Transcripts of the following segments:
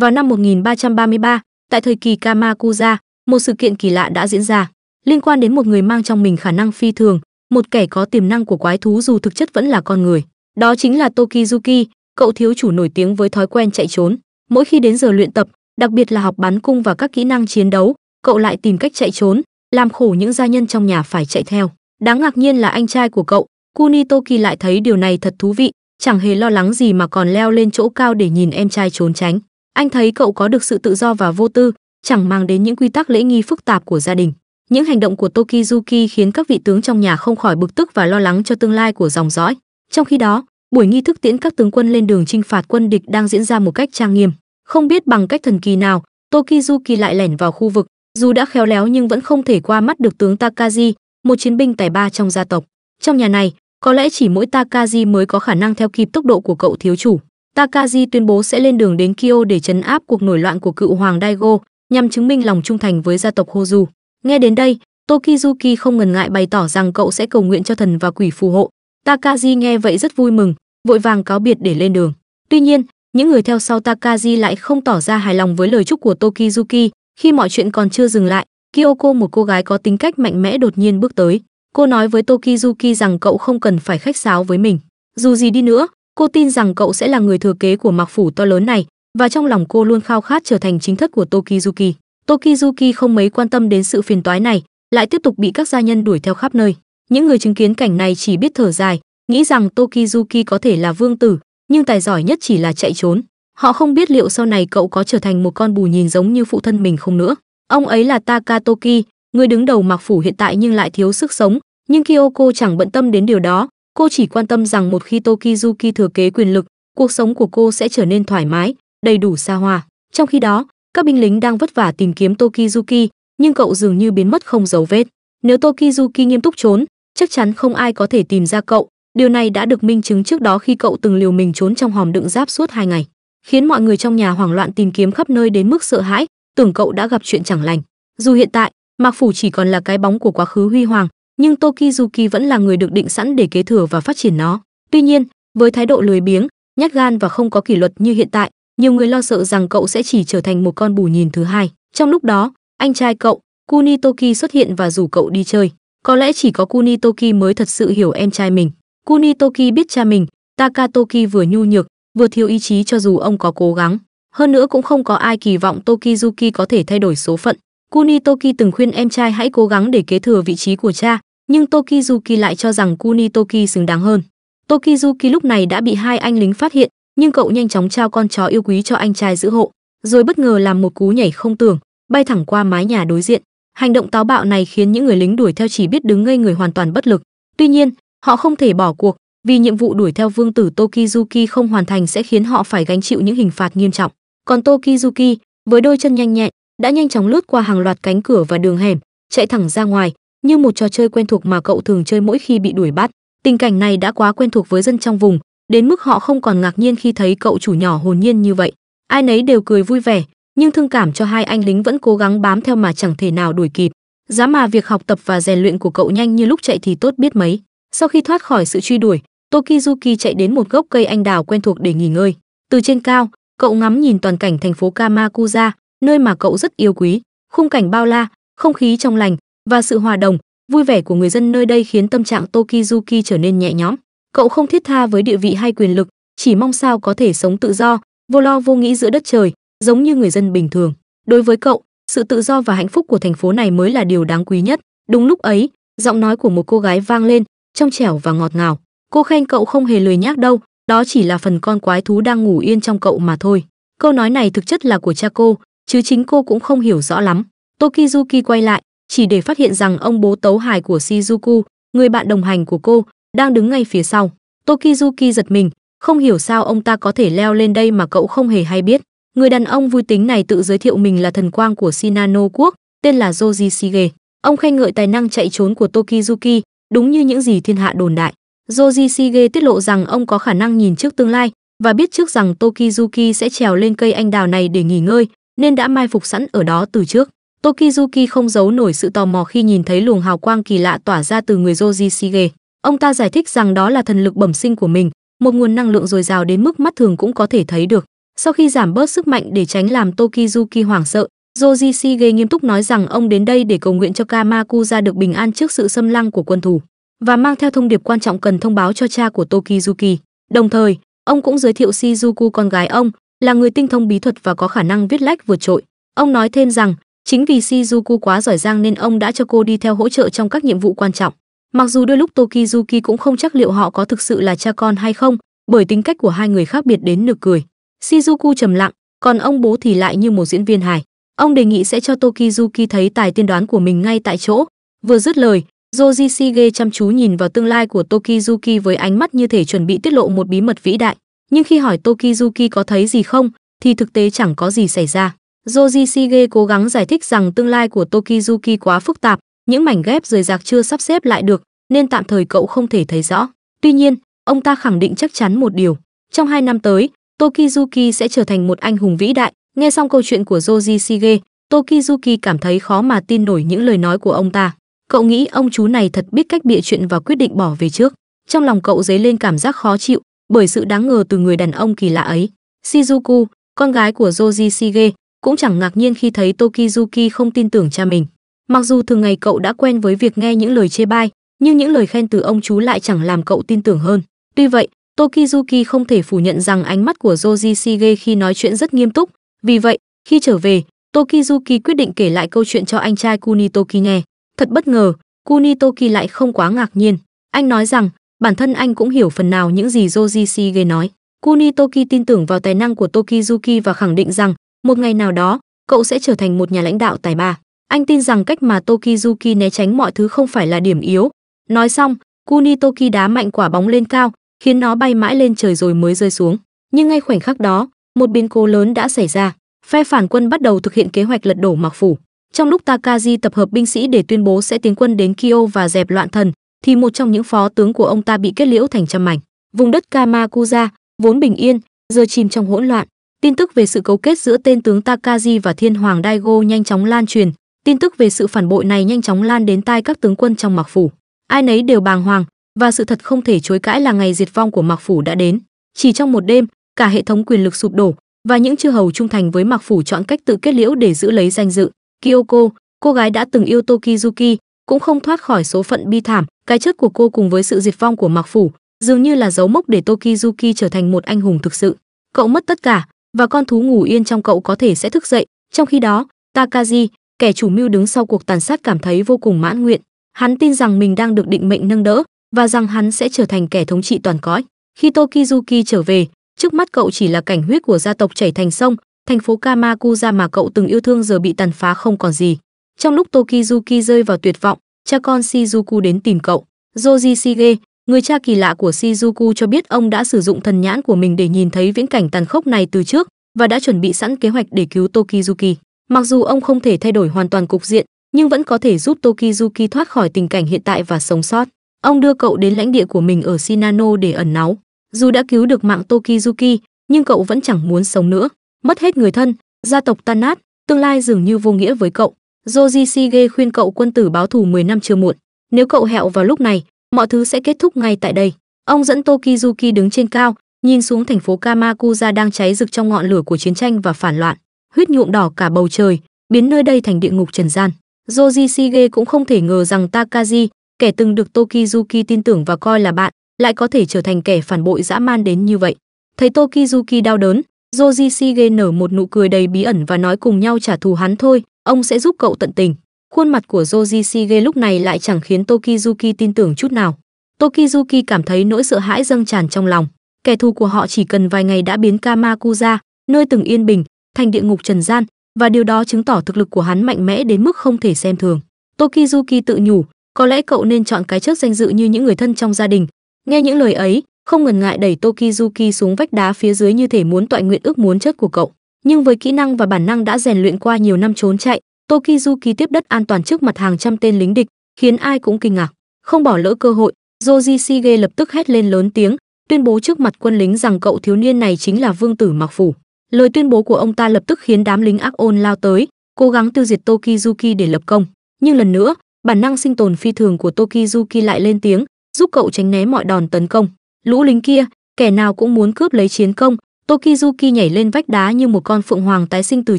Vào năm 1333, tại thời kỳ Kamakuja, một sự kiện kỳ lạ đã diễn ra, liên quan đến một người mang trong mình khả năng phi thường, một kẻ có tiềm năng của quái thú dù thực chất vẫn là con người. Đó chính là Tokizuki, cậu thiếu chủ nổi tiếng với thói quen chạy trốn. Mỗi khi đến giờ luyện tập, đặc biệt là học bắn cung và các kỹ năng chiến đấu, cậu lại tìm cách chạy trốn, làm khổ những gia nhân trong nhà phải chạy theo. Đáng ngạc nhiên là anh trai của cậu, Kunitoki lại thấy điều này thật thú vị, chẳng hề lo lắng gì mà còn leo lên chỗ cao để nhìn em trai trốn tránh anh thấy cậu có được sự tự do và vô tư chẳng mang đến những quy tắc lễ nghi phức tạp của gia đình những hành động của tokizuki khiến các vị tướng trong nhà không khỏi bực tức và lo lắng cho tương lai của dòng dõi trong khi đó buổi nghi thức tiễn các tướng quân lên đường chinh phạt quân địch đang diễn ra một cách trang nghiêm không biết bằng cách thần kỳ nào tokizuki lại lẻn vào khu vực dù đã khéo léo nhưng vẫn không thể qua mắt được tướng takaji một chiến binh tài ba trong gia tộc trong nhà này có lẽ chỉ mỗi takaji mới có khả năng theo kịp tốc độ của cậu thiếu chủ Takagi tuyên bố sẽ lên đường đến Kyo để chấn áp cuộc nổi loạn của cựu hoàng Daigo nhằm chứng minh lòng trung thành với gia tộc Hozu. Nghe đến đây, Tokizuki không ngần ngại bày tỏ rằng cậu sẽ cầu nguyện cho thần và quỷ phù hộ. Takagi nghe vậy rất vui mừng, vội vàng cáo biệt để lên đường. Tuy nhiên, những người theo sau Takagi lại không tỏ ra hài lòng với lời chúc của Tokizuki. Khi mọi chuyện còn chưa dừng lại, Kyoko một cô gái có tính cách mạnh mẽ đột nhiên bước tới. Cô nói với Tokizuki rằng cậu không cần phải khách sáo với mình. Dù gì đi nữa, Cô tin rằng cậu sẽ là người thừa kế của Mạc phủ to lớn này và trong lòng cô luôn khao khát trở thành chính thất của Tokizuki. Tokizuki không mấy quan tâm đến sự phiền toái này, lại tiếp tục bị các gia nhân đuổi theo khắp nơi. Những người chứng kiến cảnh này chỉ biết thở dài, nghĩ rằng Tokizuki có thể là vương tử, nhưng tài giỏi nhất chỉ là chạy trốn. Họ không biết liệu sau này cậu có trở thành một con bù nhìn giống như phụ thân mình không nữa. Ông ấy là Takatoki, người đứng đầu Mạc phủ hiện tại nhưng lại thiếu sức sống, nhưng Kyoko chẳng bận tâm đến điều đó, Cô chỉ quan tâm rằng một khi Tokizuki thừa kế quyền lực, cuộc sống của cô sẽ trở nên thoải mái, đầy đủ xa hoa. Trong khi đó, các binh lính đang vất vả tìm kiếm Tokizuki, nhưng cậu dường như biến mất không dấu vết. Nếu Tokizuki nghiêm túc trốn, chắc chắn không ai có thể tìm ra cậu. Điều này đã được minh chứng trước đó khi cậu từng liều mình trốn trong hòm đựng giáp suốt hai ngày, khiến mọi người trong nhà hoảng loạn tìm kiếm khắp nơi đến mức sợ hãi, tưởng cậu đã gặp chuyện chẳng lành. Dù hiện tại, Mạc Phủ chỉ còn là cái bóng của quá khứ huy hoàng, nhưng Tokizuki vẫn là người được định sẵn để kế thừa và phát triển nó. Tuy nhiên, với thái độ lười biếng, nhát gan và không có kỷ luật như hiện tại, nhiều người lo sợ rằng cậu sẽ chỉ trở thành một con bù nhìn thứ hai. Trong lúc đó, anh trai cậu, Kunitoki xuất hiện và rủ cậu đi chơi. Có lẽ chỉ có Kunitoki mới thật sự hiểu em trai mình. Kunitoki biết cha mình, Takatoki vừa nhu nhược, vừa thiếu ý chí cho dù ông có cố gắng. Hơn nữa cũng không có ai kỳ vọng Tokizuki có thể thay đổi số phận. Kuni Toki từng khuyên em trai hãy cố gắng để kế thừa vị trí của cha, nhưng Tokizuki lại cho rằng Kuni Toki xứng đáng hơn. Tokizuki lúc này đã bị hai anh lính phát hiện, nhưng cậu nhanh chóng trao con chó yêu quý cho anh trai giữ hộ, rồi bất ngờ làm một cú nhảy không tưởng, bay thẳng qua mái nhà đối diện. Hành động táo bạo này khiến những người lính đuổi theo chỉ biết đứng ngây người hoàn toàn bất lực. Tuy nhiên, họ không thể bỏ cuộc, vì nhiệm vụ đuổi theo vương tử Tokizuki không hoàn thành sẽ khiến họ phải gánh chịu những hình phạt nghiêm trọng. Còn Tokizuki, với đôi chân nhanh nhẹn, đã nhanh chóng lướt qua hàng loạt cánh cửa và đường hẻm, chạy thẳng ra ngoài, như một trò chơi quen thuộc mà cậu thường chơi mỗi khi bị đuổi bắt. Tình cảnh này đã quá quen thuộc với dân trong vùng, đến mức họ không còn ngạc nhiên khi thấy cậu chủ nhỏ hồn nhiên như vậy. Ai nấy đều cười vui vẻ, nhưng thương cảm cho hai anh lính vẫn cố gắng bám theo mà chẳng thể nào đuổi kịp. Giá mà việc học tập và rèn luyện của cậu nhanh như lúc chạy thì tốt biết mấy. Sau khi thoát khỏi sự truy đuổi, Tokizuki chạy đến một gốc cây anh đào quen thuộc để nghỉ ngơi. Từ trên cao, cậu ngắm nhìn toàn cảnh thành phố Kamakuza, nơi mà cậu rất yêu quý khung cảnh bao la không khí trong lành và sự hòa đồng vui vẻ của người dân nơi đây khiến tâm trạng tokizuki trở nên nhẹ nhõm cậu không thiết tha với địa vị hay quyền lực chỉ mong sao có thể sống tự do vô lo vô nghĩ giữa đất trời giống như người dân bình thường đối với cậu sự tự do và hạnh phúc của thành phố này mới là điều đáng quý nhất đúng lúc ấy giọng nói của một cô gái vang lên trong trẻo và ngọt ngào cô khen cậu không hề lười nhác đâu đó chỉ là phần con quái thú đang ngủ yên trong cậu mà thôi câu nói này thực chất là của cha cô chứ chính cô cũng không hiểu rõ lắm. Tokizuki quay lại, chỉ để phát hiện rằng ông bố tấu hài của Shizuku, người bạn đồng hành của cô, đang đứng ngay phía sau. Tokizuki giật mình, không hiểu sao ông ta có thể leo lên đây mà cậu không hề hay biết. Người đàn ông vui tính này tự giới thiệu mình là thần quang của Shinano quốc, tên là Joji Shige. Ông khen ngợi tài năng chạy trốn của Tokizuki, đúng như những gì thiên hạ đồn đại. Joji Shige tiết lộ rằng ông có khả năng nhìn trước tương lai và biết trước rằng Tokizuki sẽ trèo lên cây anh đào này để nghỉ ngơi, nên đã mai phục sẵn ở đó từ trước. Tokizuki không giấu nổi sự tò mò khi nhìn thấy luồng hào quang kỳ lạ tỏa ra từ người Joji Ông ta giải thích rằng đó là thần lực bẩm sinh của mình, một nguồn năng lượng dồi dào đến mức mắt thường cũng có thể thấy được. Sau khi giảm bớt sức mạnh để tránh làm Tokizuki hoảng sợ, Joji nghiêm túc nói rằng ông đến đây để cầu nguyện cho Kamaku được bình an trước sự xâm lăng của quân thù và mang theo thông điệp quan trọng cần thông báo cho cha của Tokizuki. Đồng thời, ông cũng giới thiệu Shizuku con gái ông, là người tinh thông bí thuật và có khả năng viết lách vượt trội. Ông nói thêm rằng, chính vì Shizuku quá giỏi giang nên ông đã cho cô đi theo hỗ trợ trong các nhiệm vụ quan trọng. Mặc dù đôi lúc Tokizuki cũng không chắc liệu họ có thực sự là cha con hay không, bởi tính cách của hai người khác biệt đến nực cười. Shizuku trầm lặng, còn ông bố thì lại như một diễn viên hài. Ông đề nghị sẽ cho Tokizuki thấy tài tiên đoán của mình ngay tại chỗ. Vừa dứt lời, Joji Shige chăm chú nhìn vào tương lai của Tokizuki với ánh mắt như thể chuẩn bị tiết lộ một bí mật vĩ đại nhưng khi hỏi Tokizuki có thấy gì không, thì thực tế chẳng có gì xảy ra. Joji Shige cố gắng giải thích rằng tương lai của Tokizuki quá phức tạp, những mảnh ghép rời rạc chưa sắp xếp lại được, nên tạm thời cậu không thể thấy rõ. Tuy nhiên, ông ta khẳng định chắc chắn một điều, trong hai năm tới, Tokizuki sẽ trở thành một anh hùng vĩ đại. Nghe xong câu chuyện của Joji Shige, Tokizuki cảm thấy khó mà tin nổi những lời nói của ông ta. Cậu nghĩ ông chú này thật biết cách bịa chuyện và quyết định bỏ về trước. Trong lòng cậu dấy lên cảm giác khó chịu, bởi sự đáng ngờ từ người đàn ông kỳ lạ ấy. Shizuku, con gái của Joji Shige, cũng chẳng ngạc nhiên khi thấy Tokizuki không tin tưởng cha mình. Mặc dù thường ngày cậu đã quen với việc nghe những lời chê bai, nhưng những lời khen từ ông chú lại chẳng làm cậu tin tưởng hơn. Tuy vậy, Tokizuki không thể phủ nhận rằng ánh mắt của Joji Shige khi nói chuyện rất nghiêm túc. Vì vậy, khi trở về, Tokizuki quyết định kể lại câu chuyện cho anh trai Kunitoki nghe. Thật bất ngờ, Kunitoki lại không quá ngạc nhiên. Anh nói rằng, bản thân anh cũng hiểu phần nào những gì Joji Sige nói. Kunitoki tin tưởng vào tài năng của Tokizuki và khẳng định rằng một ngày nào đó, cậu sẽ trở thành một nhà lãnh đạo tài ba. Anh tin rằng cách mà Tokizuki né tránh mọi thứ không phải là điểm yếu. Nói xong, Kunitoki đá mạnh quả bóng lên cao, khiến nó bay mãi lên trời rồi mới rơi xuống. Nhưng ngay khoảnh khắc đó, một biến cố lớn đã xảy ra. Phe phản quân bắt đầu thực hiện kế hoạch lật đổ Mạc phủ. Trong lúc Takaji tập hợp binh sĩ để tuyên bố sẽ tiến quân đến Kyo và dẹp loạn thần, thì một trong những phó tướng của ông ta bị kết liễu thành trăm mảnh. Vùng đất Kamakuja vốn bình yên, giờ chìm trong hỗn loạn. Tin tức về sự cấu kết giữa tên tướng Takaji và Thiên Hoàng Daigo nhanh chóng lan truyền, tin tức về sự phản bội này nhanh chóng lan đến tai các tướng quân trong Mạc phủ. Ai nấy đều bàng hoàng, và sự thật không thể chối cãi là ngày diệt vong của Mạc phủ đã đến. Chỉ trong một đêm, cả hệ thống quyền lực sụp đổ và những chư hầu trung thành với Mạc phủ chọn cách tự kết liễu để giữ lấy danh dự. Kyoko, cô gái đã từng yêu Tokizuki, cũng không thoát khỏi số phận bi thảm cái chết của cô cùng với sự diệt vong của mạc phủ dường như là dấu mốc để tokizuki trở thành một anh hùng thực sự cậu mất tất cả và con thú ngủ yên trong cậu có thể sẽ thức dậy trong khi đó takaji kẻ chủ mưu đứng sau cuộc tàn sát cảm thấy vô cùng mãn nguyện hắn tin rằng mình đang được định mệnh nâng đỡ và rằng hắn sẽ trở thành kẻ thống trị toàn cõi khi tokizuki trở về trước mắt cậu chỉ là cảnh huyết của gia tộc chảy thành sông thành phố kamakura mà cậu từng yêu thương giờ bị tàn phá không còn gì trong lúc Tokizuki rơi vào tuyệt vọng, cha con Shizuku đến tìm cậu. Joji Shige, người cha kỳ lạ của Shizuku cho biết ông đã sử dụng thần nhãn của mình để nhìn thấy viễn cảnh tàn khốc này từ trước và đã chuẩn bị sẵn kế hoạch để cứu Tokizuki. Mặc dù ông không thể thay đổi hoàn toàn cục diện, nhưng vẫn có thể giúp Tokizuki thoát khỏi tình cảnh hiện tại và sống sót. Ông đưa cậu đến lãnh địa của mình ở Shinano để ẩn náu. Dù đã cứu được mạng Tokizuki, nhưng cậu vẫn chẳng muốn sống nữa. Mất hết người thân, gia tộc tan nát, tương lai dường như vô nghĩa với cậu. Joji Sige khuyên cậu quân tử báo thù 10 năm chưa muộn. Nếu cậu hẹo vào lúc này, mọi thứ sẽ kết thúc ngay tại đây. Ông dẫn Tokizuki đứng trên cao, nhìn xuống thành phố Kamakuza đang cháy rực trong ngọn lửa của chiến tranh và phản loạn. Huyết nhuộm đỏ cả bầu trời, biến nơi đây thành địa ngục trần gian. Joji Sige cũng không thể ngờ rằng Takaji, kẻ từng được Tokizuki tin tưởng và coi là bạn, lại có thể trở thành kẻ phản bội dã man đến như vậy. Thấy Tokizuki đau đớn, Joji Sige nở một nụ cười đầy bí ẩn và nói cùng nhau trả thù hắn thôi, ông sẽ giúp cậu tận tình. Khuôn mặt của Jojishige lúc này lại chẳng khiến Tokizuki tin tưởng chút nào. Tokizuki cảm thấy nỗi sợ hãi dâng tràn trong lòng. Kẻ thù của họ chỉ cần vài ngày đã biến Kamakuza, nơi từng yên bình, thành địa ngục trần gian, và điều đó chứng tỏ thực lực của hắn mạnh mẽ đến mức không thể xem thường. Tokizuki tự nhủ, có lẽ cậu nên chọn cái chức danh dự như những người thân trong gia đình. Nghe những lời ấy, không ngần ngại đẩy Tokizuki xuống vách đá phía dưới như thể muốn tọa nguyện ước muốn chết của cậu nhưng với kỹ năng và bản năng đã rèn luyện qua nhiều năm trốn chạy tokizuki tiếp đất an toàn trước mặt hàng trăm tên lính địch khiến ai cũng kinh ngạc không bỏ lỡ cơ hội joji sige lập tức hét lên lớn tiếng tuyên bố trước mặt quân lính rằng cậu thiếu niên này chính là vương tử mặc phủ lời tuyên bố của ông ta lập tức khiến đám lính ác ôn lao tới cố gắng tiêu diệt tokizuki để lập công nhưng lần nữa bản năng sinh tồn phi thường của tokizuki lại lên tiếng giúp cậu tránh né mọi đòn tấn công lũ lính kia kẻ nào cũng muốn cướp lấy chiến công Tokizuki nhảy lên vách đá như một con phượng hoàng tái sinh từ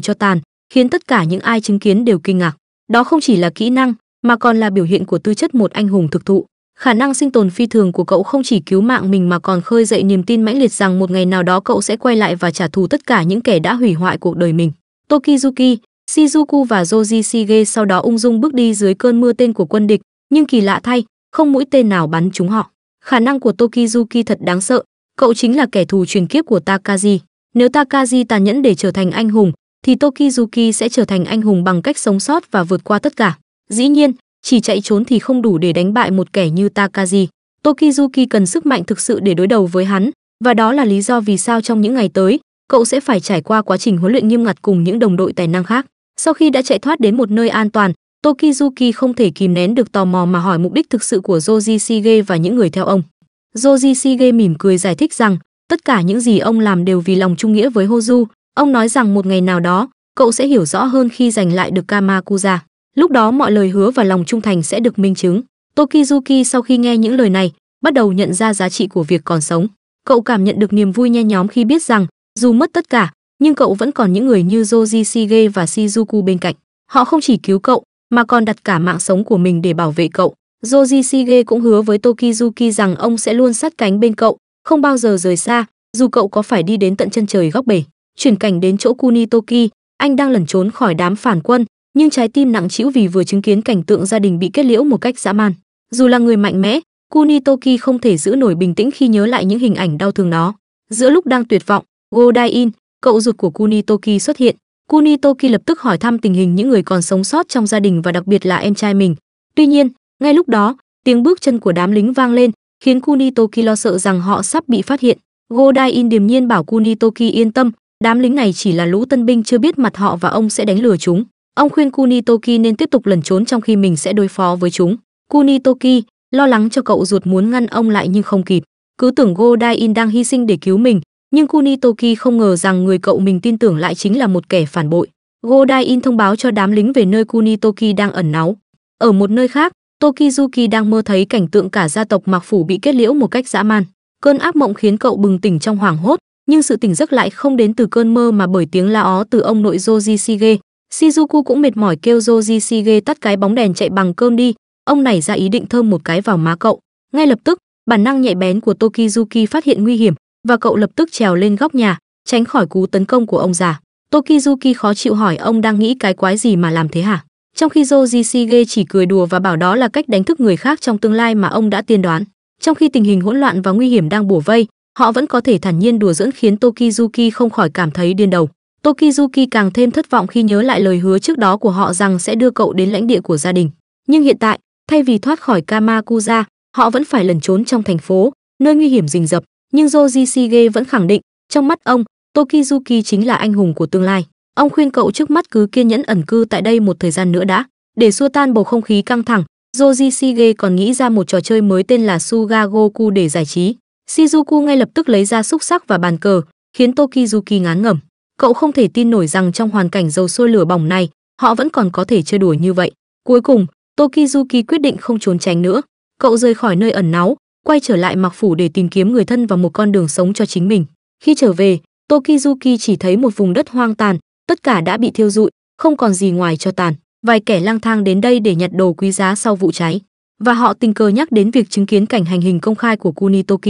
cho tàn, khiến tất cả những ai chứng kiến đều kinh ngạc. Đó không chỉ là kỹ năng, mà còn là biểu hiện của tư chất một anh hùng thực thụ. Khả năng sinh tồn phi thường của cậu không chỉ cứu mạng mình mà còn khơi dậy niềm tin mãnh liệt rằng một ngày nào đó cậu sẽ quay lại và trả thù tất cả những kẻ đã hủy hoại cuộc đời mình. Tokizuki, Shizuku và Joji Shige sau đó ung dung bước đi dưới cơn mưa tên của quân địch, nhưng kỳ lạ thay, không mũi tên nào bắn trúng họ. Khả năng của Tokizuki thật đáng sợ, cậu chính là kẻ thù truyền kiếp của Takagi. Nếu Takagi tàn nhẫn để trở thành anh hùng, thì Tokizuki sẽ trở thành anh hùng bằng cách sống sót và vượt qua tất cả. Dĩ nhiên, chỉ chạy trốn thì không đủ để đánh bại một kẻ như Takagi. Tokizuki cần sức mạnh thực sự để đối đầu với hắn, và đó là lý do vì sao trong những ngày tới, cậu sẽ phải trải qua quá trình huấn luyện nghiêm ngặt cùng những đồng đội tài năng khác. Sau khi đã chạy thoát đến một nơi an toàn, Tokizuki không thể kìm nén được tò mò mà hỏi mục đích thực sự của Joji Shige và những người theo ông. Joji Sige mỉm cười giải thích rằng tất cả những gì ông làm đều vì lòng trung nghĩa với Hozu. Ông nói rằng một ngày nào đó, cậu sẽ hiểu rõ hơn khi giành lại được Kamakuza. Lúc đó mọi lời hứa và lòng trung thành sẽ được minh chứng. Tokizuki sau khi nghe những lời này, bắt đầu nhận ra giá trị của việc còn sống. Cậu cảm nhận được niềm vui nhen nhóm khi biết rằng, dù mất tất cả, nhưng cậu vẫn còn những người như Joji Sige và Shizuku bên cạnh. Họ không chỉ cứu cậu, mà còn đặt cả mạng sống của mình để bảo vệ cậu. Joji Sige cũng hứa với Tokizuki rằng ông sẽ luôn sát cánh bên cậu, không bao giờ rời xa, dù cậu có phải đi đến tận chân trời góc bể. Chuyển cảnh đến chỗ Kunitoki, anh đang lẩn trốn khỏi đám phản quân, nhưng trái tim nặng trĩu vì vừa chứng kiến cảnh tượng gia đình bị kết liễu một cách dã man. Dù là người mạnh mẽ, Kunitoki không thể giữ nổi bình tĩnh khi nhớ lại những hình ảnh đau thương nó. Giữa lúc đang tuyệt vọng, Godain, cậu ruột của Kunitoki xuất hiện. Kunitoki lập tức hỏi thăm tình hình những người còn sống sót trong gia đình và đặc biệt là em trai mình. Tuy nhiên, ngay lúc đó, tiếng bước chân của đám lính vang lên, khiến Kunitoki lo sợ rằng họ sắp bị phát hiện. Godain điềm nhiên bảo Kunitoki yên tâm, đám lính này chỉ là lũ tân binh chưa biết mặt họ và ông sẽ đánh lừa chúng. Ông khuyên Kunitoki nên tiếp tục lẩn trốn trong khi mình sẽ đối phó với chúng. Kunitoki lo lắng cho cậu ruột muốn ngăn ông lại nhưng không kịp. Cứ tưởng Godain đang hy sinh để cứu mình, nhưng Kunitoki không ngờ rằng người cậu mình tin tưởng lại chính là một kẻ phản bội. Godain thông báo cho đám lính về nơi Kunitoki đang ẩn náu. Ở một nơi khác, Tokizuki đang mơ thấy cảnh tượng cả gia tộc Mạc phủ bị kết liễu một cách dã man. Cơn ác mộng khiến cậu bừng tỉnh trong hoảng hốt, nhưng sự tỉnh giấc lại không đến từ cơn mơ mà bởi tiếng la ó từ ông nội Joji Shige. Shizuku cũng mệt mỏi kêu Joji Shige tắt cái bóng đèn chạy bằng cơm đi. Ông này ra ý định thơm một cái vào má cậu. Ngay lập tức, bản năng nhạy bén của Tokizuki phát hiện nguy hiểm và cậu lập tức trèo lên góc nhà, tránh khỏi cú tấn công của ông già. Tokizuki khó chịu hỏi ông đang nghĩ cái quái gì mà làm thế hả? Trong khi Jojishige chỉ cười đùa và bảo đó là cách đánh thức người khác trong tương lai mà ông đã tiên đoán. Trong khi tình hình hỗn loạn và nguy hiểm đang bủa vây, họ vẫn có thể thản nhiên đùa giỡn khiến Tokizuki không khỏi cảm thấy điên đầu. Tokizuki càng thêm thất vọng khi nhớ lại lời hứa trước đó của họ rằng sẽ đưa cậu đến lãnh địa của gia đình. Nhưng hiện tại, thay vì thoát khỏi Kamakuza, họ vẫn phải lẩn trốn trong thành phố, nơi nguy hiểm rình rập. Nhưng Jojishige vẫn khẳng định, trong mắt ông, Tokizuki chính là anh hùng của tương lai. Ông khuyên cậu trước mắt cứ kiên nhẫn ẩn cư tại đây một thời gian nữa đã, để xua tan bầu không khí căng thẳng. Joji Shige còn nghĩ ra một trò chơi mới tên là Suga Goku để giải trí. Shizuku ngay lập tức lấy ra xúc sắc và bàn cờ, khiến Tokizuki ngán ngẩm. Cậu không thể tin nổi rằng trong hoàn cảnh dầu sôi lửa bỏng này, họ vẫn còn có thể chơi đùa như vậy. Cuối cùng, Tokizuki quyết định không trốn tránh nữa. Cậu rời khỏi nơi ẩn náu, quay trở lại mặc phủ để tìm kiếm người thân và một con đường sống cho chính mình. Khi trở về, Tokizuki chỉ thấy một vùng đất hoang tàn, tất cả đã bị thiêu rụi, không còn gì ngoài cho tàn. Vài kẻ lang thang đến đây để nhặt đồ quý giá sau vụ cháy, và họ tình cờ nhắc đến việc chứng kiến cảnh hành hình công khai của Kunitoki.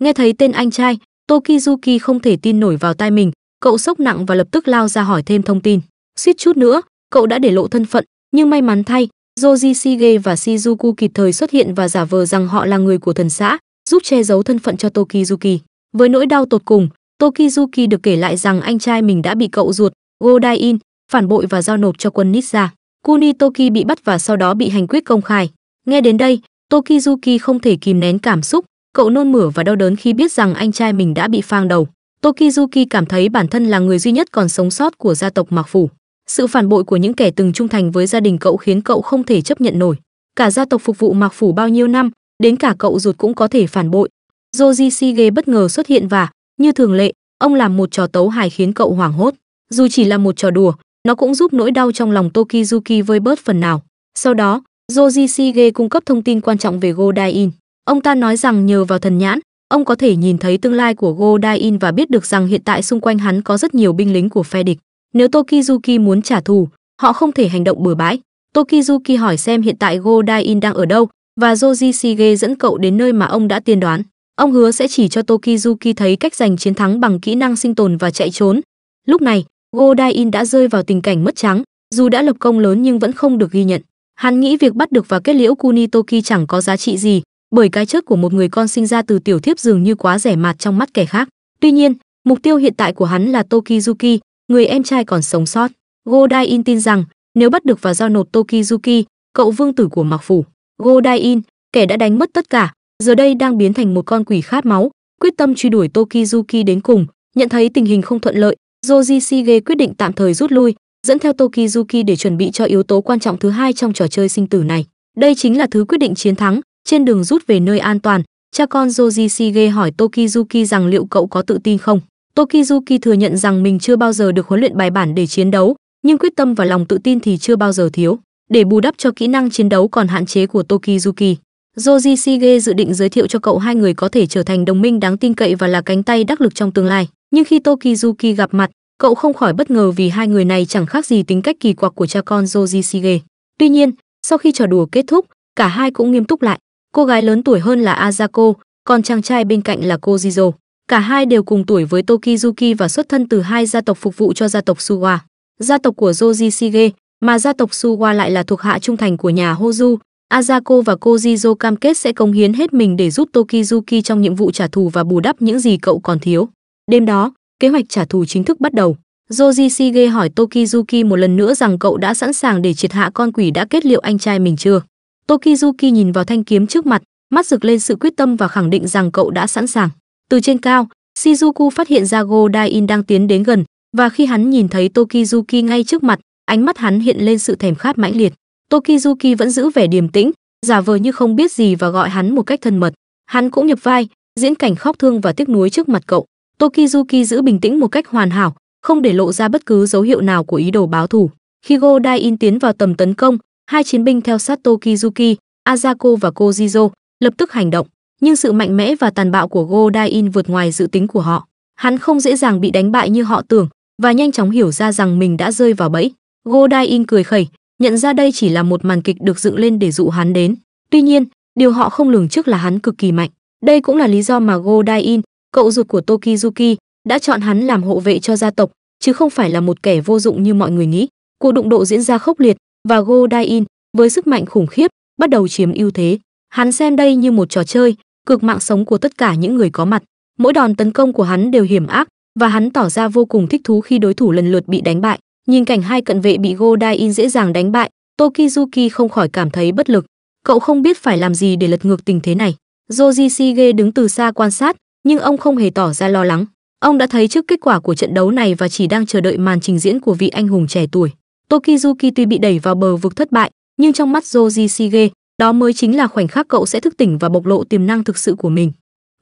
Nghe thấy tên anh trai, Tokizuki không thể tin nổi vào tai mình, cậu sốc nặng và lập tức lao ra hỏi thêm thông tin. Suýt chút nữa, cậu đã để lộ thân phận, nhưng may mắn thay, Joji Shige và Shizuku kịp thời xuất hiện và giả vờ rằng họ là người của thần xã, giúp che giấu thân phận cho Tokizuki. Với nỗi đau tột cùng, Tokizuki được kể lại rằng anh trai mình đã bị cậu ruột, Godain, phản bội và giao nộp cho quân Nizza. Kunitoki bị bắt và sau đó bị hành quyết công khai. Nghe đến đây, Tokizuki không thể kìm nén cảm xúc, cậu nôn mửa và đau đớn khi biết rằng anh trai mình đã bị phang đầu. Tokizuki cảm thấy bản thân là người duy nhất còn sống sót của gia tộc Mạc Phủ. Sự phản bội của những kẻ từng trung thành với gia đình cậu khiến cậu không thể chấp nhận nổi. Cả gia tộc phục vụ Mạc Phủ bao nhiêu năm, đến cả cậu ruột cũng có thể phản bội. Joji Sige bất ngờ xuất hiện và, như thường lệ, ông làm một trò tấu hài khiến cậu hoảng hốt. Dù chỉ là một trò đùa, nó cũng giúp nỗi đau trong lòng Tokizuki vơi bớt phần nào. Sau đó, Joji Shige cung cấp thông tin quan trọng về Godai-in. Ông ta nói rằng nhờ vào thần nhãn, ông có thể nhìn thấy tương lai của Godai-in và biết được rằng hiện tại xung quanh hắn có rất nhiều binh lính của phe địch. Nếu Tokizuki muốn trả thù, họ không thể hành động bừa bãi. Tokizuki hỏi xem hiện tại Godai-in đang ở đâu và Joji Shige dẫn cậu đến nơi mà ông đã tiên đoán. Ông hứa sẽ chỉ cho Tokizuki thấy cách giành chiến thắng bằng kỹ năng sinh tồn và chạy trốn. Lúc này, Godin đã rơi vào tình cảnh mất trắng, dù đã lập công lớn nhưng vẫn không được ghi nhận. Hắn nghĩ việc bắt được và kết liễu Kunitoki chẳng có giá trị gì, bởi cái chết của một người con sinh ra từ tiểu thiếp dường như quá rẻ mạt trong mắt kẻ khác. Tuy nhiên, mục tiêu hiện tại của hắn là Tokizuki, người em trai còn sống sót. Godin tin rằng, nếu bắt được và giao nộp Tokizuki, cậu vương tử của Mạc Phủ, Godin, kẻ đã đánh mất tất cả, giờ đây đang biến thành một con quỷ khát máu, quyết tâm truy đuổi Tokizuki đến cùng, nhận thấy tình hình không thuận lợi, Joji Sige quyết định tạm thời rút lui, dẫn theo Tokizuki để chuẩn bị cho yếu tố quan trọng thứ hai trong trò chơi sinh tử này. Đây chính là thứ quyết định chiến thắng, trên đường rút về nơi an toàn, cha con Joji Sige hỏi Tokizuki rằng liệu cậu có tự tin không. Tokizuki thừa nhận rằng mình chưa bao giờ được huấn luyện bài bản để chiến đấu, nhưng quyết tâm và lòng tự tin thì chưa bao giờ thiếu. Để bù đắp cho kỹ năng chiến đấu còn hạn chế của Tokizuki, Joji Sige dự định giới thiệu cho cậu hai người có thể trở thành đồng minh đáng tin cậy và là cánh tay đắc lực trong tương lai. Nhưng khi Tokizuki gặp mặt, cậu không khỏi bất ngờ vì hai người này chẳng khác gì tính cách kỳ quặc của cha con Joji Sige. Tuy nhiên, sau khi trò đùa kết thúc, cả hai cũng nghiêm túc lại. Cô gái lớn tuổi hơn là Azako, còn chàng trai bên cạnh là cô Jizo. Cả hai đều cùng tuổi với Tokizuki và xuất thân từ hai gia tộc phục vụ cho gia tộc Suwa. Gia tộc của Joji Sige, mà gia tộc Suwa lại là thuộc hạ trung thành của nhà Hozu. Azako và cô Jizo cam kết sẽ cống hiến hết mình để giúp Tokizuki trong nhiệm vụ trả thù và bù đắp những gì cậu còn thiếu. Đêm đó, Kế hoạch trả thù chính thức bắt đầu. Joji Sige hỏi Tokizuki một lần nữa rằng cậu đã sẵn sàng để triệt hạ con quỷ đã kết liệu anh trai mình chưa. Tokizuki nhìn vào thanh kiếm trước mặt, mắt rực lên sự quyết tâm và khẳng định rằng cậu đã sẵn sàng. Từ trên cao, Shizuku phát hiện ra Go Dain đang tiến đến gần, và khi hắn nhìn thấy Tokizuki ngay trước mặt, ánh mắt hắn hiện lên sự thèm khát mãnh liệt. Tokizuki vẫn giữ vẻ điềm tĩnh, giả vờ như không biết gì và gọi hắn một cách thân mật. Hắn cũng nhập vai, diễn cảnh khóc thương và tiếc nuối trước mặt cậu tokizuki giữ bình tĩnh một cách hoàn hảo không để lộ ra bất cứ dấu hiệu nào của ý đồ báo thù khi go dai in tiến vào tầm tấn công hai chiến binh theo sát tokizuki azako và kojizo lập tức hành động nhưng sự mạnh mẽ và tàn bạo của go dai in vượt ngoài dự tính của họ hắn không dễ dàng bị đánh bại như họ tưởng và nhanh chóng hiểu ra rằng mình đã rơi vào bẫy go dai in cười khẩy nhận ra đây chỉ là một màn kịch được dựng lên để dụ hắn đến tuy nhiên điều họ không lường trước là hắn cực kỳ mạnh đây cũng là lý do mà go dai in cậu ruột của Tokizuki, đã chọn hắn làm hộ vệ cho gia tộc, chứ không phải là một kẻ vô dụng như mọi người nghĩ. Cuộc đụng độ diễn ra khốc liệt và Go dai với sức mạnh khủng khiếp bắt đầu chiếm ưu thế. Hắn xem đây như một trò chơi, cược mạng sống của tất cả những người có mặt. Mỗi đòn tấn công của hắn đều hiểm ác và hắn tỏ ra vô cùng thích thú khi đối thủ lần lượt bị đánh bại. Nhìn cảnh hai cận vệ bị Go dai dễ dàng đánh bại, Tokizuki không khỏi cảm thấy bất lực. Cậu không biết phải làm gì để lật ngược tình thế này. Joji Shige đứng từ xa quan sát, nhưng ông không hề tỏ ra lo lắng. Ông đã thấy trước kết quả của trận đấu này và chỉ đang chờ đợi màn trình diễn của vị anh hùng trẻ tuổi. Tokizuki tuy bị đẩy vào bờ vực thất bại, nhưng trong mắt Joji Shige, đó mới chính là khoảnh khắc cậu sẽ thức tỉnh và bộc lộ tiềm năng thực sự của mình.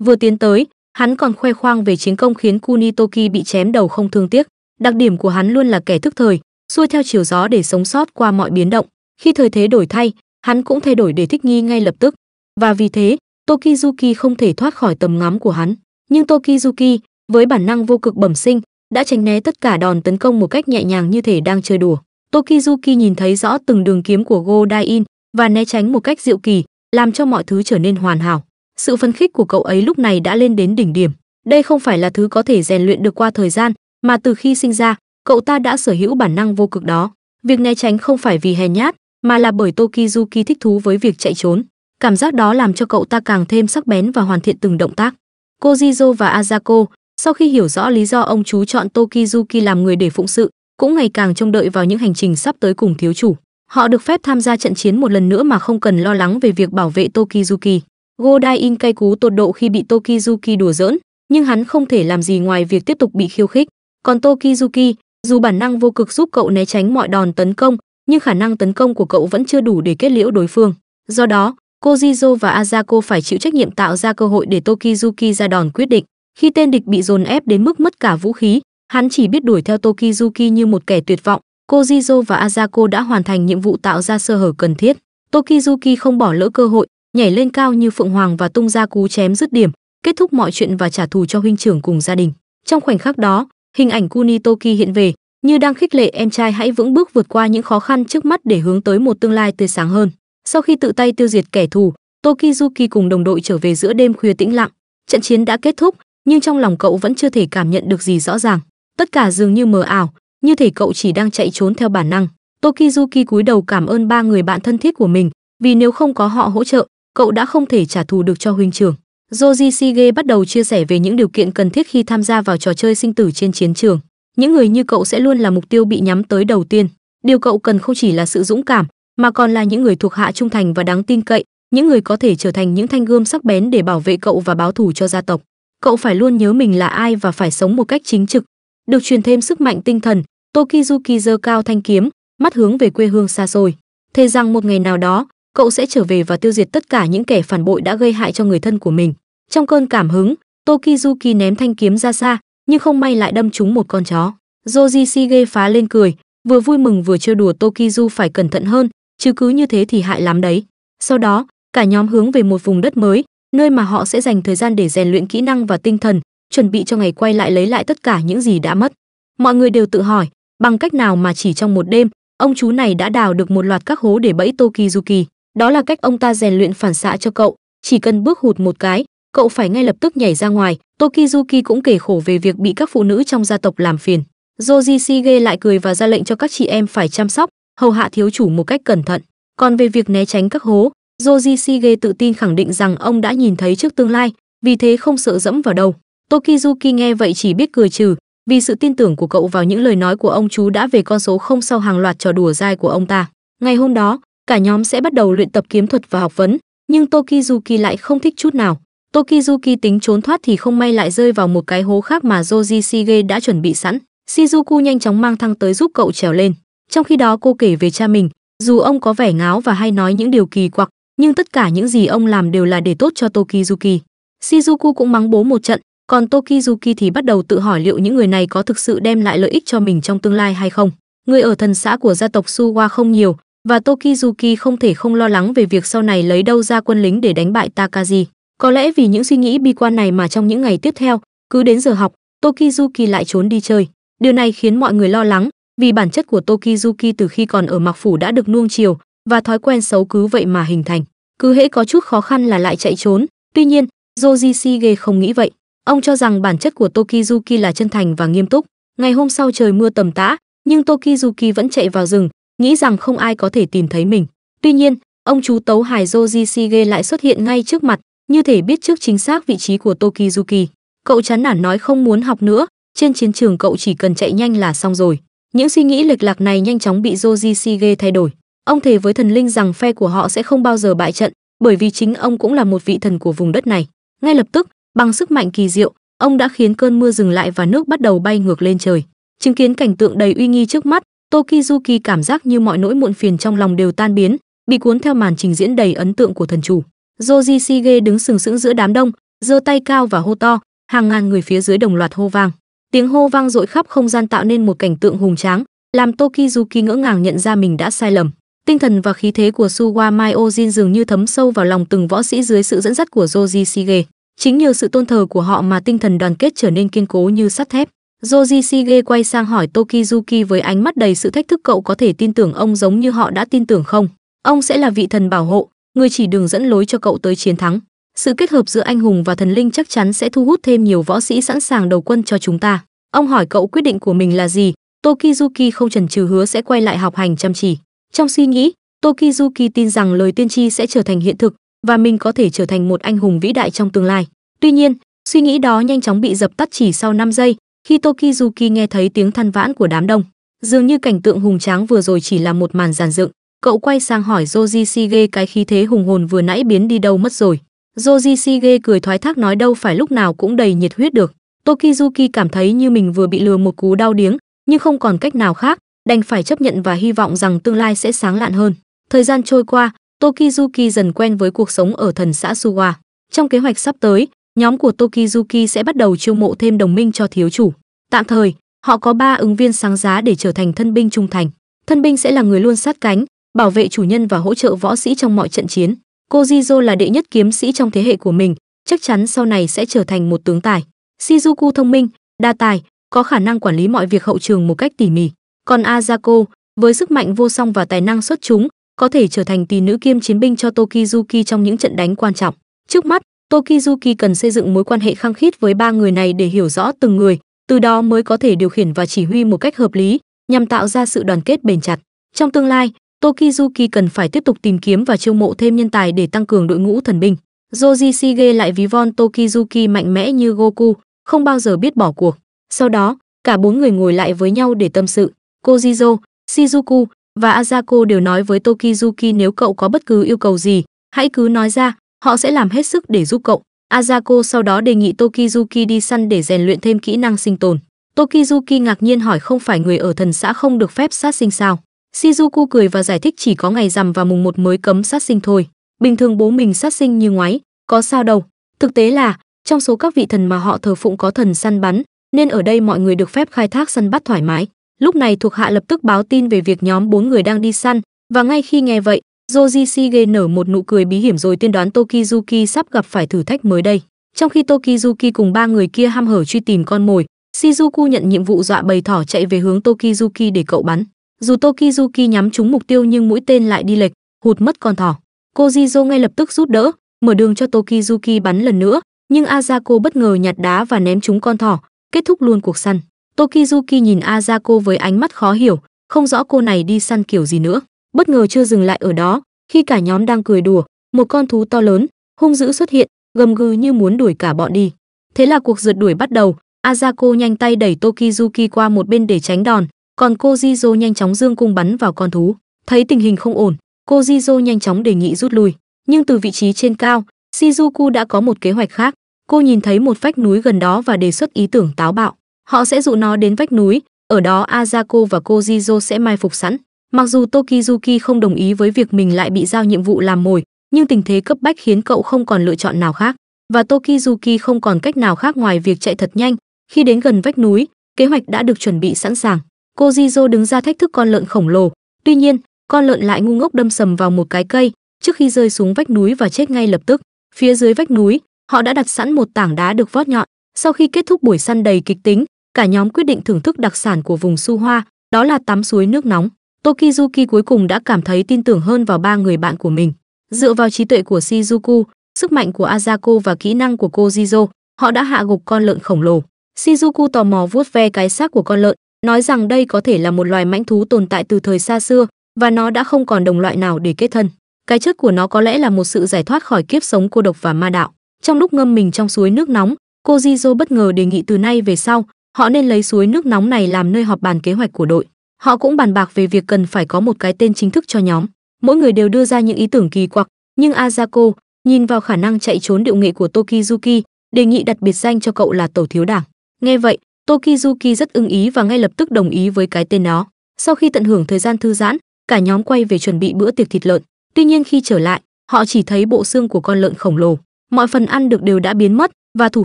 Vừa tiến tới, hắn còn khoe khoang về chiến công khiến Kunitoki bị chém đầu không thương tiếc. Đặc điểm của hắn luôn là kẻ thức thời, xuôi theo chiều gió để sống sót qua mọi biến động. Khi thời thế đổi thay, hắn cũng thay đổi để thích nghi ngay lập tức. Và vì thế, Tokizuki không thể thoát khỏi tầm ngắm của hắn, nhưng Tokizuki, với bản năng vô cực bẩm sinh, đã tránh né tất cả đòn tấn công một cách nhẹ nhàng như thể đang chơi đùa. Tokizuki nhìn thấy rõ từng đường kiếm của Go Dain và né tránh một cách diệu kỳ, làm cho mọi thứ trở nên hoàn hảo. Sự phấn khích của cậu ấy lúc này đã lên đến đỉnh điểm. Đây không phải là thứ có thể rèn luyện được qua thời gian, mà từ khi sinh ra, cậu ta đã sở hữu bản năng vô cực đó. Việc né tránh không phải vì hèn nhát, mà là bởi Tokizuki thích thú với việc chạy trốn. Cảm giác đó làm cho cậu ta càng thêm sắc bén và hoàn thiện từng động tác. Cô Jizo và Azako, sau khi hiểu rõ lý do ông chú chọn Tokizuki làm người để phụng sự, cũng ngày càng trông đợi vào những hành trình sắp tới cùng thiếu chủ. Họ được phép tham gia trận chiến một lần nữa mà không cần lo lắng về việc bảo vệ Tokizuki. Godai In cay cú tột độ khi bị Tokizuki đùa giỡn, nhưng hắn không thể làm gì ngoài việc tiếp tục bị khiêu khích. Còn Tokizuki, dù bản năng vô cực giúp cậu né tránh mọi đòn tấn công, nhưng khả năng tấn công của cậu vẫn chưa đủ để kết liễu đối phương. Do đó, Kojizo và Azako phải chịu trách nhiệm tạo ra cơ hội để Tokizuki ra đòn quyết định. Khi tên địch bị dồn ép đến mức mất cả vũ khí, hắn chỉ biết đuổi theo Tokizuki như một kẻ tuyệt vọng. Kojizo và Azako đã hoàn thành nhiệm vụ tạo ra sơ hở cần thiết. Tokizuki không bỏ lỡ cơ hội, nhảy lên cao như phượng hoàng và tung ra cú chém dứt điểm, kết thúc mọi chuyện và trả thù cho huynh trưởng cùng gia đình. Trong khoảnh khắc đó, hình ảnh Kunitoki hiện về, như đang khích lệ em trai hãy vững bước vượt qua những khó khăn trước mắt để hướng tới một tương lai tươi sáng hơn. Sau khi tự tay tiêu diệt kẻ thù, Tokizuki cùng đồng đội trở về giữa đêm khuya tĩnh lặng. Trận chiến đã kết thúc, nhưng trong lòng cậu vẫn chưa thể cảm nhận được gì rõ ràng. Tất cả dường như mờ ảo, như thể cậu chỉ đang chạy trốn theo bản năng. Tokizuki cúi đầu cảm ơn ba người bạn thân thiết của mình, vì nếu không có họ hỗ trợ, cậu đã không thể trả thù được cho huynh trưởng. Joji Sige bắt đầu chia sẻ về những điều kiện cần thiết khi tham gia vào trò chơi sinh tử trên chiến trường. Những người như cậu sẽ luôn là mục tiêu bị nhắm tới đầu tiên. Điều cậu cần không chỉ là sự dũng cảm, mà còn là những người thuộc hạ trung thành và đáng tin cậy, những người có thể trở thành những thanh gươm sắc bén để bảo vệ cậu và báo thù cho gia tộc. Cậu phải luôn nhớ mình là ai và phải sống một cách chính trực. Được truyền thêm sức mạnh tinh thần, Tokizuki giơ cao thanh kiếm, mắt hướng về quê hương xa xôi. Thề rằng một ngày nào đó, cậu sẽ trở về và tiêu diệt tất cả những kẻ phản bội đã gây hại cho người thân của mình. Trong cơn cảm hứng, Tokizuki ném thanh kiếm ra xa, nhưng không may lại đâm trúng một con chó. Joji Shige phá lên cười, vừa vui mừng vừa trêu đùa Tokizu phải cẩn thận hơn, chứ cứ như thế thì hại lắm đấy. Sau đó, cả nhóm hướng về một vùng đất mới, nơi mà họ sẽ dành thời gian để rèn luyện kỹ năng và tinh thần, chuẩn bị cho ngày quay lại lấy lại tất cả những gì đã mất. Mọi người đều tự hỏi, bằng cách nào mà chỉ trong một đêm, ông chú này đã đào được một loạt các hố để bẫy Tokizuki. Đó là cách ông ta rèn luyện phản xạ cho cậu, chỉ cần bước hụt một cái, cậu phải ngay lập tức nhảy ra ngoài. Tokizuki cũng kể khổ về việc bị các phụ nữ trong gia tộc làm phiền. Jojishige lại cười và ra lệnh cho các chị em phải chăm sóc, hầu hạ thiếu chủ một cách cẩn thận. Còn về việc né tránh các hố, Joji Sige tự tin khẳng định rằng ông đã nhìn thấy trước tương lai, vì thế không sợ dẫm vào đâu. Tokizuki nghe vậy chỉ biết cười trừ, vì sự tin tưởng của cậu vào những lời nói của ông chú đã về con số không sau hàng loạt trò đùa dai của ông ta. Ngày hôm đó, cả nhóm sẽ bắt đầu luyện tập kiếm thuật và học vấn, nhưng Tokizuki lại không thích chút nào. Tokizuki tính trốn thoát thì không may lại rơi vào một cái hố khác mà Joji Sige đã chuẩn bị sẵn. Shizuku nhanh chóng mang thăng tới giúp cậu trèo lên. Trong khi đó cô kể về cha mình, dù ông có vẻ ngáo và hay nói những điều kỳ quặc, nhưng tất cả những gì ông làm đều là để tốt cho Tokizuki. Shizuku cũng mắng bố một trận, còn Tokizuki thì bắt đầu tự hỏi liệu những người này có thực sự đem lại lợi ích cho mình trong tương lai hay không. Người ở thần xã của gia tộc Suwa không nhiều, và Tokizuki không thể không lo lắng về việc sau này lấy đâu ra quân lính để đánh bại Takaji. Có lẽ vì những suy nghĩ bi quan này mà trong những ngày tiếp theo, cứ đến giờ học, Tokizuki lại trốn đi chơi. Điều này khiến mọi người lo lắng, vì bản chất của Tokizuki từ khi còn ở Mặc phủ đã được nuông chiều và thói quen xấu cứ vậy mà hình thành, cứ hễ có chút khó khăn là lại chạy trốn. Tuy nhiên, Joji Shige không nghĩ vậy. Ông cho rằng bản chất của Tokizuki là chân thành và nghiêm túc. Ngày hôm sau trời mưa tầm tã, nhưng Tokizuki vẫn chạy vào rừng, nghĩ rằng không ai có thể tìm thấy mình. Tuy nhiên, ông chú tấu hài Joji Shige lại xuất hiện ngay trước mặt, như thể biết trước chính xác vị trí của Tokizuki. Cậu chán nản nói không muốn học nữa, trên chiến trường cậu chỉ cần chạy nhanh là xong rồi. Những suy nghĩ lệch lạc này nhanh chóng bị Joji Sige thay đổi. Ông thề với thần linh rằng phe của họ sẽ không bao giờ bại trận, bởi vì chính ông cũng là một vị thần của vùng đất này. Ngay lập tức, bằng sức mạnh kỳ diệu, ông đã khiến cơn mưa dừng lại và nước bắt đầu bay ngược lên trời. Chứng kiến cảnh tượng đầy uy nghi trước mắt, Tokizuki cảm giác như mọi nỗi muộn phiền trong lòng đều tan biến, bị cuốn theo màn trình diễn đầy ấn tượng của thần chủ. Joji Sige đứng sừng sững giữa đám đông, giơ tay cao và hô to, hàng ngàn người phía dưới đồng loạt hô vang. Tiếng hô vang dội khắp không gian tạo nên một cảnh tượng hùng tráng, làm Tokizuki ngỡ ngàng nhận ra mình đã sai lầm. Tinh thần và khí thế của Suwamai Ojin dường như thấm sâu vào lòng từng võ sĩ dưới sự dẫn dắt của Joji Sige. Chính nhờ sự tôn thờ của họ mà tinh thần đoàn kết trở nên kiên cố như sắt thép. Joji Sige quay sang hỏi Tokizuki với ánh mắt đầy sự thách thức cậu có thể tin tưởng ông giống như họ đã tin tưởng không? Ông sẽ là vị thần bảo hộ, người chỉ đường dẫn lối cho cậu tới chiến thắng. Sự kết hợp giữa anh hùng và thần linh chắc chắn sẽ thu hút thêm nhiều võ sĩ sẵn sàng đầu quân cho chúng ta. Ông hỏi cậu quyết định của mình là gì, Tokizuki không chần chừ hứa sẽ quay lại học hành chăm chỉ. Trong suy nghĩ, Tokizuki tin rằng lời tiên tri sẽ trở thành hiện thực và mình có thể trở thành một anh hùng vĩ đại trong tương lai. Tuy nhiên, suy nghĩ đó nhanh chóng bị dập tắt chỉ sau 5 giây khi Tokizuki nghe thấy tiếng than vãn của đám đông. Dường như cảnh tượng hùng tráng vừa rồi chỉ là một màn giàn dựng. Cậu quay sang hỏi Joji Sige cái khí thế hùng hồn vừa nãy biến đi đâu mất rồi. Joji Sige cười thoái thác nói đâu phải lúc nào cũng đầy nhiệt huyết được. Tokizuki cảm thấy như mình vừa bị lừa một cú đau điếng, nhưng không còn cách nào khác, đành phải chấp nhận và hy vọng rằng tương lai sẽ sáng lạn hơn. Thời gian trôi qua, Tokizuki dần quen với cuộc sống ở thần xã Suwa. Trong kế hoạch sắp tới, nhóm của Tokizuki sẽ bắt đầu chiêu mộ thêm đồng minh cho thiếu chủ. Tạm thời, họ có 3 ứng viên sáng giá để trở thành thân binh trung thành. Thân binh sẽ là người luôn sát cánh, bảo vệ chủ nhân và hỗ trợ võ sĩ trong mọi trận chiến. Cô Jizo là đệ nhất kiếm sĩ trong thế hệ của mình, chắc chắn sau này sẽ trở thành một tướng tài. Shizuku thông minh, đa tài, có khả năng quản lý mọi việc hậu trường một cách tỉ mỉ. Còn Azako, với sức mạnh vô song và tài năng xuất chúng, có thể trở thành tỷ nữ kiêm chiến binh cho Tokizuki trong những trận đánh quan trọng. Trước mắt, Tokizuki cần xây dựng mối quan hệ khăng khít với ba người này để hiểu rõ từng người, từ đó mới có thể điều khiển và chỉ huy một cách hợp lý, nhằm tạo ra sự đoàn kết bền chặt. Trong tương lai, Tokizuki cần phải tiếp tục tìm kiếm và chiêu mộ thêm nhân tài để tăng cường đội ngũ thần binh. Joji Shige lại ví von Tokizuki mạnh mẽ như Goku, không bao giờ biết bỏ cuộc. Sau đó, cả bốn người ngồi lại với nhau để tâm sự. Kojizo, Shizuku và Azako đều nói với Tokizuki nếu cậu có bất cứ yêu cầu gì, hãy cứ nói ra, họ sẽ làm hết sức để giúp cậu. Azako sau đó đề nghị Tokizuki đi săn để rèn luyện thêm kỹ năng sinh tồn. Tokizuki ngạc nhiên hỏi không phải người ở thần xã không được phép sát sinh sao? Shizuku cười và giải thích chỉ có ngày rằm và mùng một mới cấm sát sinh thôi. Bình thường bố mình sát sinh như ngoái, có sao đâu. Thực tế là, trong số các vị thần mà họ thờ phụng có thần săn bắn, nên ở đây mọi người được phép khai thác săn bắt thoải mái. Lúc này thuộc hạ lập tức báo tin về việc nhóm bốn người đang đi săn, và ngay khi nghe vậy, Joji Shige nở một nụ cười bí hiểm rồi tiên đoán Tokizuki sắp gặp phải thử thách mới đây. Trong khi Tokizuki cùng ba người kia ham hở truy tìm con mồi, Shizuku nhận nhiệm vụ dọa bầy thỏ chạy về hướng Tokizuki để cậu bắn. Dù Tokizuki nhắm trúng mục tiêu nhưng mũi tên lại đi lệch, hụt mất con thỏ. Kojizo ngay lập tức giúp đỡ, mở đường cho Tokizuki bắn lần nữa, nhưng Azako bất ngờ nhặt đá và ném trúng con thỏ, kết thúc luôn cuộc săn. Tokizuki nhìn Azako với ánh mắt khó hiểu, không rõ cô này đi săn kiểu gì nữa. Bất ngờ chưa dừng lại ở đó, khi cả nhóm đang cười đùa, một con thú to lớn, hung dữ xuất hiện, gầm gừ như muốn đuổi cả bọn đi. Thế là cuộc rượt đuổi bắt đầu, Azako nhanh tay đẩy Tokizuki qua một bên để tránh đòn, còn cô Jizo nhanh chóng dương cung bắn vào con thú. Thấy tình hình không ổn, cô Jizo nhanh chóng đề nghị rút lui, nhưng từ vị trí trên cao, Shizuku đã có một kế hoạch khác. Cô nhìn thấy một vách núi gần đó và đề xuất ý tưởng táo bạo. Họ sẽ dụ nó đến vách núi, ở đó Azako và cô Jizo sẽ mai phục sẵn. Mặc dù Tokizuki không đồng ý với việc mình lại bị giao nhiệm vụ làm mồi, nhưng tình thế cấp bách khiến cậu không còn lựa chọn nào khác, và Tokizuki không còn cách nào khác ngoài việc chạy thật nhanh. Khi đến gần vách núi, kế hoạch đã được chuẩn bị sẵn sàng cô Jizo đứng ra thách thức con lợn khổng lồ. Tuy nhiên, con lợn lại ngu ngốc đâm sầm vào một cái cây, trước khi rơi xuống vách núi và chết ngay lập tức. Phía dưới vách núi, họ đã đặt sẵn một tảng đá được vót nhọn. Sau khi kết thúc buổi săn đầy kịch tính, cả nhóm quyết định thưởng thức đặc sản của vùng Su Hoa, đó là tắm suối nước nóng. Tokizuki cuối cùng đã cảm thấy tin tưởng hơn vào ba người bạn của mình. Dựa vào trí tuệ của Shizuku, sức mạnh của Azako và kỹ năng của cô Jizo, họ đã hạ gục con lợn khổng lồ. Shizuku tò mò vuốt ve cái xác của con lợn, nói rằng đây có thể là một loài mãnh thú tồn tại từ thời xa xưa và nó đã không còn đồng loại nào để kết thân. Cái chết của nó có lẽ là một sự giải thoát khỏi kiếp sống cô độc và ma đạo. Trong lúc ngâm mình trong suối nước nóng, cô Jizo bất ngờ đề nghị từ nay về sau, họ nên lấy suối nước nóng này làm nơi họp bàn kế hoạch của đội. Họ cũng bàn bạc về việc cần phải có một cái tên chính thức cho nhóm. Mỗi người đều đưa ra những ý tưởng kỳ quặc, nhưng Azako, nhìn vào khả năng chạy trốn điệu nghệ của Tokizuki, đề nghị đặt biệt danh cho cậu là Tổ thiếu đảng. Nghe vậy, tokizuki rất ưng ý và ngay lập tức đồng ý với cái tên nó sau khi tận hưởng thời gian thư giãn cả nhóm quay về chuẩn bị bữa tiệc thịt lợn tuy nhiên khi trở lại họ chỉ thấy bộ xương của con lợn khổng lồ mọi phần ăn được đều đã biến mất và thủ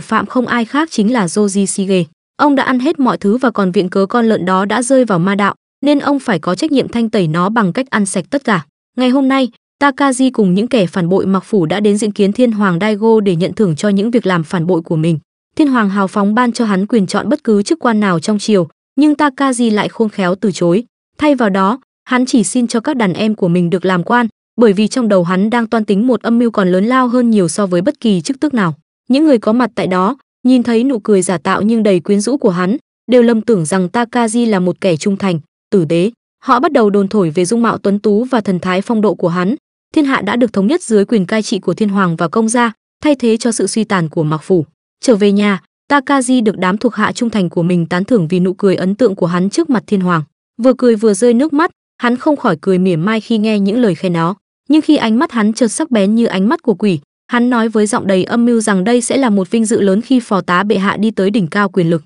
phạm không ai khác chính là joji sige ông đã ăn hết mọi thứ và còn viện cớ con lợn đó đã rơi vào ma đạo nên ông phải có trách nhiệm thanh tẩy nó bằng cách ăn sạch tất cả ngày hôm nay takaji cùng những kẻ phản bội mặc phủ đã đến diễn kiến thiên hoàng daigo để nhận thưởng cho những việc làm phản bội của mình Thiên hoàng hào phóng ban cho hắn quyền chọn bất cứ chức quan nào trong triều, nhưng Takaji lại khôn khéo từ chối. Thay vào đó, hắn chỉ xin cho các đàn em của mình được làm quan, bởi vì trong đầu hắn đang toan tính một âm mưu còn lớn lao hơn nhiều so với bất kỳ chức tước nào. Những người có mặt tại đó, nhìn thấy nụ cười giả tạo nhưng đầy quyến rũ của hắn, đều lầm tưởng rằng Takaji là một kẻ trung thành, tử đế. Họ bắt đầu đồn thổi về dung mạo tuấn tú và thần thái phong độ của hắn. Thiên hạ đã được thống nhất dưới quyền cai trị của thiên hoàng và công gia, thay thế cho sự suy tàn của Mạc phủ. Trở về nhà, Takaji được đám thuộc hạ trung thành của mình tán thưởng vì nụ cười ấn tượng của hắn trước mặt thiên hoàng. Vừa cười vừa rơi nước mắt, hắn không khỏi cười mỉa mai khi nghe những lời khen nó. Nhưng khi ánh mắt hắn chợt sắc bén như ánh mắt của quỷ, hắn nói với giọng đầy âm mưu rằng đây sẽ là một vinh dự lớn khi phò tá bệ hạ đi tới đỉnh cao quyền lực.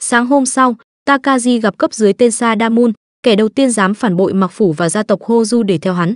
Sáng hôm sau, Takaji gặp cấp dưới tên Sadamun, kẻ đầu tiên dám phản bội Mạc phủ và gia tộc Hoju để theo hắn.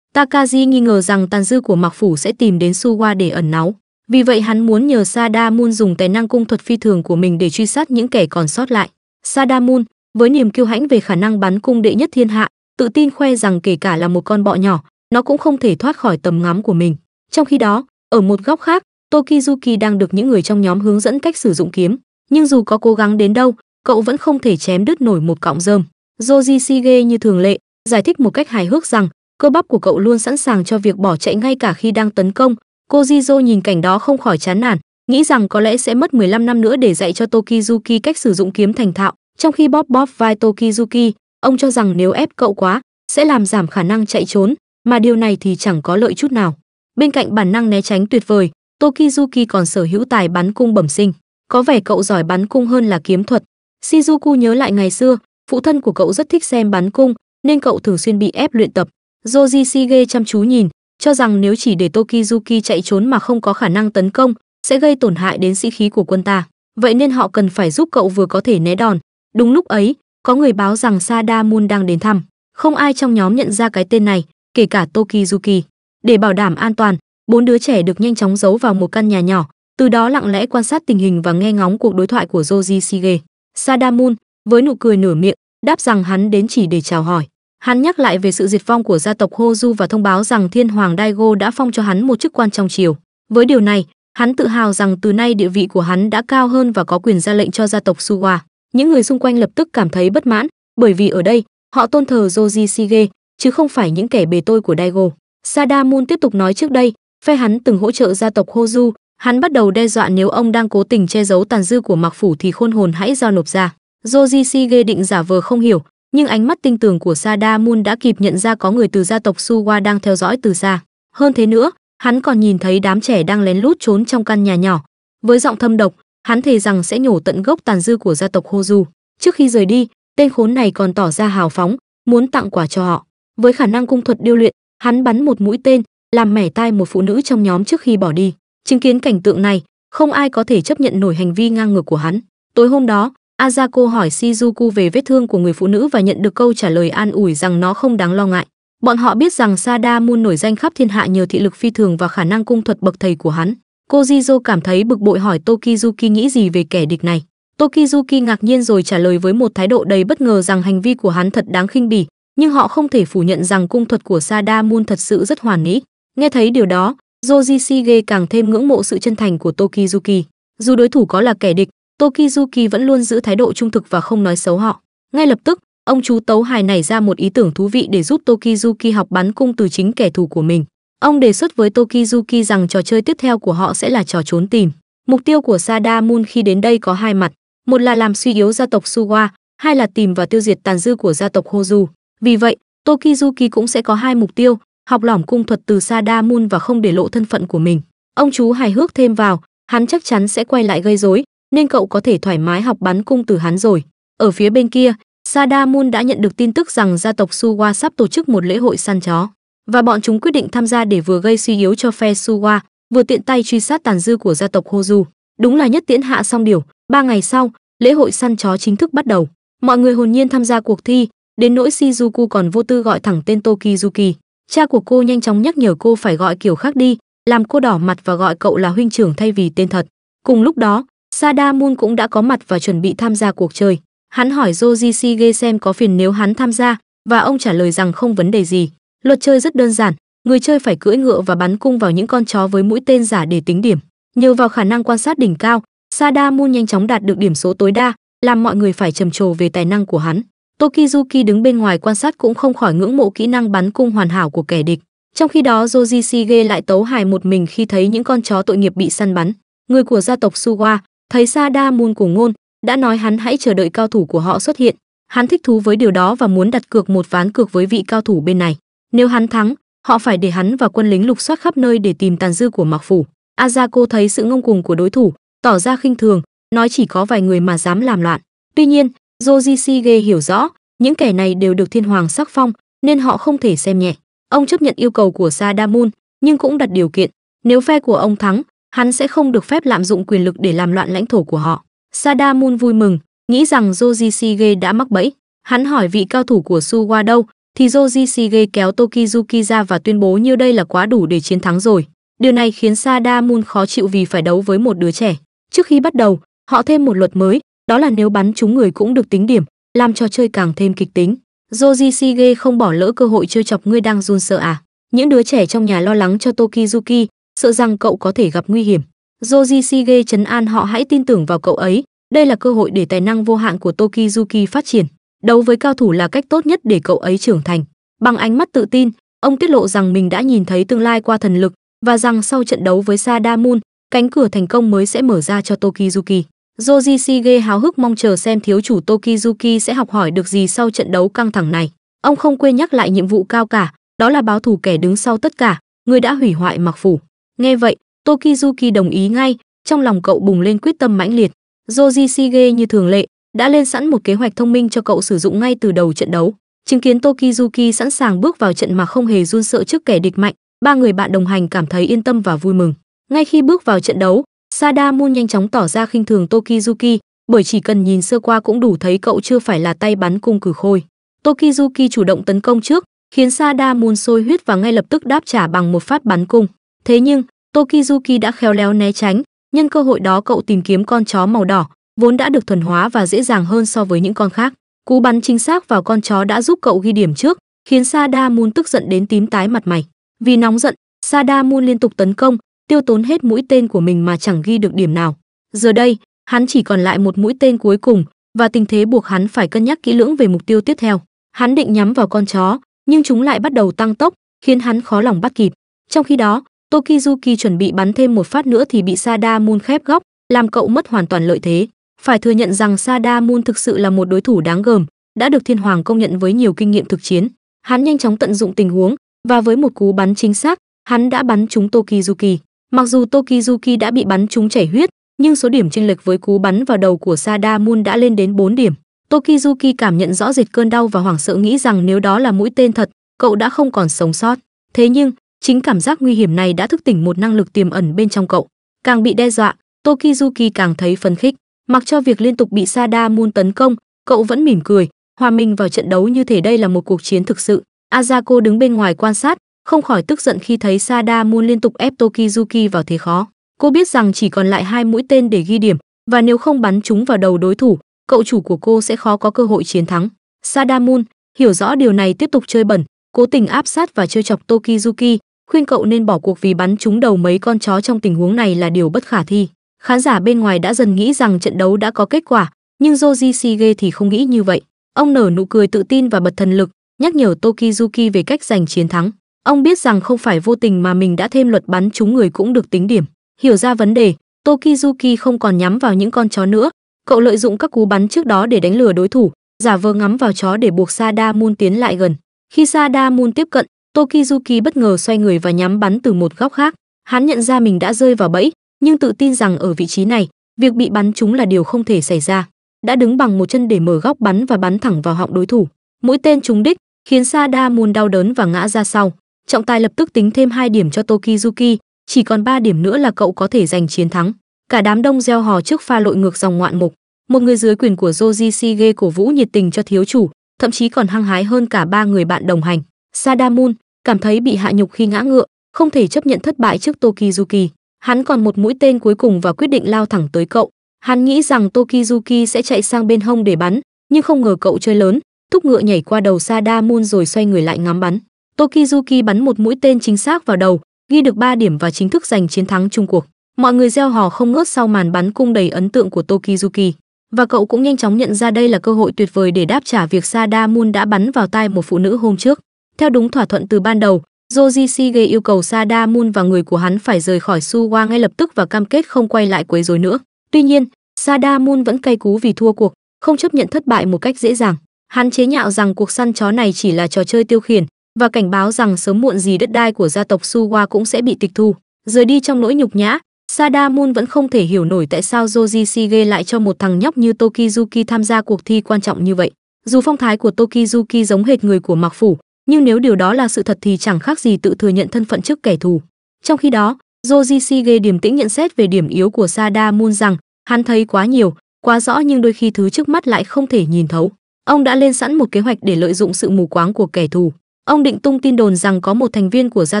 Takaji nghi ngờ rằng tàn dư của Mạc phủ sẽ tìm đến Suwa để ẩn náu. Vì vậy hắn muốn nhờ Sadamun dùng tài năng cung thuật phi thường của mình để truy sát những kẻ còn sót lại. Sadamun, với niềm kiêu hãnh về khả năng bắn cung đệ nhất thiên hạ, tự tin khoe rằng kể cả là một con bọ nhỏ, nó cũng không thể thoát khỏi tầm ngắm của mình. Trong khi đó, ở một góc khác, Tokizuki đang được những người trong nhóm hướng dẫn cách sử dụng kiếm, nhưng dù có cố gắng đến đâu, cậu vẫn không thể chém đứt nổi một cọng rơm. Joji Sige như thường lệ, giải thích một cách hài hước rằng cơ bắp của cậu luôn sẵn sàng cho việc bỏ chạy ngay cả khi đang tấn công, Cô Jizo nhìn cảnh đó không khỏi chán nản, nghĩ rằng có lẽ sẽ mất 15 năm nữa để dạy cho Tokizuki cách sử dụng kiếm thành thạo, trong khi bóp bóp vai Tokizuki, ông cho rằng nếu ép cậu quá, sẽ làm giảm khả năng chạy trốn, mà điều này thì chẳng có lợi chút nào. Bên cạnh bản năng né tránh tuyệt vời, Tokizuki còn sở hữu tài bắn cung bẩm sinh, có vẻ cậu giỏi bắn cung hơn là kiếm thuật. Shizuku nhớ lại ngày xưa, phụ thân của cậu rất thích xem bắn cung, nên cậu thường xuyên bị ép luyện tập. Joji Shige chăm chú nhìn, cho rằng nếu chỉ để Tokizuki chạy trốn mà không có khả năng tấn công, sẽ gây tổn hại đến sĩ khí của quân ta. Vậy nên họ cần phải giúp cậu vừa có thể né đòn. Đúng lúc ấy, có người báo rằng Sada Moon đang đến thăm. Không ai trong nhóm nhận ra cái tên này, kể cả Tokizuki. Để bảo đảm an toàn, bốn đứa trẻ được nhanh chóng giấu vào một căn nhà nhỏ, từ đó lặng lẽ quan sát tình hình và nghe ngóng cuộc đối thoại của Joji Sige. Sadamun, với nụ cười nửa miệng, đáp rằng hắn đến chỉ để chào hỏi. Hắn nhắc lại về sự diệt vong của gia tộc Hozu và thông báo rằng Thiên Hoàng Daigo đã phong cho hắn một chức quan trong triều. Với điều này, hắn tự hào rằng từ nay địa vị của hắn đã cao hơn và có quyền ra lệnh cho gia tộc Suwa. Những người xung quanh lập tức cảm thấy bất mãn, bởi vì ở đây, họ tôn thờ Joji Shige, chứ không phải những kẻ bề tôi của Daigo. Sadamun tiếp tục nói trước đây, phe hắn từng hỗ trợ gia tộc Hozu, hắn bắt đầu đe dọa nếu ông đang cố tình che giấu tàn dư của Mạc phủ thì khôn hồn hãy giao nộp ra. Joji Shige định giả vờ không hiểu, nhưng ánh mắt tinh tường của Sada Sadamun đã kịp nhận ra có người từ gia tộc Suwa đang theo dõi từ xa. Hơn thế nữa, hắn còn nhìn thấy đám trẻ đang lén lút trốn trong căn nhà nhỏ. Với giọng thâm độc, hắn thề rằng sẽ nhổ tận gốc tàn dư của gia tộc Hoju. Trước khi rời đi, tên khốn này còn tỏ ra hào phóng, muốn tặng quà cho họ. Với khả năng cung thuật điêu luyện, hắn bắn một mũi tên, làm mẻ tai một phụ nữ trong nhóm trước khi bỏ đi. Chứng kiến cảnh tượng này, không ai có thể chấp nhận nổi hành vi ngang ngược của hắn. Tối hôm đó, Azako hỏi Shizuku về vết thương của người phụ nữ và nhận được câu trả lời an ủi rằng nó không đáng lo ngại. Bọn họ biết rằng Sada Sadamun nổi danh khắp thiên hạ nhờ thị lực phi thường và khả năng cung thuật bậc thầy của hắn. Cô Jizo cảm thấy bực bội hỏi Tokizuki nghĩ gì về kẻ địch này. Tokizuki ngạc nhiên rồi trả lời với một thái độ đầy bất ngờ rằng hành vi của hắn thật đáng khinh bỉ, nhưng họ không thể phủ nhận rằng cung thuật của Sada Sadamun thật sự rất hoàn mỹ. Nghe thấy điều đó, Jojishige càng thêm ngưỡng mộ sự chân thành của Tokizuki. Dù đối thủ có là kẻ địch, tokizuki vẫn luôn giữ thái độ trung thực và không nói xấu họ ngay lập tức ông chú tấu hài nảy ra một ý tưởng thú vị để giúp tokizuki học bắn cung từ chính kẻ thù của mình ông đề xuất với tokizuki rằng trò chơi tiếp theo của họ sẽ là trò trốn tìm mục tiêu của sada moon khi đến đây có hai mặt một là làm suy yếu gia tộc suwa hai là tìm và tiêu diệt tàn dư của gia tộc hoju vì vậy tokizuki cũng sẽ có hai mục tiêu học lỏm cung thuật từ sada moon và không để lộ thân phận của mình ông chú hài hước thêm vào hắn chắc chắn sẽ quay lại gây rối nên cậu có thể thoải mái học bắn cung từ hắn rồi. Ở phía bên kia, Sada Sadamun đã nhận được tin tức rằng gia tộc Suwa sắp tổ chức một lễ hội săn chó và bọn chúng quyết định tham gia để vừa gây suy yếu cho phe Suwa, vừa tiện tay truy sát tàn dư của gia tộc Hozu. Đúng là nhất tiễn hạ xong điều, ba ngày sau, lễ hội săn chó chính thức bắt đầu. Mọi người hồn nhiên tham gia cuộc thi, đến nỗi Shizuku còn vô tư gọi thẳng tên Tokizuki. Cha của cô nhanh chóng nhắc nhở cô phải gọi kiểu khác đi, làm cô đỏ mặt và gọi cậu là huynh trưởng thay vì tên thật. Cùng lúc đó, Sada Sadamun cũng đã có mặt và chuẩn bị tham gia cuộc chơi. Hắn hỏi Joji Sige xem có phiền nếu hắn tham gia, và ông trả lời rằng không vấn đề gì. Luật chơi rất đơn giản, người chơi phải cưỡi ngựa và bắn cung vào những con chó với mũi tên giả để tính điểm. Nhờ vào khả năng quan sát đỉnh cao, Sada Sadamun nhanh chóng đạt được điểm số tối đa, làm mọi người phải trầm trồ về tài năng của hắn. Tokizuki đứng bên ngoài quan sát cũng không khỏi ngưỡng mộ kỹ năng bắn cung hoàn hảo của kẻ địch. Trong khi đó Joji Sige lại tấu hài một mình khi thấy những con chó tội nghiệp bị săn bắn. Người của gia tộc Suwa, thấy sa đa môn của ngôn đã nói hắn hãy chờ đợi cao thủ của họ xuất hiện hắn thích thú với điều đó và muốn đặt cược một ván cược với vị cao thủ bên này nếu hắn thắng họ phải để hắn và quân lính lục soát khắp nơi để tìm tàn dư của mạc phủ Azako thấy sự ngông cuồng của đối thủ, tỏ ra khinh thường, nói chỉ có vài người mà dám làm loạn. Tuy nhiên, Jojishige hiểu rõ, những kẻ này đều được thiên hoàng sắc phong, nên họ không thể xem nhẹ. Ông chấp nhận yêu cầu của Sadamun, nhưng cũng đặt điều kiện, nếu phe của ông thắng, hắn sẽ không được phép lạm dụng quyền lực để làm loạn lãnh thổ của họ. Sadamun vui mừng, nghĩ rằng Jojishige đã mắc bẫy. Hắn hỏi vị cao thủ của Suwa đâu, thì Jojishige kéo Tokizuki ra và tuyên bố như đây là quá đủ để chiến thắng rồi. Điều này khiến Sadamun khó chịu vì phải đấu với một đứa trẻ. Trước khi bắt đầu, họ thêm một luật mới, đó là nếu bắn trúng người cũng được tính điểm, làm cho chơi càng thêm kịch tính. Jojishige không bỏ lỡ cơ hội chơi chọc ngươi đang run sợ à. Những đứa trẻ trong nhà lo lắng cho Tokizuki, sợ rằng cậu có thể gặp nguy hiểm. Joji Sige chấn an họ hãy tin tưởng vào cậu ấy, đây là cơ hội để tài năng vô hạn của Tokizuki phát triển. Đấu với cao thủ là cách tốt nhất để cậu ấy trưởng thành. Bằng ánh mắt tự tin, ông tiết lộ rằng mình đã nhìn thấy tương lai qua thần lực và rằng sau trận đấu với Sadamun, cánh cửa thành công mới sẽ mở ra cho Tokizuki. Joji Sige háo hức mong chờ xem thiếu chủ Tokizuki sẽ học hỏi được gì sau trận đấu căng thẳng này. Ông không quên nhắc lại nhiệm vụ cao cả, đó là báo thù kẻ đứng sau tất cả, người đã hủy hoại mặc phủ. Nghe vậy, Tokizuki đồng ý ngay, trong lòng cậu bùng lên quyết tâm mãnh liệt. Joji Shige như thường lệ, đã lên sẵn một kế hoạch thông minh cho cậu sử dụng ngay từ đầu trận đấu. Chứng kiến Tokizuki sẵn sàng bước vào trận mà không hề run sợ trước kẻ địch mạnh, ba người bạn đồng hành cảm thấy yên tâm và vui mừng. Ngay khi bước vào trận đấu, Sadamun nhanh chóng tỏ ra khinh thường Tokizuki, bởi chỉ cần nhìn sơ qua cũng đủ thấy cậu chưa phải là tay bắn cung cử khôi. Tokizuki chủ động tấn công trước, khiến Sadamun sôi huyết và ngay lập tức đáp trả bằng một phát bắn cung. Thế nhưng, Tokizuki đã khéo léo né tránh, nhân cơ hội đó cậu tìm kiếm con chó màu đỏ, vốn đã được thuần hóa và dễ dàng hơn so với những con khác. Cú bắn chính xác vào con chó đã giúp cậu ghi điểm trước, khiến Sada Moon tức giận đến tím tái mặt mày. Vì nóng giận, Sada Moon liên tục tấn công, tiêu tốn hết mũi tên của mình mà chẳng ghi được điểm nào. Giờ đây, hắn chỉ còn lại một mũi tên cuối cùng và tình thế buộc hắn phải cân nhắc kỹ lưỡng về mục tiêu tiếp theo. Hắn định nhắm vào con chó, nhưng chúng lại bắt đầu tăng tốc, khiến hắn khó lòng bắt kịp. Trong khi đó, Tokizuki chuẩn bị bắn thêm một phát nữa thì bị Sada Moon khép góc, làm cậu mất hoàn toàn lợi thế. Phải thừa nhận rằng Sada Moon thực sự là một đối thủ đáng gờm, đã được Thiên Hoàng công nhận với nhiều kinh nghiệm thực chiến. Hắn nhanh chóng tận dụng tình huống và với một cú bắn chính xác, hắn đã bắn trúng Tokizuki. Mặc dù Tokizuki đã bị bắn trúng chảy huyết, nhưng số điểm chênh lệch với cú bắn vào đầu của Sada Moon đã lên đến 4 điểm. Tokizuki cảm nhận rõ rệt cơn đau và hoảng sợ nghĩ rằng nếu đó là mũi tên thật, cậu đã không còn sống sót. Thế nhưng, chính cảm giác nguy hiểm này đã thức tỉnh một năng lực tiềm ẩn bên trong cậu càng bị đe dọa tokizuki càng thấy phấn khích mặc cho việc liên tục bị sada mun tấn công cậu vẫn mỉm cười hòa mình vào trận đấu như thể đây là một cuộc chiến thực sự azako đứng bên ngoài quan sát không khỏi tức giận khi thấy sada mun liên tục ép tokizuki vào thế khó cô biết rằng chỉ còn lại hai mũi tên để ghi điểm và nếu không bắn chúng vào đầu đối thủ cậu chủ của cô sẽ khó có cơ hội chiến thắng sada mun hiểu rõ điều này tiếp tục chơi bẩn cố tình áp sát và chơi chọc tokizuki khuyên cậu nên bỏ cuộc vì bắn trúng đầu mấy con chó trong tình huống này là điều bất khả thi. Khán giả bên ngoài đã dần nghĩ rằng trận đấu đã có kết quả, nhưng Joji Sige thì không nghĩ như vậy. Ông nở nụ cười tự tin và bật thần lực, nhắc nhở Tokizuki về cách giành chiến thắng. Ông biết rằng không phải vô tình mà mình đã thêm luật bắn trúng người cũng được tính điểm. Hiểu ra vấn đề, Tokizuki không còn nhắm vào những con chó nữa. Cậu lợi dụng các cú bắn trước đó để đánh lừa đối thủ, giả vờ ngắm vào chó để buộc Sada Moon tiến lại gần. Khi Sada Moon tiếp cận, Tokizuki bất ngờ xoay người và nhắm bắn từ một góc khác. Hắn nhận ra mình đã rơi vào bẫy, nhưng tự tin rằng ở vị trí này, việc bị bắn trúng là điều không thể xảy ra. Đã đứng bằng một chân để mở góc bắn và bắn thẳng vào họng đối thủ. Mũi tên trúng đích, khiến Sada muôn đau đớn và ngã ra sau. Trọng tài lập tức tính thêm 2 điểm cho Tokizuki, chỉ còn 3 điểm nữa là cậu có thể giành chiến thắng. Cả đám đông gieo hò trước pha lội ngược dòng ngoạn mục. Một người dưới quyền của Joji Shige cổ vũ nhiệt tình cho thiếu chủ, thậm chí còn hăng hái hơn cả ba người bạn đồng hành. Sadamun cảm thấy bị hạ nhục khi ngã ngựa, không thể chấp nhận thất bại trước Tokizuki. Hắn còn một mũi tên cuối cùng và quyết định lao thẳng tới cậu. Hắn nghĩ rằng Tokizuki sẽ chạy sang bên hông để bắn, nhưng không ngờ cậu chơi lớn, thúc ngựa nhảy qua đầu Sadamun rồi xoay người lại ngắm bắn. Tokizuki bắn một mũi tên chính xác vào đầu, ghi được 3 điểm và chính thức giành chiến thắng chung cuộc. Mọi người gieo hò không ngớt sau màn bắn cung đầy ấn tượng của Tokizuki, và cậu cũng nhanh chóng nhận ra đây là cơ hội tuyệt vời để đáp trả việc Sadamun đã bắn vào tai một phụ nữ hôm trước. Theo đúng thỏa thuận từ ban đầu, Jojishige yêu cầu Sada Sadamun và người của hắn phải rời khỏi Suwa ngay lập tức và cam kết không quay lại quấy rối nữa. Tuy nhiên, Sada Sadamun vẫn cay cú vì thua cuộc, không chấp nhận thất bại một cách dễ dàng. Hắn chế nhạo rằng cuộc săn chó này chỉ là trò chơi tiêu khiển và cảnh báo rằng sớm muộn gì đất đai của gia tộc Suwa cũng sẽ bị tịch thu. Rời đi trong nỗi nhục nhã, Sada Sadamun vẫn không thể hiểu nổi tại sao Jojishige lại cho một thằng nhóc như Tokizuki tham gia cuộc thi quan trọng như vậy. Dù phong thái của Tokizuki giống hệt người của Mạc Phủ, nhưng nếu điều đó là sự thật thì chẳng khác gì tự thừa nhận thân phận trước kẻ thù. Trong khi đó, Joji Jojishige điểm tĩnh nhận xét về điểm yếu của Sada Moon rằng hắn thấy quá nhiều, quá rõ nhưng đôi khi thứ trước mắt lại không thể nhìn thấu. Ông đã lên sẵn một kế hoạch để lợi dụng sự mù quáng của kẻ thù. Ông định tung tin đồn rằng có một thành viên của gia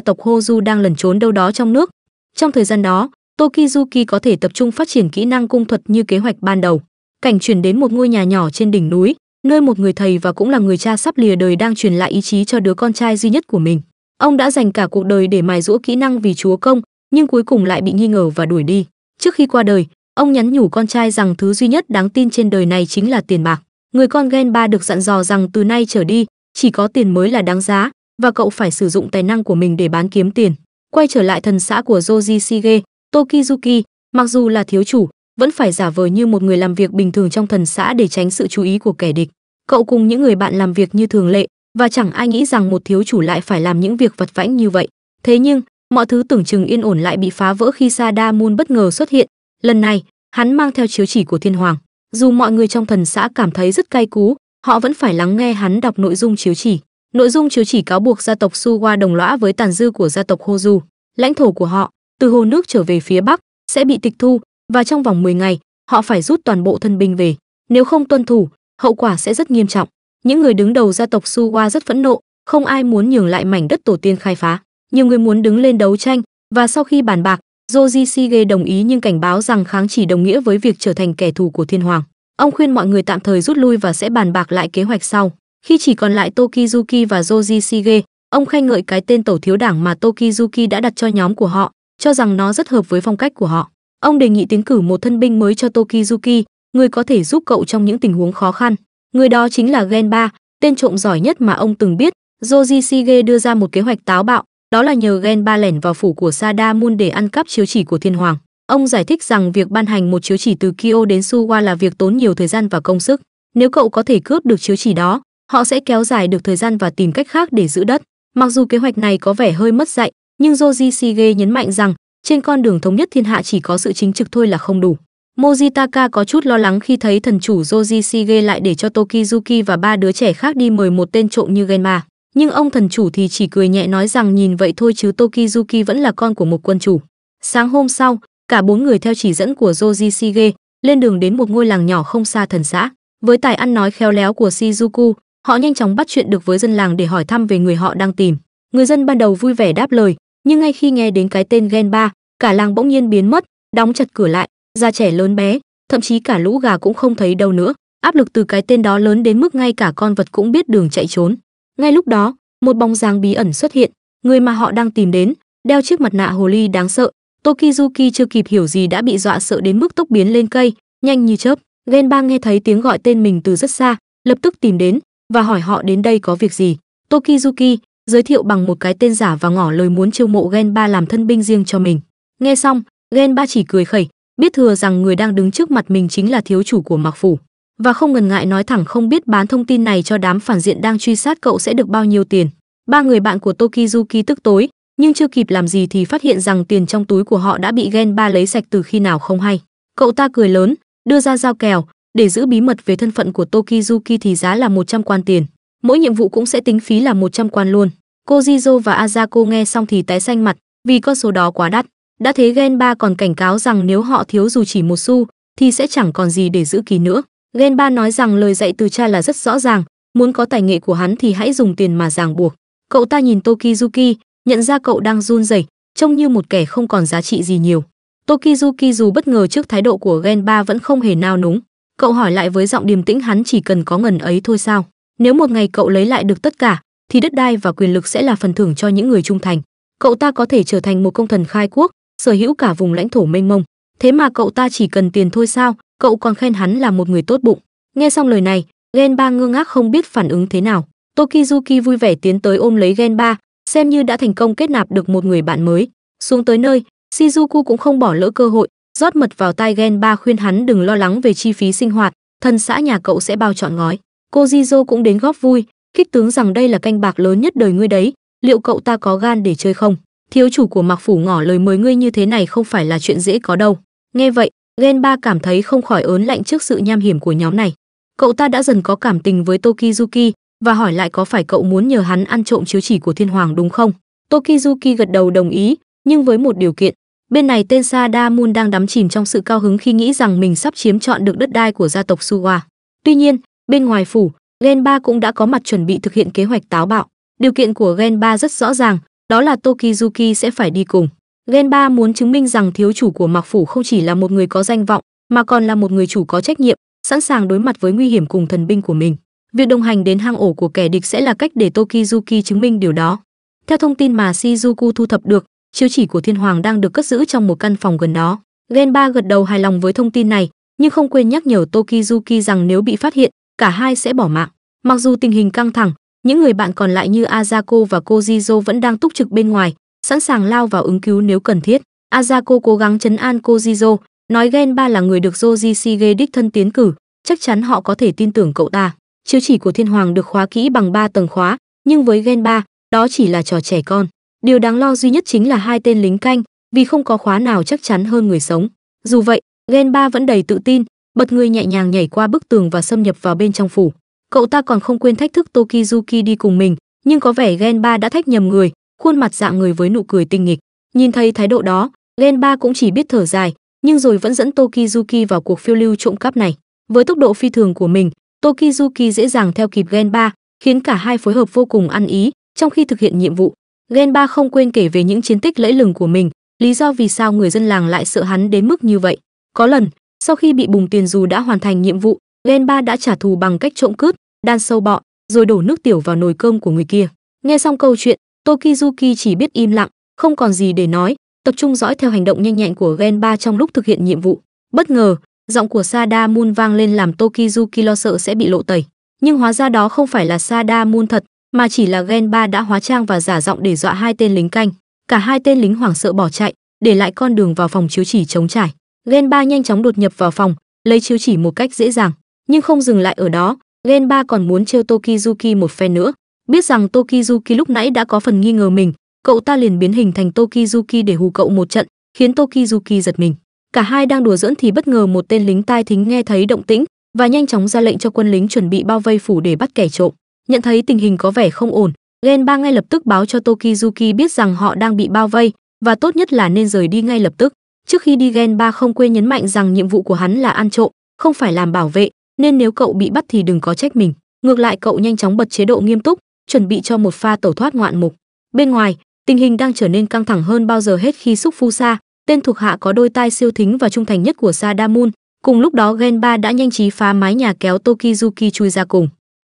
tộc Hoju đang lẩn trốn đâu đó trong nước. Trong thời gian đó, Tokizuki có thể tập trung phát triển kỹ năng cung thuật như kế hoạch ban đầu. Cảnh chuyển đến một ngôi nhà nhỏ trên đỉnh núi, nơi một người thầy và cũng là người cha sắp lìa đời đang truyền lại ý chí cho đứa con trai duy nhất của mình. Ông đã dành cả cuộc đời để mài dũa kỹ năng vì Chúa công, nhưng cuối cùng lại bị nghi ngờ và đuổi đi. Trước khi qua đời, ông nhắn nhủ con trai rằng thứ duy nhất đáng tin trên đời này chính là tiền bạc. Người con ghen ba được dặn dò rằng từ nay trở đi, chỉ có tiền mới là đáng giá và cậu phải sử dụng tài năng của mình để bán kiếm tiền. Quay trở lại thần xã của Joji Sige, Tokizuki, mặc dù là thiếu chủ, vẫn phải giả vờ như một người làm việc bình thường trong thần xã để tránh sự chú ý của kẻ địch. Cậu cùng những người bạn làm việc như thường lệ, và chẳng ai nghĩ rằng một thiếu chủ lại phải làm những việc vật vãnh như vậy. Thế nhưng, mọi thứ tưởng chừng yên ổn lại bị phá vỡ khi Sada Moon bất ngờ xuất hiện. Lần này, hắn mang theo chiếu chỉ của thiên hoàng. Dù mọi người trong thần xã cảm thấy rất cay cú, họ vẫn phải lắng nghe hắn đọc nội dung chiếu chỉ. Nội dung chiếu chỉ cáo buộc gia tộc Suwa đồng lõa với tàn dư của gia tộc Hozu, lãnh thổ của họ, từ hồ nước trở về phía bắc sẽ bị tịch thu, và trong vòng 10 ngày, họ phải rút toàn bộ thân binh về, nếu không tuân thủ, hậu quả sẽ rất nghiêm trọng. Những người đứng đầu gia tộc Suwa rất phẫn nộ, không ai muốn nhường lại mảnh đất tổ tiên khai phá, nhiều người muốn đứng lên đấu tranh và sau khi bàn bạc, Joji Sige đồng ý nhưng cảnh báo rằng kháng chỉ đồng nghĩa với việc trở thành kẻ thù của thiên hoàng. Ông khuyên mọi người tạm thời rút lui và sẽ bàn bạc lại kế hoạch sau. Khi chỉ còn lại Tokizuki và Joji Sige, ông khen ngợi cái tên tổ thiếu đảng mà Tokizuki đã đặt cho nhóm của họ, cho rằng nó rất hợp với phong cách của họ. Ông đề nghị tiến cử một thân binh mới cho Tokizuki, người có thể giúp cậu trong những tình huống khó khăn. Người đó chính là Genba, tên trộm giỏi nhất mà ông từng biết. Joji đưa ra một kế hoạch táo bạo, đó là nhờ Genba lẻn vào phủ của Sada Sadamun để ăn cắp chiếu chỉ của thiên hoàng. Ông giải thích rằng việc ban hành một chiếu chỉ từ Kyo đến Suwa là việc tốn nhiều thời gian và công sức. Nếu cậu có thể cướp được chiếu chỉ đó, họ sẽ kéo dài được thời gian và tìm cách khác để giữ đất. Mặc dù kế hoạch này có vẻ hơi mất dạy, nhưng Joji Shige nhấn mạnh rằng trên con đường thống nhất thiên hạ chỉ có sự chính trực thôi là không đủ mojitaka có chút lo lắng khi thấy thần chủ joji shige lại để cho tokizuki và ba đứa trẻ khác đi mời một tên trộm như genma nhưng ông thần chủ thì chỉ cười nhẹ nói rằng nhìn vậy thôi chứ tokizuki vẫn là con của một quân chủ sáng hôm sau cả bốn người theo chỉ dẫn của joji shige lên đường đến một ngôi làng nhỏ không xa thần xã với tài ăn nói khéo léo của shizuku họ nhanh chóng bắt chuyện được với dân làng để hỏi thăm về người họ đang tìm người dân ban đầu vui vẻ đáp lời nhưng ngay khi nghe đến cái tên gen ba cả làng bỗng nhiên biến mất đóng chặt cửa lại da trẻ lớn bé thậm chí cả lũ gà cũng không thấy đâu nữa áp lực từ cái tên đó lớn đến mức ngay cả con vật cũng biết đường chạy trốn ngay lúc đó một bóng dáng bí ẩn xuất hiện người mà họ đang tìm đến đeo chiếc mặt nạ hồ ly đáng sợ tokizuki chưa kịp hiểu gì đã bị dọa sợ đến mức tốc biến lên cây nhanh như chớp gen ba nghe thấy tiếng gọi tên mình từ rất xa lập tức tìm đến và hỏi họ đến đây có việc gì tokizuki giới thiệu bằng một cái tên giả và ngỏ lời muốn chiêu mộ Gen Ba làm thân binh riêng cho mình. Nghe xong, Gen Ba chỉ cười khẩy, biết thừa rằng người đang đứng trước mặt mình chính là thiếu chủ của Mạc phủ, và không ngần ngại nói thẳng không biết bán thông tin này cho đám phản diện đang truy sát cậu sẽ được bao nhiêu tiền. Ba người bạn của Tokizuki tức tối, nhưng chưa kịp làm gì thì phát hiện rằng tiền trong túi của họ đã bị Gen Ba lấy sạch từ khi nào không hay. Cậu ta cười lớn, đưa ra dao kèo, để giữ bí mật về thân phận của Tokizuki thì giá là 100 quan tiền. Mỗi nhiệm vụ cũng sẽ tính phí là 100 quan luôn. Cô Jizo và Azako nghe xong thì tái xanh mặt, vì con số đó quá đắt. Đã thế Genba còn cảnh cáo rằng nếu họ thiếu dù chỉ một xu, thì sẽ chẳng còn gì để giữ kỳ nữa. Genba nói rằng lời dạy từ cha là rất rõ ràng, muốn có tài nghệ của hắn thì hãy dùng tiền mà ràng buộc. Cậu ta nhìn Tokizuki, nhận ra cậu đang run rẩy, trông như một kẻ không còn giá trị gì nhiều. Tokizuki dù bất ngờ trước thái độ của Genba vẫn không hề nao núng. Cậu hỏi lại với giọng điềm tĩnh hắn chỉ cần có ngần ấy thôi sao? Nếu một ngày cậu lấy lại được tất cả, thì đất đai và quyền lực sẽ là phần thưởng cho những người trung thành. Cậu ta có thể trở thành một công thần khai quốc, sở hữu cả vùng lãnh thổ mênh mông. Thế mà cậu ta chỉ cần tiền thôi sao? Cậu còn khen hắn là một người tốt bụng. Nghe xong lời này, Genba ngơ ngác không biết phản ứng thế nào. Tokizuki vui vẻ tiến tới ôm lấy Genba, xem như đã thành công kết nạp được một người bạn mới. Xuống tới nơi, Shizuku cũng không bỏ lỡ cơ hội, rót mật vào tai Genba khuyên hắn đừng lo lắng về chi phí sinh hoạt, thân xã nhà cậu sẽ bao trọn gói. Cô Jizo cũng đến góp vui, kích tướng rằng đây là canh bạc lớn nhất đời ngươi đấy liệu cậu ta có gan để chơi không thiếu chủ của mạc phủ ngỏ lời mời ngươi như thế này không phải là chuyện dễ có đâu nghe vậy ghen ba cảm thấy không khỏi ớn lạnh trước sự nham hiểm của nhóm này cậu ta đã dần có cảm tình với tokizuki và hỏi lại có phải cậu muốn nhờ hắn ăn trộm chiếu chỉ của thiên hoàng đúng không tokizuki gật đầu đồng ý nhưng với một điều kiện bên này tên sadamun đang đắm chìm trong sự cao hứng khi nghĩ rằng mình sắp chiếm trọn được đất đai của gia tộc suwa tuy nhiên bên ngoài phủ Gen 3 cũng đã có mặt chuẩn bị thực hiện kế hoạch táo bạo. Điều kiện của Gen 3 rất rõ ràng, đó là Tokizuki sẽ phải đi cùng. Gen 3 muốn chứng minh rằng thiếu chủ của Mạc Phủ không chỉ là một người có danh vọng, mà còn là một người chủ có trách nhiệm, sẵn sàng đối mặt với nguy hiểm cùng thần binh của mình. Việc đồng hành đến hang ổ của kẻ địch sẽ là cách để Tokizuki chứng minh điều đó. Theo thông tin mà Shizuku thu thập được, chiếu chỉ của thiên hoàng đang được cất giữ trong một căn phòng gần đó. Gen 3 gật đầu hài lòng với thông tin này, nhưng không quên nhắc nhở Tokizuki rằng nếu bị phát hiện, cả hai sẽ bỏ mạng. Mặc dù tình hình căng thẳng, những người bạn còn lại như Azako và Kojizo vẫn đang túc trực bên ngoài, sẵn sàng lao vào ứng cứu nếu cần thiết. Azako cố gắng chấn an Kojizo, nói Genba là người được Joji Shige đích thân tiến cử, chắc chắn họ có thể tin tưởng cậu ta. Chiêu chỉ của thiên hoàng được khóa kỹ bằng 3 tầng khóa, nhưng với Genba, đó chỉ là trò trẻ con. Điều đáng lo duy nhất chính là hai tên lính canh, vì không có khóa nào chắc chắn hơn người sống. Dù vậy, Genba vẫn đầy tự tin, bật người nhẹ nhàng nhảy qua bức tường và xâm nhập vào bên trong phủ cậu ta còn không quên thách thức tokizuki đi cùng mình nhưng có vẻ gen ba đã thách nhầm người khuôn mặt dạng người với nụ cười tinh nghịch nhìn thấy thái độ đó gen ba cũng chỉ biết thở dài nhưng rồi vẫn dẫn tokizuki vào cuộc phiêu lưu trộm cắp này với tốc độ phi thường của mình tokizuki dễ dàng theo kịp gen ba khiến cả hai phối hợp vô cùng ăn ý trong khi thực hiện nhiệm vụ gen ba không quên kể về những chiến tích lẫy lừng của mình lý do vì sao người dân làng lại sợ hắn đến mức như vậy có lần sau khi bị Bùng Tiền Dù đã hoàn thành nhiệm vụ, Gen Ba đã trả thù bằng cách trộm cướp, đan sâu bọ, rồi đổ nước tiểu vào nồi cơm của người kia. Nghe xong câu chuyện, Tokizuki chỉ biết im lặng, không còn gì để nói, tập trung dõi theo hành động nhanh nhẹn của Gen Ba trong lúc thực hiện nhiệm vụ. Bất ngờ, giọng của Sada Moon vang lên làm Tokizuki lo sợ sẽ bị lộ tẩy. Nhưng hóa ra đó không phải là Sada Moon thật, mà chỉ là Gen Ba đã hóa trang và giả giọng để dọa hai tên lính canh. Cả hai tên lính hoảng sợ bỏ chạy, để lại con đường vào phòng chiếu chỉ trống trải gen ba nhanh chóng đột nhập vào phòng lấy chiếu chỉ một cách dễ dàng nhưng không dừng lại ở đó gen ba còn muốn trêu tokizuki một phen nữa biết rằng tokizuki lúc nãy đã có phần nghi ngờ mình cậu ta liền biến hình thành tokizuki để hù cậu một trận khiến tokizuki giật mình cả hai đang đùa giỡn thì bất ngờ một tên lính tai thính nghe thấy động tĩnh và nhanh chóng ra lệnh cho quân lính chuẩn bị bao vây phủ để bắt kẻ trộm nhận thấy tình hình có vẻ không ổn gen ba ngay lập tức báo cho tokizuki biết rằng họ đang bị bao vây và tốt nhất là nên rời đi ngay lập tức Trước khi đi Gen Ba không quên nhấn mạnh rằng nhiệm vụ của hắn là ăn trộm, không phải làm bảo vệ, nên nếu cậu bị bắt thì đừng có trách mình. Ngược lại cậu nhanh chóng bật chế độ nghiêm túc, chuẩn bị cho một pha tẩu thoát ngoạn mục. Bên ngoài, tình hình đang trở nên căng thẳng hơn bao giờ hết khi xúc phu sa, tên thuộc hạ có đôi tai siêu thính và trung thành nhất của Sadamun, cùng lúc đó Gen Ba đã nhanh trí phá mái nhà kéo Tokizuki chui ra cùng.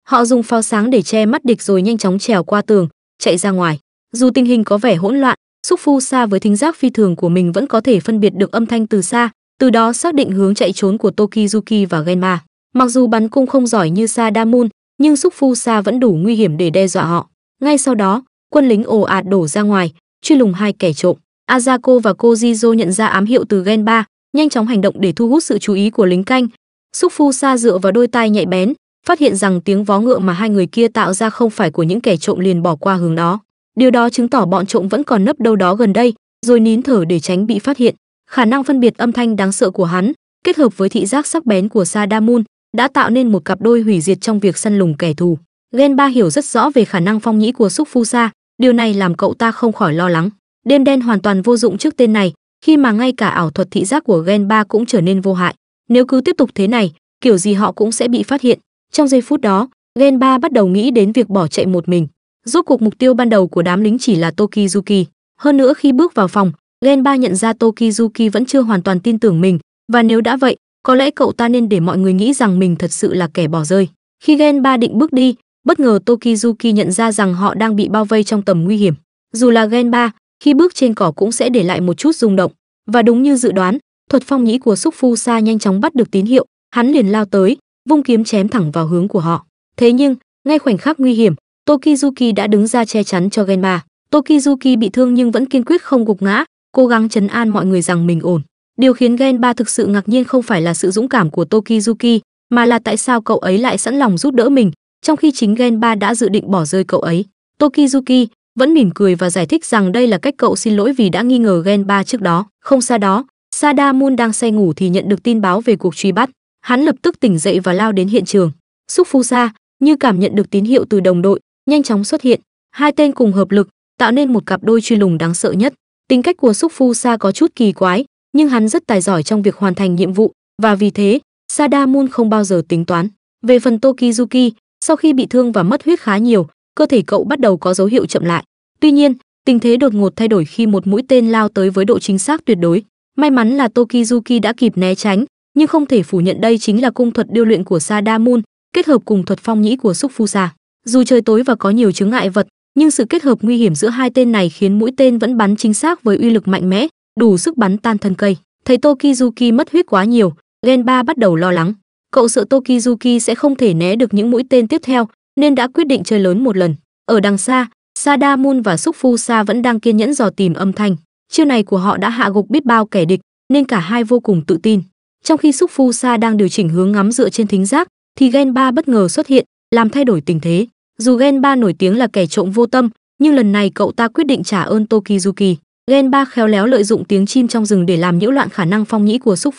Họ dùng pháo sáng để che mắt địch rồi nhanh chóng trèo qua tường, chạy ra ngoài. Dù tình hình có vẻ hỗn loạn, xúc phu xa với thính giác phi thường của mình vẫn có thể phân biệt được âm thanh từ xa từ đó xác định hướng chạy trốn của tokizuki và genma mặc dù bắn cung không giỏi như sadamun nhưng xúc phu xa vẫn đủ nguy hiểm để đe dọa họ ngay sau đó quân lính ồ ạt đổ ra ngoài truy lùng hai kẻ trộm azako và kojizo nhận ra ám hiệu từ genba nhanh chóng hành động để thu hút sự chú ý của lính canh xúc phu xa dựa vào đôi tai nhạy bén phát hiện rằng tiếng vó ngựa mà hai người kia tạo ra không phải của những kẻ trộm liền bỏ qua hướng đó Điều đó chứng tỏ bọn trộm vẫn còn nấp đâu đó gần đây, rồi nín thở để tránh bị phát hiện. Khả năng phân biệt âm thanh đáng sợ của hắn, kết hợp với thị giác sắc bén của Sadamun, đã tạo nên một cặp đôi hủy diệt trong việc săn lùng kẻ thù. Gen Ba hiểu rất rõ về khả năng phong nhĩ của Súc Phu Sa, điều này làm cậu ta không khỏi lo lắng. Đêm đen hoàn toàn vô dụng trước tên này, khi mà ngay cả ảo thuật thị giác của Gen Ba cũng trở nên vô hại. Nếu cứ tiếp tục thế này, kiểu gì họ cũng sẽ bị phát hiện. Trong giây phút đó, Gen Ba bắt đầu nghĩ đến việc bỏ chạy một mình. Rốt cuộc mục tiêu ban đầu của đám lính chỉ là Tokizuki. Hơn nữa khi bước vào phòng, Genba nhận ra Tokizuki vẫn chưa hoàn toàn tin tưởng mình, và nếu đã vậy, có lẽ cậu ta nên để mọi người nghĩ rằng mình thật sự là kẻ bỏ rơi. Khi Genba định bước đi, bất ngờ Tokizuki nhận ra rằng họ đang bị bao vây trong tầm nguy hiểm. Dù là Genba khi bước trên cỏ cũng sẽ để lại một chút rung động, và đúng như dự đoán, thuật phong nhĩ của Xúc Phu Sa nhanh chóng bắt được tín hiệu, hắn liền lao tới, vung kiếm chém thẳng vào hướng của họ. Thế nhưng, ngay khoảnh khắc nguy hiểm, Tokizuki đã đứng ra che chắn cho Genma. Tokizuki bị thương nhưng vẫn kiên quyết không gục ngã, cố gắng chấn an mọi người rằng mình ổn. Điều khiến Genba thực sự ngạc nhiên không phải là sự dũng cảm của Tokizuki, mà là tại sao cậu ấy lại sẵn lòng giúp đỡ mình, trong khi chính Genba đã dự định bỏ rơi cậu ấy. Tokizuki vẫn mỉm cười và giải thích rằng đây là cách cậu xin lỗi vì đã nghi ngờ Genba trước đó. Không xa đó, Sadamun đang say ngủ thì nhận được tin báo về cuộc truy bắt. Hắn lập tức tỉnh dậy và lao đến hiện trường. Xúc Fusa, như cảm nhận được tín hiệu từ đồng đội, nhanh chóng xuất hiện, hai tên cùng hợp lực, tạo nên một cặp đôi truy lùng đáng sợ nhất. Tính cách của Xúc Phu Sa có chút kỳ quái, nhưng hắn rất tài giỏi trong việc hoàn thành nhiệm vụ và vì thế, Sadamun không bao giờ tính toán. Về phần Tokizuki, sau khi bị thương và mất huyết khá nhiều, cơ thể cậu bắt đầu có dấu hiệu chậm lại. Tuy nhiên, tình thế đột ngột thay đổi khi một mũi tên lao tới với độ chính xác tuyệt đối. May mắn là Tokizuki đã kịp né tránh, nhưng không thể phủ nhận đây chính là cung thuật điêu luyện của Sadamun, kết hợp cùng thuật phong nhĩ của Xúc Phu Sa. Dù trời tối và có nhiều chứng ngại vật, nhưng sự kết hợp nguy hiểm giữa hai tên này khiến mũi tên vẫn bắn chính xác với uy lực mạnh mẽ, đủ sức bắn tan thân cây. Thấy Tokizuki mất huyết quá nhiều, Genba bắt đầu lo lắng. Cậu sợ Tokizuki sẽ không thể né được những mũi tên tiếp theo, nên đã quyết định chơi lớn một lần. Ở đằng xa, Sadamun và Sukfu vẫn đang kiên nhẫn dò tìm âm thanh. Chiêu này của họ đã hạ gục biết bao kẻ địch, nên cả hai vô cùng tự tin. Trong khi Sukfu đang điều chỉnh hướng ngắm dựa trên thính giác, thì Genba bất ngờ xuất hiện, làm thay đổi tình thế. Dù Genba nổi tiếng là kẻ trộm vô tâm, nhưng lần này cậu ta quyết định trả ơn Tokizuki. Genba khéo léo lợi dụng tiếng chim trong rừng để làm nhiễu loạn khả năng phong nhĩ của Xúc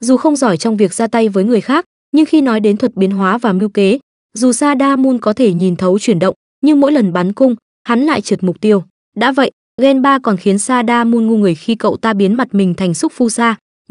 Dù không giỏi trong việc ra tay với người khác, nhưng khi nói đến thuật biến hóa và mưu kế, dù Sadamun có thể nhìn thấu chuyển động, nhưng mỗi lần bắn cung, hắn lại trượt mục tiêu. Đã vậy, Genba còn khiến Sadamun ngu người khi cậu ta biến mặt mình thành Xúc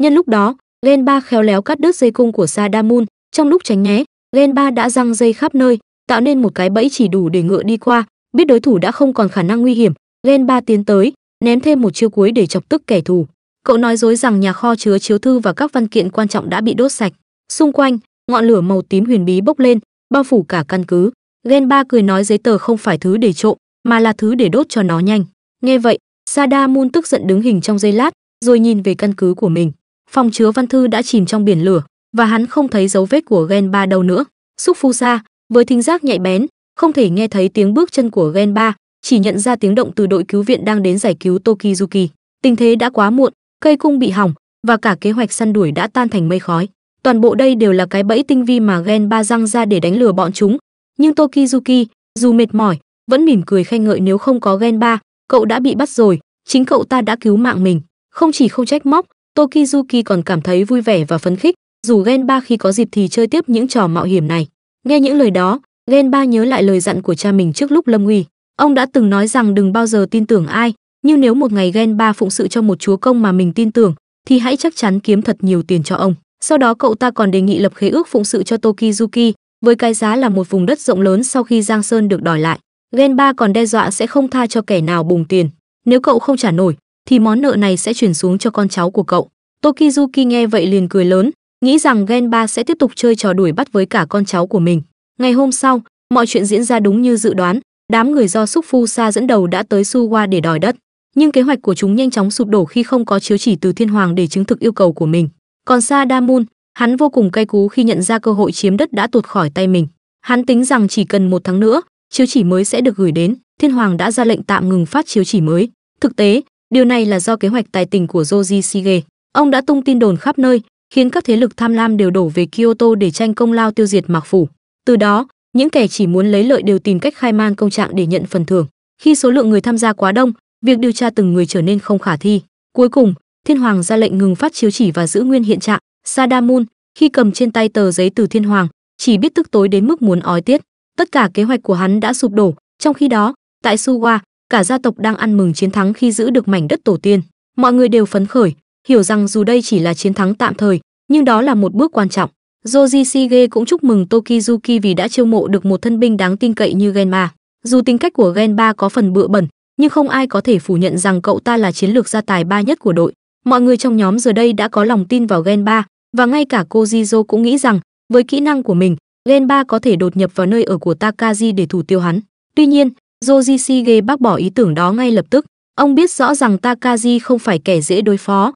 Nhân lúc đó, Genba khéo léo cắt đứt dây cung của Sadamun, trong lúc tránh né, Genba đã răng dây khắp nơi, tạo nên một cái bẫy chỉ đủ để ngựa đi qua biết đối thủ đã không còn khả năng nguy hiểm lên ba tiến tới ném thêm một chiêu cuối để chọc tức kẻ thù cậu nói dối rằng nhà kho chứa chiếu thư và các văn kiện quan trọng đã bị đốt sạch xung quanh ngọn lửa màu tím huyền bí bốc lên bao phủ cả căn cứ gen ba cười nói giấy tờ không phải thứ để trộm mà là thứ để đốt cho nó nhanh nghe vậy sada Mun tức giận đứng hình trong giây lát rồi nhìn về căn cứ của mình phòng chứa văn thư đã chìm trong biển lửa và hắn không thấy dấu vết của gen ba đâu nữa xúc phu sa với thính giác nhạy bén, không thể nghe thấy tiếng bước chân của Gen ba, chỉ nhận ra tiếng động từ đội cứu viện đang đến giải cứu Tokizuki. Tình thế đã quá muộn, cây cung bị hỏng và cả kế hoạch săn đuổi đã tan thành mây khói. Toàn bộ đây đều là cái bẫy tinh vi mà Gen ba răng ra để đánh lừa bọn chúng. Nhưng Tokizuki, dù mệt mỏi, vẫn mỉm cười khen ngợi nếu không có Gen ba, cậu đã bị bắt rồi, chính cậu ta đã cứu mạng mình. Không chỉ không trách móc, Tokizuki còn cảm thấy vui vẻ và phấn khích, dù Gen ba khi có dịp thì chơi tiếp những trò mạo hiểm này. Nghe những lời đó, Gen Ba nhớ lại lời dặn của cha mình trước lúc lâm nguy. Ông đã từng nói rằng đừng bao giờ tin tưởng ai, nhưng nếu một ngày Gen Ba phụng sự cho một chúa công mà mình tin tưởng, thì hãy chắc chắn kiếm thật nhiều tiền cho ông. Sau đó cậu ta còn đề nghị lập khế ước phụng sự cho Tokizuki, với cái giá là một vùng đất rộng lớn sau khi Giang Sơn được đòi lại. Gen Ba còn đe dọa sẽ không tha cho kẻ nào bùng tiền. Nếu cậu không trả nổi, thì món nợ này sẽ chuyển xuống cho con cháu của cậu. Tokizuki nghe vậy liền cười lớn, nghĩ rằng Genba sẽ tiếp tục chơi trò đuổi bắt với cả con cháu của mình. Ngày hôm sau, mọi chuyện diễn ra đúng như dự đoán, đám người do Súc Phu Sa dẫn đầu đã tới Suwa để đòi đất, nhưng kế hoạch của chúng nhanh chóng sụp đổ khi không có chiếu chỉ từ thiên hoàng để chứng thực yêu cầu của mình. Còn Sa Damun, hắn vô cùng cay cú khi nhận ra cơ hội chiếm đất đã tuột khỏi tay mình. Hắn tính rằng chỉ cần một tháng nữa, chiếu chỉ mới sẽ được gửi đến, thiên hoàng đã ra lệnh tạm ngừng phát chiếu chỉ mới. Thực tế, điều này là do kế hoạch tài tình của Joji Shige. Ông đã tung tin đồn khắp nơi, khiến các thế lực tham lam đều đổ về Kyoto để tranh công lao tiêu diệt Mạc phủ. Từ đó, những kẻ chỉ muốn lấy lợi đều tìm cách khai man công trạng để nhận phần thưởng. Khi số lượng người tham gia quá đông, việc điều tra từng người trở nên không khả thi. Cuối cùng, Thiên Hoàng ra lệnh ngừng phát chiếu chỉ và giữ nguyên hiện trạng. Sadamun, khi cầm trên tay tờ giấy từ Thiên Hoàng, chỉ biết tức tối đến mức muốn ói tiết. Tất cả kế hoạch của hắn đã sụp đổ. Trong khi đó, tại Suwa, cả gia tộc đang ăn mừng chiến thắng khi giữ được mảnh đất tổ tiên. Mọi người đều phấn khởi, hiểu rằng dù đây chỉ là chiến thắng tạm thời, nhưng đó là một bước quan trọng. Joji Shige cũng chúc mừng Tokizuki vì đã chiêu mộ được một thân binh đáng tin cậy như Genma. Dù tính cách của Genba có phần bựa bẩn, nhưng không ai có thể phủ nhận rằng cậu ta là chiến lược gia tài ba nhất của đội. Mọi người trong nhóm giờ đây đã có lòng tin vào Genba và ngay cả cô Jizo cũng nghĩ rằng với kỹ năng của mình, Genba có thể đột nhập vào nơi ở của Takaji để thủ tiêu hắn. Tuy nhiên, Joji Shige bác bỏ ý tưởng đó ngay lập tức. Ông biết rõ rằng Takaji không phải kẻ dễ đối phó,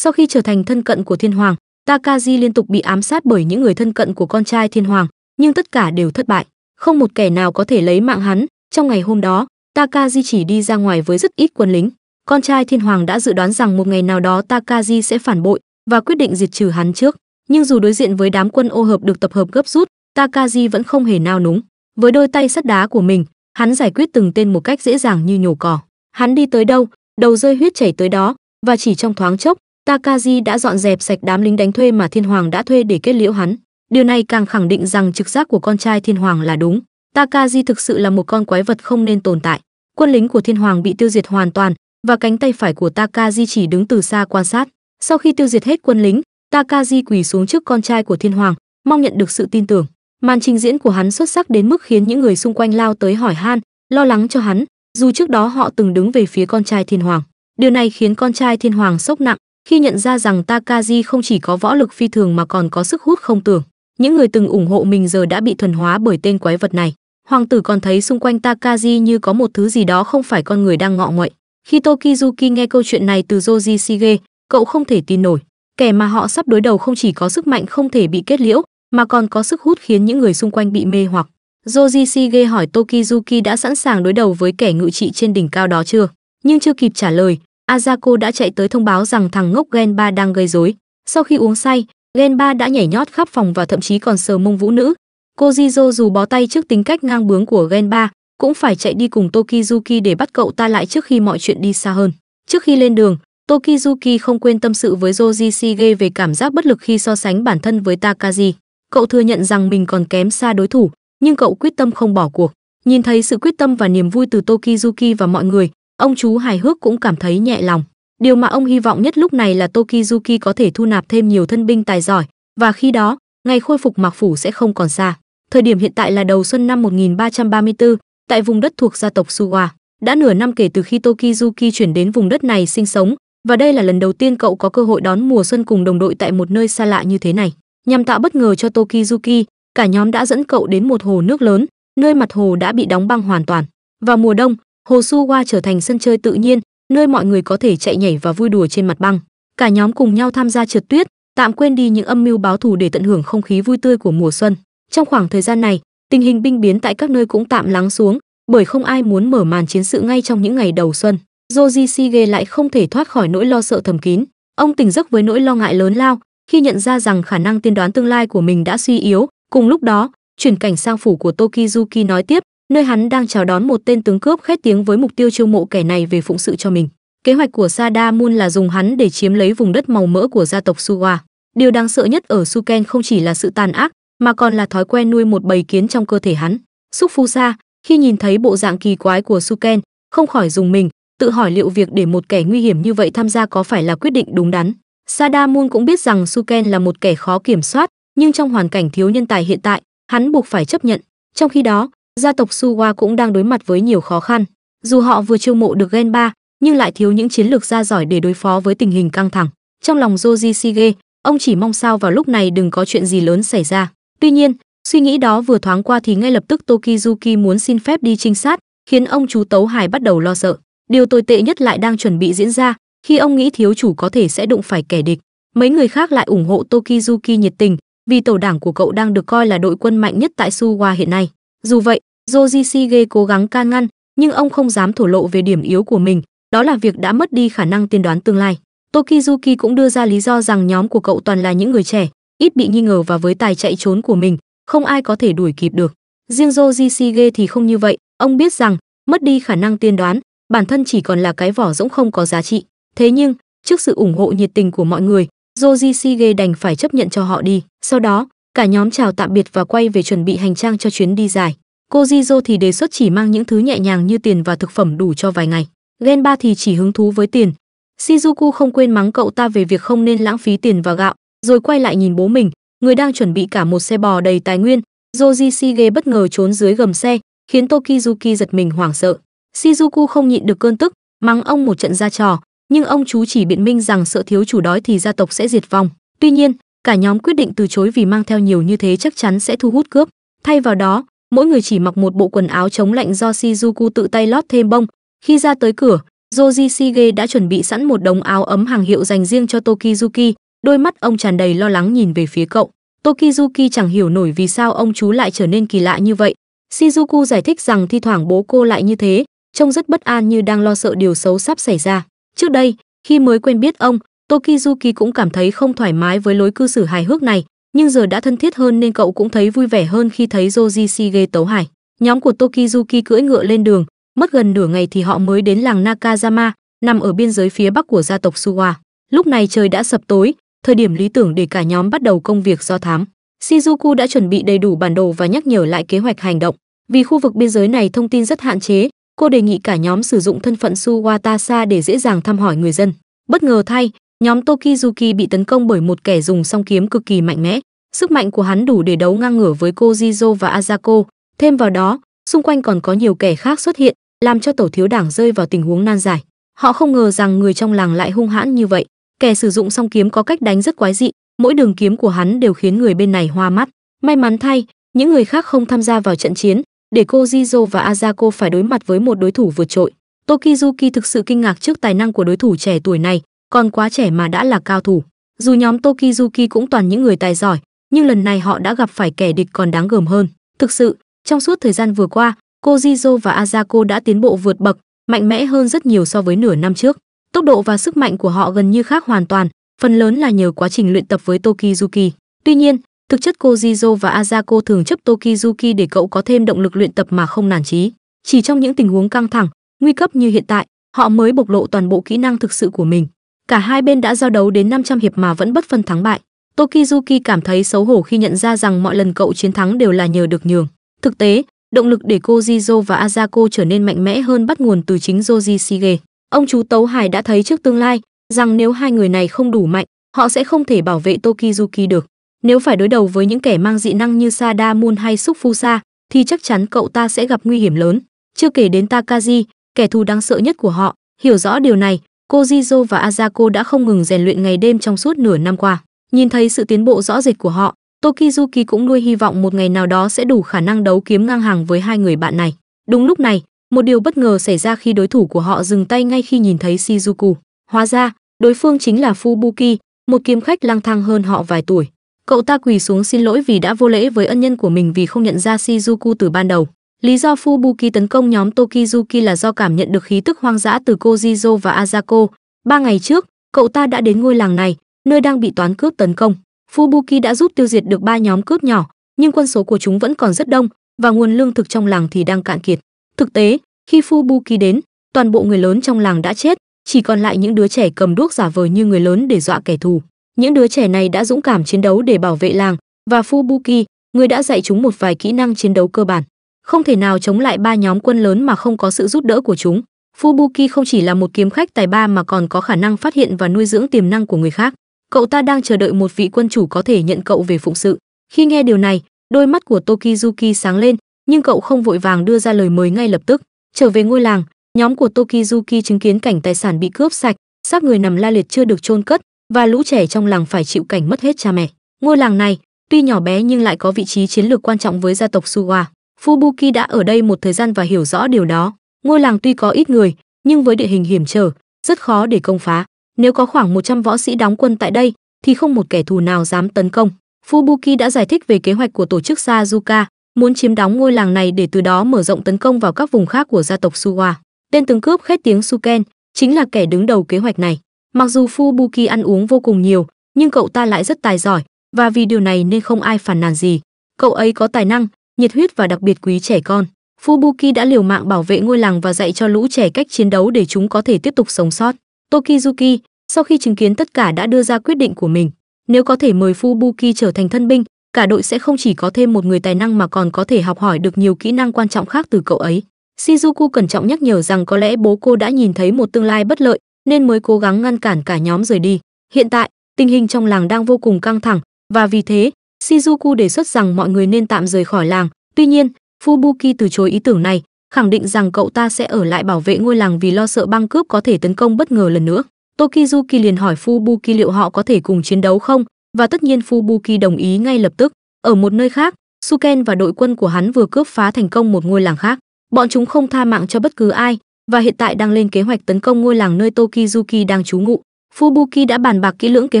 sau khi trở thành thân cận của thiên hoàng, Takaji liên tục bị ám sát bởi những người thân cận của con trai thiên hoàng, nhưng tất cả đều thất bại, không một kẻ nào có thể lấy mạng hắn. Trong ngày hôm đó, Takaji chỉ đi ra ngoài với rất ít quân lính. Con trai thiên hoàng đã dự đoán rằng một ngày nào đó Takaji sẽ phản bội và quyết định diệt trừ hắn trước, nhưng dù đối diện với đám quân ô hợp được tập hợp gấp rút, Takaji vẫn không hề nao núng. Với đôi tay sắt đá của mình, hắn giải quyết từng tên một cách dễ dàng như nhổ cỏ. Hắn đi tới đâu, đầu rơi huyết chảy tới đó, và chỉ trong thoáng chốc, Takagi đã dọn dẹp sạch đám lính đánh thuê mà Thiên Hoàng đã thuê để kết liễu hắn. Điều này càng khẳng định rằng trực giác của con trai Thiên Hoàng là đúng. Takagi thực sự là một con quái vật không nên tồn tại. Quân lính của Thiên Hoàng bị tiêu diệt hoàn toàn và cánh tay phải của Takagi chỉ đứng từ xa quan sát. Sau khi tiêu diệt hết quân lính, Takagi quỳ xuống trước con trai của Thiên Hoàng, mong nhận được sự tin tưởng. Màn trình diễn của hắn xuất sắc đến mức khiến những người xung quanh lao tới hỏi han, lo lắng cho hắn, dù trước đó họ từng đứng về phía con trai Thiên Hoàng. Điều này khiến con trai Thiên Hoàng sốc nặng, khi nhận ra rằng Takagi không chỉ có võ lực phi thường mà còn có sức hút không tưởng. Những người từng ủng hộ mình giờ đã bị thuần hóa bởi tên quái vật này. Hoàng tử còn thấy xung quanh Takagi như có một thứ gì đó không phải con người đang ngọ nguậy. Khi Tokizuki nghe câu chuyện này từ Joji Shige, cậu không thể tin nổi. Kẻ mà họ sắp đối đầu không chỉ có sức mạnh không thể bị kết liễu, mà còn có sức hút khiến những người xung quanh bị mê hoặc. Joji Shige hỏi Tokizuki đã sẵn sàng đối đầu với kẻ ngự trị trên đỉnh cao đó chưa, nhưng chưa kịp trả lời, Azako đã chạy tới thông báo rằng thằng ngốc Genba đang gây rối. Sau khi uống say, Genba đã nhảy nhót khắp phòng và thậm chí còn sờ mông vũ nữ. Cô Jizo dù bó tay trước tính cách ngang bướng của Genba cũng phải chạy đi cùng Tokizuki để bắt cậu ta lại trước khi mọi chuyện đi xa hơn. Trước khi lên đường, Tokizuki không quên tâm sự với Joji Shige về cảm giác bất lực khi so sánh bản thân với Takaji. Cậu thừa nhận rằng mình còn kém xa đối thủ, nhưng cậu quyết tâm không bỏ cuộc. Nhìn thấy sự quyết tâm và niềm vui từ Tokizuki và mọi người, Ông chú hài hước cũng cảm thấy nhẹ lòng. Điều mà ông hy vọng nhất lúc này là Tokizuki có thể thu nạp thêm nhiều thân binh tài giỏi, và khi đó, ngày khôi phục Mạc phủ sẽ không còn xa. Thời điểm hiện tại là đầu xuân năm 1334, tại vùng đất thuộc gia tộc Suwa. Đã nửa năm kể từ khi Tokizuki chuyển đến vùng đất này sinh sống, và đây là lần đầu tiên cậu có cơ hội đón mùa xuân cùng đồng đội tại một nơi xa lạ như thế này. Nhằm tạo bất ngờ cho Tokizuki, cả nhóm đã dẫn cậu đến một hồ nước lớn, nơi mặt hồ đã bị đóng băng hoàn toàn. Vào mùa đông, hồ Suwa trở thành sân chơi tự nhiên, nơi mọi người có thể chạy nhảy và vui đùa trên mặt băng. Cả nhóm cùng nhau tham gia trượt tuyết, tạm quên đi những âm mưu báo thù để tận hưởng không khí vui tươi của mùa xuân. Trong khoảng thời gian này, tình hình binh biến tại các nơi cũng tạm lắng xuống, bởi không ai muốn mở màn chiến sự ngay trong những ngày đầu xuân. Joji Sige lại không thể thoát khỏi nỗi lo sợ thầm kín. Ông tỉnh giấc với nỗi lo ngại lớn lao khi nhận ra rằng khả năng tiên đoán tương lai của mình đã suy yếu. Cùng lúc đó, chuyển cảnh sang phủ của Tokizuki nói tiếp, nơi hắn đang chào đón một tên tướng cướp khét tiếng với mục tiêu chiêu mộ kẻ này về phụng sự cho mình. Kế hoạch của Sada Sadamun là dùng hắn để chiếm lấy vùng đất màu mỡ của gia tộc Suwa. Điều đáng sợ nhất ở Suken không chỉ là sự tàn ác, mà còn là thói quen nuôi một bầy kiến trong cơ thể hắn. Xúc Phu Sa, khi nhìn thấy bộ dạng kỳ quái của Suken, không khỏi dùng mình, tự hỏi liệu việc để một kẻ nguy hiểm như vậy tham gia có phải là quyết định đúng đắn. Sada Sadamun cũng biết rằng Suken là một kẻ khó kiểm soát, nhưng trong hoàn cảnh thiếu nhân tài hiện tại, hắn buộc phải chấp nhận. Trong khi đó, gia tộc Suwa cũng đang đối mặt với nhiều khó khăn. Dù họ vừa chiêu mộ được Gen 3, nhưng lại thiếu những chiến lược ra giỏi để đối phó với tình hình căng thẳng. Trong lòng Joji Shige, ông chỉ mong sao vào lúc này đừng có chuyện gì lớn xảy ra. Tuy nhiên, suy nghĩ đó vừa thoáng qua thì ngay lập tức Tokizuki muốn xin phép đi trinh sát, khiến ông chú Tấu Hải bắt đầu lo sợ. Điều tồi tệ nhất lại đang chuẩn bị diễn ra, khi ông nghĩ thiếu chủ có thể sẽ đụng phải kẻ địch. Mấy người khác lại ủng hộ Tokizuki nhiệt tình, vì tổ đảng của cậu đang được coi là đội quân mạnh nhất tại Suwa hiện nay. Dù vậy, Jojishige cố gắng can ngăn, nhưng ông không dám thổ lộ về điểm yếu của mình, đó là việc đã mất đi khả năng tiên đoán tương lai. Tokizuki cũng đưa ra lý do rằng nhóm của cậu toàn là những người trẻ, ít bị nghi ngờ và với tài chạy trốn của mình, không ai có thể đuổi kịp được. Riêng Jojishige thì không như vậy, ông biết rằng mất đi khả năng tiên đoán, bản thân chỉ còn là cái vỏ rỗng không có giá trị. Thế nhưng, trước sự ủng hộ nhiệt tình của mọi người, Jojishige đành phải chấp nhận cho họ đi. Sau đó, cả nhóm chào tạm biệt và quay về chuẩn bị hành trang cho chuyến đi dài cô jizo thì đề xuất chỉ mang những thứ nhẹ nhàng như tiền và thực phẩm đủ cho vài ngày Genba thì chỉ hứng thú với tiền shizuku không quên mắng cậu ta về việc không nên lãng phí tiền và gạo rồi quay lại nhìn bố mình người đang chuẩn bị cả một xe bò đầy tài nguyên joji sige bất ngờ trốn dưới gầm xe khiến tokizuki giật mình hoảng sợ shizuku không nhịn được cơn tức mắng ông một trận ra trò nhưng ông chú chỉ biện minh rằng sợ thiếu chủ đói thì gia tộc sẽ diệt vong tuy nhiên cả nhóm quyết định từ chối vì mang theo nhiều như thế chắc chắn sẽ thu hút cướp thay vào đó mỗi người chỉ mặc một bộ quần áo chống lạnh do shizuku tự tay lót thêm bông khi ra tới cửa joji shige đã chuẩn bị sẵn một đống áo ấm hàng hiệu dành riêng cho tokizuki đôi mắt ông tràn đầy lo lắng nhìn về phía cậu tokizuki chẳng hiểu nổi vì sao ông chú lại trở nên kỳ lạ như vậy shizuku giải thích rằng thi thoảng bố cô lại như thế trông rất bất an như đang lo sợ điều xấu sắp xảy ra trước đây khi mới quen biết ông Tokizuki cũng cảm thấy không thoải mái với lối cư xử hài hước này, nhưng giờ đã thân thiết hơn nên cậu cũng thấy vui vẻ hơn khi thấy Joji tấu hài. Nhóm của Tokizuki cưỡi ngựa lên đường, mất gần nửa ngày thì họ mới đến làng Nakazama, nằm ở biên giới phía bắc của gia tộc Suwa. Lúc này trời đã sập tối, thời điểm lý tưởng để cả nhóm bắt đầu công việc do thám. Shizuku đã chuẩn bị đầy đủ bản đồ và nhắc nhở lại kế hoạch hành động. Vì khu vực biên giới này thông tin rất hạn chế, cô đề nghị cả nhóm sử dụng thân phận Suwatasa để dễ dàng thăm hỏi người dân. Bất ngờ thay, Nhóm Tokizuki bị tấn công bởi một kẻ dùng song kiếm cực kỳ mạnh mẽ. Sức mạnh của hắn đủ để đấu ngang ngửa với cô Kojizo và Azako. Thêm vào đó, xung quanh còn có nhiều kẻ khác xuất hiện, làm cho tổ thiếu đảng rơi vào tình huống nan giải. Họ không ngờ rằng người trong làng lại hung hãn như vậy. Kẻ sử dụng song kiếm có cách đánh rất quái dị, mỗi đường kiếm của hắn đều khiến người bên này hoa mắt. May mắn thay, những người khác không tham gia vào trận chiến, để cô Kojizo và Azako phải đối mặt với một đối thủ vượt trội. Tokizuki thực sự kinh ngạc trước tài năng của đối thủ trẻ tuổi này, còn quá trẻ mà đã là cao thủ. Dù nhóm Tokizuki cũng toàn những người tài giỏi, nhưng lần này họ đã gặp phải kẻ địch còn đáng gờm hơn. Thực sự, trong suốt thời gian vừa qua, Kojizo và Azako đã tiến bộ vượt bậc, mạnh mẽ hơn rất nhiều so với nửa năm trước. Tốc độ và sức mạnh của họ gần như khác hoàn toàn, phần lớn là nhờ quá trình luyện tập với Tokizuki. Tuy nhiên, thực chất Kojizo và Azako thường chấp Tokizuki để cậu có thêm động lực luyện tập mà không nản chí. Chỉ trong những tình huống căng thẳng, nguy cấp như hiện tại, họ mới bộc lộ toàn bộ kỹ năng thực sự của mình. Cả hai bên đã giao đấu đến 500 hiệp mà vẫn bất phân thắng bại. Tokizuki cảm thấy xấu hổ khi nhận ra rằng mọi lần cậu chiến thắng đều là nhờ được nhường. Thực tế, động lực để cô Jizo và Azako trở nên mạnh mẽ hơn bắt nguồn từ chính Joji Shige. Ông chú Tấu Hải đã thấy trước tương lai rằng nếu hai người này không đủ mạnh, họ sẽ không thể bảo vệ Tokizuki được. Nếu phải đối đầu với những kẻ mang dị năng như Sada Moon hay Sukfusa, thì chắc chắn cậu ta sẽ gặp nguy hiểm lớn. Chưa kể đến Takaji, kẻ thù đáng sợ nhất của họ, hiểu rõ điều này, Cô Jizo và Azako đã không ngừng rèn luyện ngày đêm trong suốt nửa năm qua. Nhìn thấy sự tiến bộ rõ rệt của họ, Tokizuki cũng nuôi hy vọng một ngày nào đó sẽ đủ khả năng đấu kiếm ngang hàng với hai người bạn này. Đúng lúc này, một điều bất ngờ xảy ra khi đối thủ của họ dừng tay ngay khi nhìn thấy Shizuku. Hóa ra, đối phương chính là Fubuki, một kiếm khách lang thang hơn họ vài tuổi. Cậu ta quỳ xuống xin lỗi vì đã vô lễ với ân nhân của mình vì không nhận ra Shizuku từ ban đầu. Lý do Fubuki tấn công nhóm Tokizuki là do cảm nhận được khí tức hoang dã từ Kojizo và Asako. Ba ngày trước, cậu ta đã đến ngôi làng này, nơi đang bị toán cướp tấn công. Fubuki đã giúp tiêu diệt được ba nhóm cướp nhỏ, nhưng quân số của chúng vẫn còn rất đông và nguồn lương thực trong làng thì đang cạn kiệt. Thực tế, khi Fubuki đến, toàn bộ người lớn trong làng đã chết, chỉ còn lại những đứa trẻ cầm đuốc giả vờ như người lớn để dọa kẻ thù. Những đứa trẻ này đã dũng cảm chiến đấu để bảo vệ làng và Fubuki, người đã dạy chúng một vài kỹ năng chiến đấu cơ bản không thể nào chống lại ba nhóm quân lớn mà không có sự giúp đỡ của chúng. Fubuki không chỉ là một kiếm khách tài ba mà còn có khả năng phát hiện và nuôi dưỡng tiềm năng của người khác. Cậu ta đang chờ đợi một vị quân chủ có thể nhận cậu về phụng sự. Khi nghe điều này, đôi mắt của Tokizuki sáng lên, nhưng cậu không vội vàng đưa ra lời mời ngay lập tức. Trở về ngôi làng, nhóm của Tokizuki chứng kiến cảnh tài sản bị cướp sạch, xác người nằm la liệt chưa được chôn cất và lũ trẻ trong làng phải chịu cảnh mất hết cha mẹ. Ngôi làng này, tuy nhỏ bé nhưng lại có vị trí chiến lược quan trọng với gia tộc Suwa. Fubuki đã ở đây một thời gian và hiểu rõ điều đó. Ngôi làng tuy có ít người, nhưng với địa hình hiểm trở, rất khó để công phá. Nếu có khoảng 100 võ sĩ đóng quân tại đây, thì không một kẻ thù nào dám tấn công. Fubuki đã giải thích về kế hoạch của tổ chức Sazuka, muốn chiếm đóng ngôi làng này để từ đó mở rộng tấn công vào các vùng khác của gia tộc Suwa. Tên tướng cướp khét tiếng Suken chính là kẻ đứng đầu kế hoạch này. Mặc dù Fubuki ăn uống vô cùng nhiều, nhưng cậu ta lại rất tài giỏi, và vì điều này nên không ai phản nàn gì. Cậu ấy có tài năng, nhiệt huyết và đặc biệt quý trẻ con. Fubuki đã liều mạng bảo vệ ngôi làng và dạy cho lũ trẻ cách chiến đấu để chúng có thể tiếp tục sống sót. Tokizuki, sau khi chứng kiến tất cả đã đưa ra quyết định của mình. Nếu có thể mời Fubuki trở thành thân binh, cả đội sẽ không chỉ có thêm một người tài năng mà còn có thể học hỏi được nhiều kỹ năng quan trọng khác từ cậu ấy. Shizuku cẩn trọng nhắc nhở rằng có lẽ bố cô đã nhìn thấy một tương lai bất lợi nên mới cố gắng ngăn cản cả nhóm rời đi. Hiện tại, tình hình trong làng đang vô cùng căng thẳng và vì thế, Shizuku đề xuất rằng mọi người nên tạm rời khỏi làng, tuy nhiên, Fubuki từ chối ý tưởng này, khẳng định rằng cậu ta sẽ ở lại bảo vệ ngôi làng vì lo sợ băng cướp có thể tấn công bất ngờ lần nữa. Tokizuki liền hỏi Fubuki liệu họ có thể cùng chiến đấu không, và tất nhiên Fubuki đồng ý ngay lập tức. Ở một nơi khác, Suken và đội quân của hắn vừa cướp phá thành công một ngôi làng khác. Bọn chúng không tha mạng cho bất cứ ai và hiện tại đang lên kế hoạch tấn công ngôi làng nơi Tokizuki đang trú ngụ. Fubuki đã bàn bạc kỹ lưỡng kế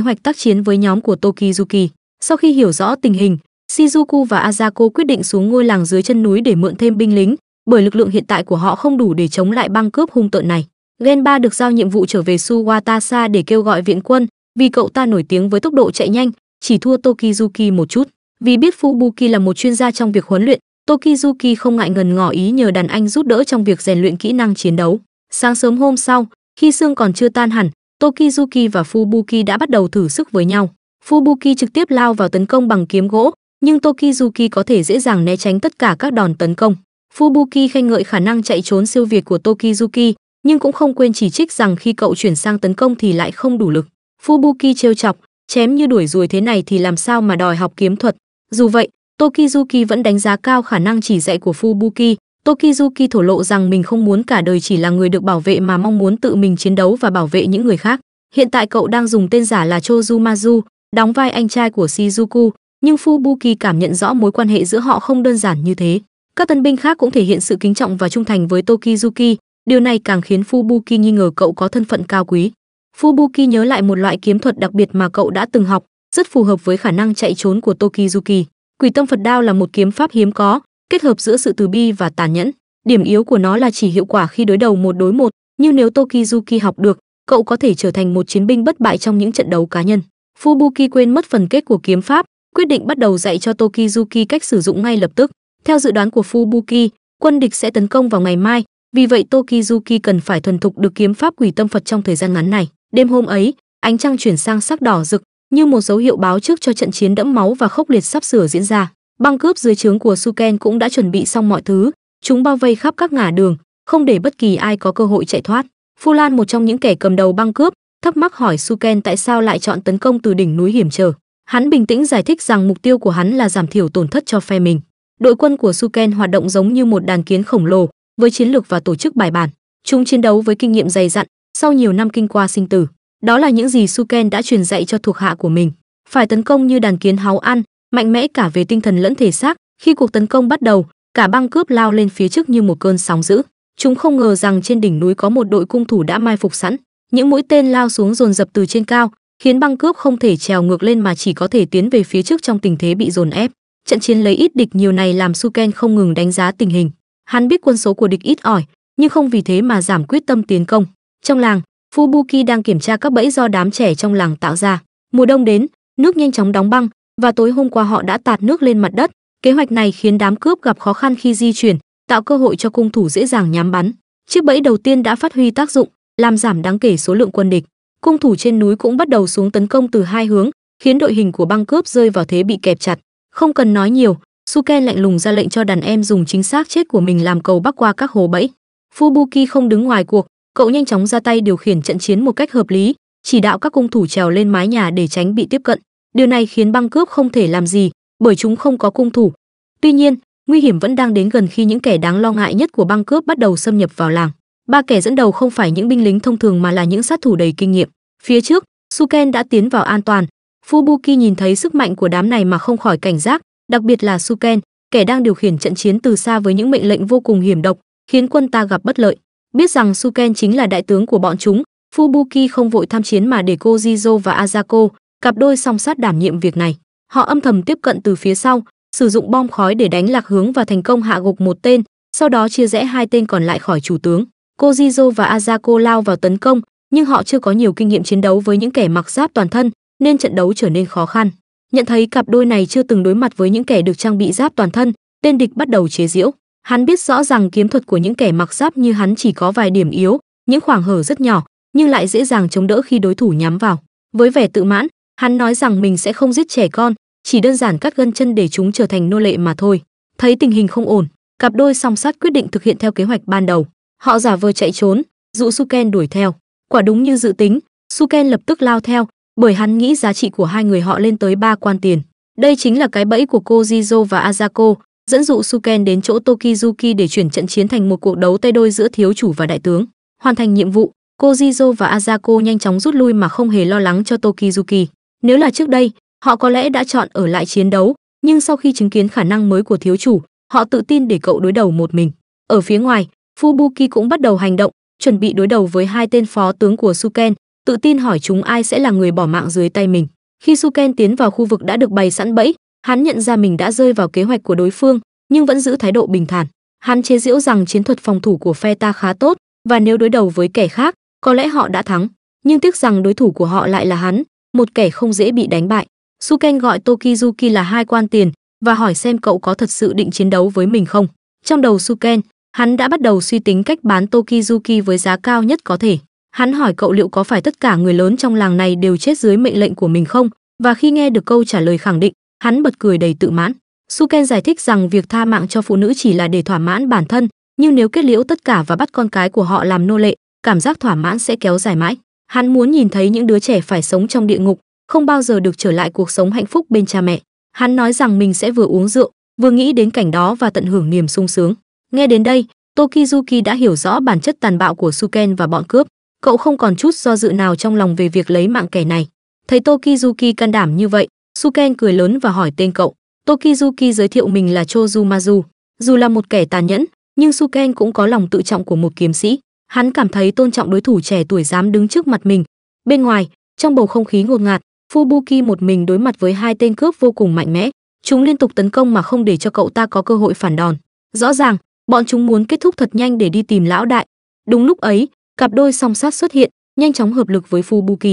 hoạch tác chiến với nhóm của Tokizuki. Sau khi hiểu rõ tình hình, Shizuku và Azako quyết định xuống ngôi làng dưới chân núi để mượn thêm binh lính, bởi lực lượng hiện tại của họ không đủ để chống lại băng cướp hung tợn này. Genba được giao nhiệm vụ trở về Suwatasa để kêu gọi viện quân, vì cậu ta nổi tiếng với tốc độ chạy nhanh, chỉ thua Tokizuki một chút. Vì biết Fubuki là một chuyên gia trong việc huấn luyện, Tokizuki không ngại ngần ngỏ ý nhờ đàn anh giúp đỡ trong việc rèn luyện kỹ năng chiến đấu. Sáng sớm hôm sau, khi xương còn chưa tan hẳn, Tokizuki và Fubuki đã bắt đầu thử sức với nhau. Fubuki trực tiếp lao vào tấn công bằng kiếm gỗ, nhưng Tokizuki có thể dễ dàng né tránh tất cả các đòn tấn công. Fubuki khen ngợi khả năng chạy trốn siêu việt của Tokizuki, nhưng cũng không quên chỉ trích rằng khi cậu chuyển sang tấn công thì lại không đủ lực. Fubuki trêu chọc, chém như đuổi ruồi thế này thì làm sao mà đòi học kiếm thuật. Dù vậy, Tokizuki vẫn đánh giá cao khả năng chỉ dạy của Fubuki. Tokizuki thổ lộ rằng mình không muốn cả đời chỉ là người được bảo vệ mà mong muốn tự mình chiến đấu và bảo vệ những người khác. Hiện tại cậu đang dùng tên giả là Chozumazu, đóng vai anh trai của Shizuku, nhưng Fubuki cảm nhận rõ mối quan hệ giữa họ không đơn giản như thế. Các tân binh khác cũng thể hiện sự kính trọng và trung thành với Tokizuki, điều này càng khiến Fubuki nghi ngờ cậu có thân phận cao quý. Fubuki nhớ lại một loại kiếm thuật đặc biệt mà cậu đã từng học, rất phù hợp với khả năng chạy trốn của Tokizuki. Quỷ tâm Phật đao là một kiếm pháp hiếm có, kết hợp giữa sự từ bi và tàn nhẫn. Điểm yếu của nó là chỉ hiệu quả khi đối đầu một đối một, nhưng nếu Tokizuki học được, cậu có thể trở thành một chiến binh bất bại trong những trận đấu cá nhân. Fubuki quên mất phần kết của kiếm pháp, quyết định bắt đầu dạy cho Tokizuki cách sử dụng ngay lập tức. Theo dự đoán của Fubuki, quân địch sẽ tấn công vào ngày mai, vì vậy Tokizuki cần phải thuần thục được kiếm pháp quỷ tâm Phật trong thời gian ngắn này. Đêm hôm ấy, ánh trăng chuyển sang sắc đỏ rực, như một dấu hiệu báo trước cho trận chiến đẫm máu và khốc liệt sắp sửa diễn ra. Băng cướp dưới trướng của Suken cũng đã chuẩn bị xong mọi thứ, chúng bao vây khắp các ngả đường, không để bất kỳ ai có cơ hội chạy thoát. Fulan một trong những kẻ cầm đầu băng cướp, thắc mắc hỏi Suken tại sao lại chọn tấn công từ đỉnh núi hiểm trở. Hắn bình tĩnh giải thích rằng mục tiêu của hắn là giảm thiểu tổn thất cho phe mình. Đội quân của Suken hoạt động giống như một đàn kiến khổng lồ, với chiến lược và tổ chức bài bản. Chúng chiến đấu với kinh nghiệm dày dặn, sau nhiều năm kinh qua sinh tử. Đó là những gì Suken đã truyền dạy cho thuộc hạ của mình. Phải tấn công như đàn kiến háo ăn, mạnh mẽ cả về tinh thần lẫn thể xác. Khi cuộc tấn công bắt đầu, cả băng cướp lao lên phía trước như một cơn sóng dữ. Chúng không ngờ rằng trên đỉnh núi có một đội cung thủ đã mai phục sẵn, những mũi tên lao xuống dồn dập từ trên cao khiến băng cướp không thể trèo ngược lên mà chỉ có thể tiến về phía trước trong tình thế bị dồn ép trận chiến lấy ít địch nhiều này làm suken không ngừng đánh giá tình hình hắn biết quân số của địch ít ỏi nhưng không vì thế mà giảm quyết tâm tiến công trong làng fubuki đang kiểm tra các bẫy do đám trẻ trong làng tạo ra mùa đông đến nước nhanh chóng đóng băng và tối hôm qua họ đã tạt nước lên mặt đất kế hoạch này khiến đám cướp gặp khó khăn khi di chuyển tạo cơ hội cho cung thủ dễ dàng nhắm bắn chiếc bẫy đầu tiên đã phát huy tác dụng làm giảm đáng kể số lượng quân địch. Cung thủ trên núi cũng bắt đầu xuống tấn công từ hai hướng, khiến đội hình của băng cướp rơi vào thế bị kẹp chặt. Không cần nói nhiều, Suke lạnh lùng ra lệnh cho đàn em dùng chính xác chết của mình làm cầu bắc qua các hồ bẫy. Fubuki không đứng ngoài cuộc, cậu nhanh chóng ra tay điều khiển trận chiến một cách hợp lý, chỉ đạo các cung thủ trèo lên mái nhà để tránh bị tiếp cận. Điều này khiến băng cướp không thể làm gì, bởi chúng không có cung thủ. Tuy nhiên, nguy hiểm vẫn đang đến gần khi những kẻ đáng lo ngại nhất của băng cướp bắt đầu xâm nhập vào làng ba kẻ dẫn đầu không phải những binh lính thông thường mà là những sát thủ đầy kinh nghiệm phía trước suken đã tiến vào an toàn fubuki nhìn thấy sức mạnh của đám này mà không khỏi cảnh giác đặc biệt là suken kẻ đang điều khiển trận chiến từ xa với những mệnh lệnh vô cùng hiểm độc khiến quân ta gặp bất lợi biết rằng suken chính là đại tướng của bọn chúng fubuki không vội tham chiến mà để cô jizo và azako cặp đôi song sát đảm nhiệm việc này họ âm thầm tiếp cận từ phía sau sử dụng bom khói để đánh lạc hướng và thành công hạ gục một tên sau đó chia rẽ hai tên còn lại khỏi chủ tướng Kojizo và Azako lao vào tấn công, nhưng họ chưa có nhiều kinh nghiệm chiến đấu với những kẻ mặc giáp toàn thân, nên trận đấu trở nên khó khăn. Nhận thấy cặp đôi này chưa từng đối mặt với những kẻ được trang bị giáp toàn thân, tên địch bắt đầu chế giễu. Hắn biết rõ rằng kiếm thuật của những kẻ mặc giáp như hắn chỉ có vài điểm yếu, những khoảng hở rất nhỏ, nhưng lại dễ dàng chống đỡ khi đối thủ nhắm vào. Với vẻ tự mãn, hắn nói rằng mình sẽ không giết trẻ con, chỉ đơn giản cắt gân chân để chúng trở thành nô lệ mà thôi. Thấy tình hình không ổn, cặp đôi song sát quyết định thực hiện theo kế hoạch ban đầu. Họ giả vờ chạy trốn, dụ Suken đuổi theo. Quả đúng như dự tính, Suken lập tức lao theo, bởi hắn nghĩ giá trị của hai người họ lên tới ba quan tiền. Đây chính là cái bẫy của cô Jizo và Azako, dẫn dụ Suken đến chỗ Tokizuki để chuyển trận chiến thành một cuộc đấu tay đôi giữa thiếu chủ và đại tướng. Hoàn thành nhiệm vụ, cô Jizo và Azako nhanh chóng rút lui mà không hề lo lắng cho Tokizuki. Nếu là trước đây, họ có lẽ đã chọn ở lại chiến đấu, nhưng sau khi chứng kiến khả năng mới của thiếu chủ, họ tự tin để cậu đối đầu một mình. Ở phía ngoài, Fubuki cũng bắt đầu hành động, chuẩn bị đối đầu với hai tên phó tướng của Suken, tự tin hỏi chúng ai sẽ là người bỏ mạng dưới tay mình. Khi Suken tiến vào khu vực đã được bày sẵn bẫy, hắn nhận ra mình đã rơi vào kế hoạch của đối phương, nhưng vẫn giữ thái độ bình thản. Hắn chế giễu rằng chiến thuật phòng thủ của phe ta khá tốt và nếu đối đầu với kẻ khác, có lẽ họ đã thắng, nhưng tiếc rằng đối thủ của họ lại là hắn, một kẻ không dễ bị đánh bại. Suken gọi Tokizuki là hai quan tiền và hỏi xem cậu có thật sự định chiến đấu với mình không. Trong đầu Suken, Hắn đã bắt đầu suy tính cách bán Tokizuki với giá cao nhất có thể. Hắn hỏi cậu liệu có phải tất cả người lớn trong làng này đều chết dưới mệnh lệnh của mình không? Và khi nghe được câu trả lời khẳng định, hắn bật cười đầy tự mãn. Suken giải thích rằng việc tha mạng cho phụ nữ chỉ là để thỏa mãn bản thân, nhưng nếu kết liễu tất cả và bắt con cái của họ làm nô lệ, cảm giác thỏa mãn sẽ kéo dài mãi. Hắn muốn nhìn thấy những đứa trẻ phải sống trong địa ngục, không bao giờ được trở lại cuộc sống hạnh phúc bên cha mẹ. Hắn nói rằng mình sẽ vừa uống rượu, vừa nghĩ đến cảnh đó và tận hưởng niềm sung sướng. Nghe đến đây, Tokizuki đã hiểu rõ bản chất tàn bạo của Suken và bọn cướp, cậu không còn chút do dự nào trong lòng về việc lấy mạng kẻ này. Thấy Tokizuki can đảm như vậy, Suken cười lớn và hỏi tên cậu. Tokizuki giới thiệu mình là Chozumazu. Dù là một kẻ tàn nhẫn, nhưng Suken cũng có lòng tự trọng của một kiếm sĩ. Hắn cảm thấy tôn trọng đối thủ trẻ tuổi dám đứng trước mặt mình. Bên ngoài, trong bầu không khí ngột ngạt, Fubuki một mình đối mặt với hai tên cướp vô cùng mạnh mẽ. Chúng liên tục tấn công mà không để cho cậu ta có cơ hội phản đòn. Rõ ràng, bọn chúng muốn kết thúc thật nhanh để đi tìm lão đại đúng lúc ấy cặp đôi song sát xuất hiện nhanh chóng hợp lực với Buki.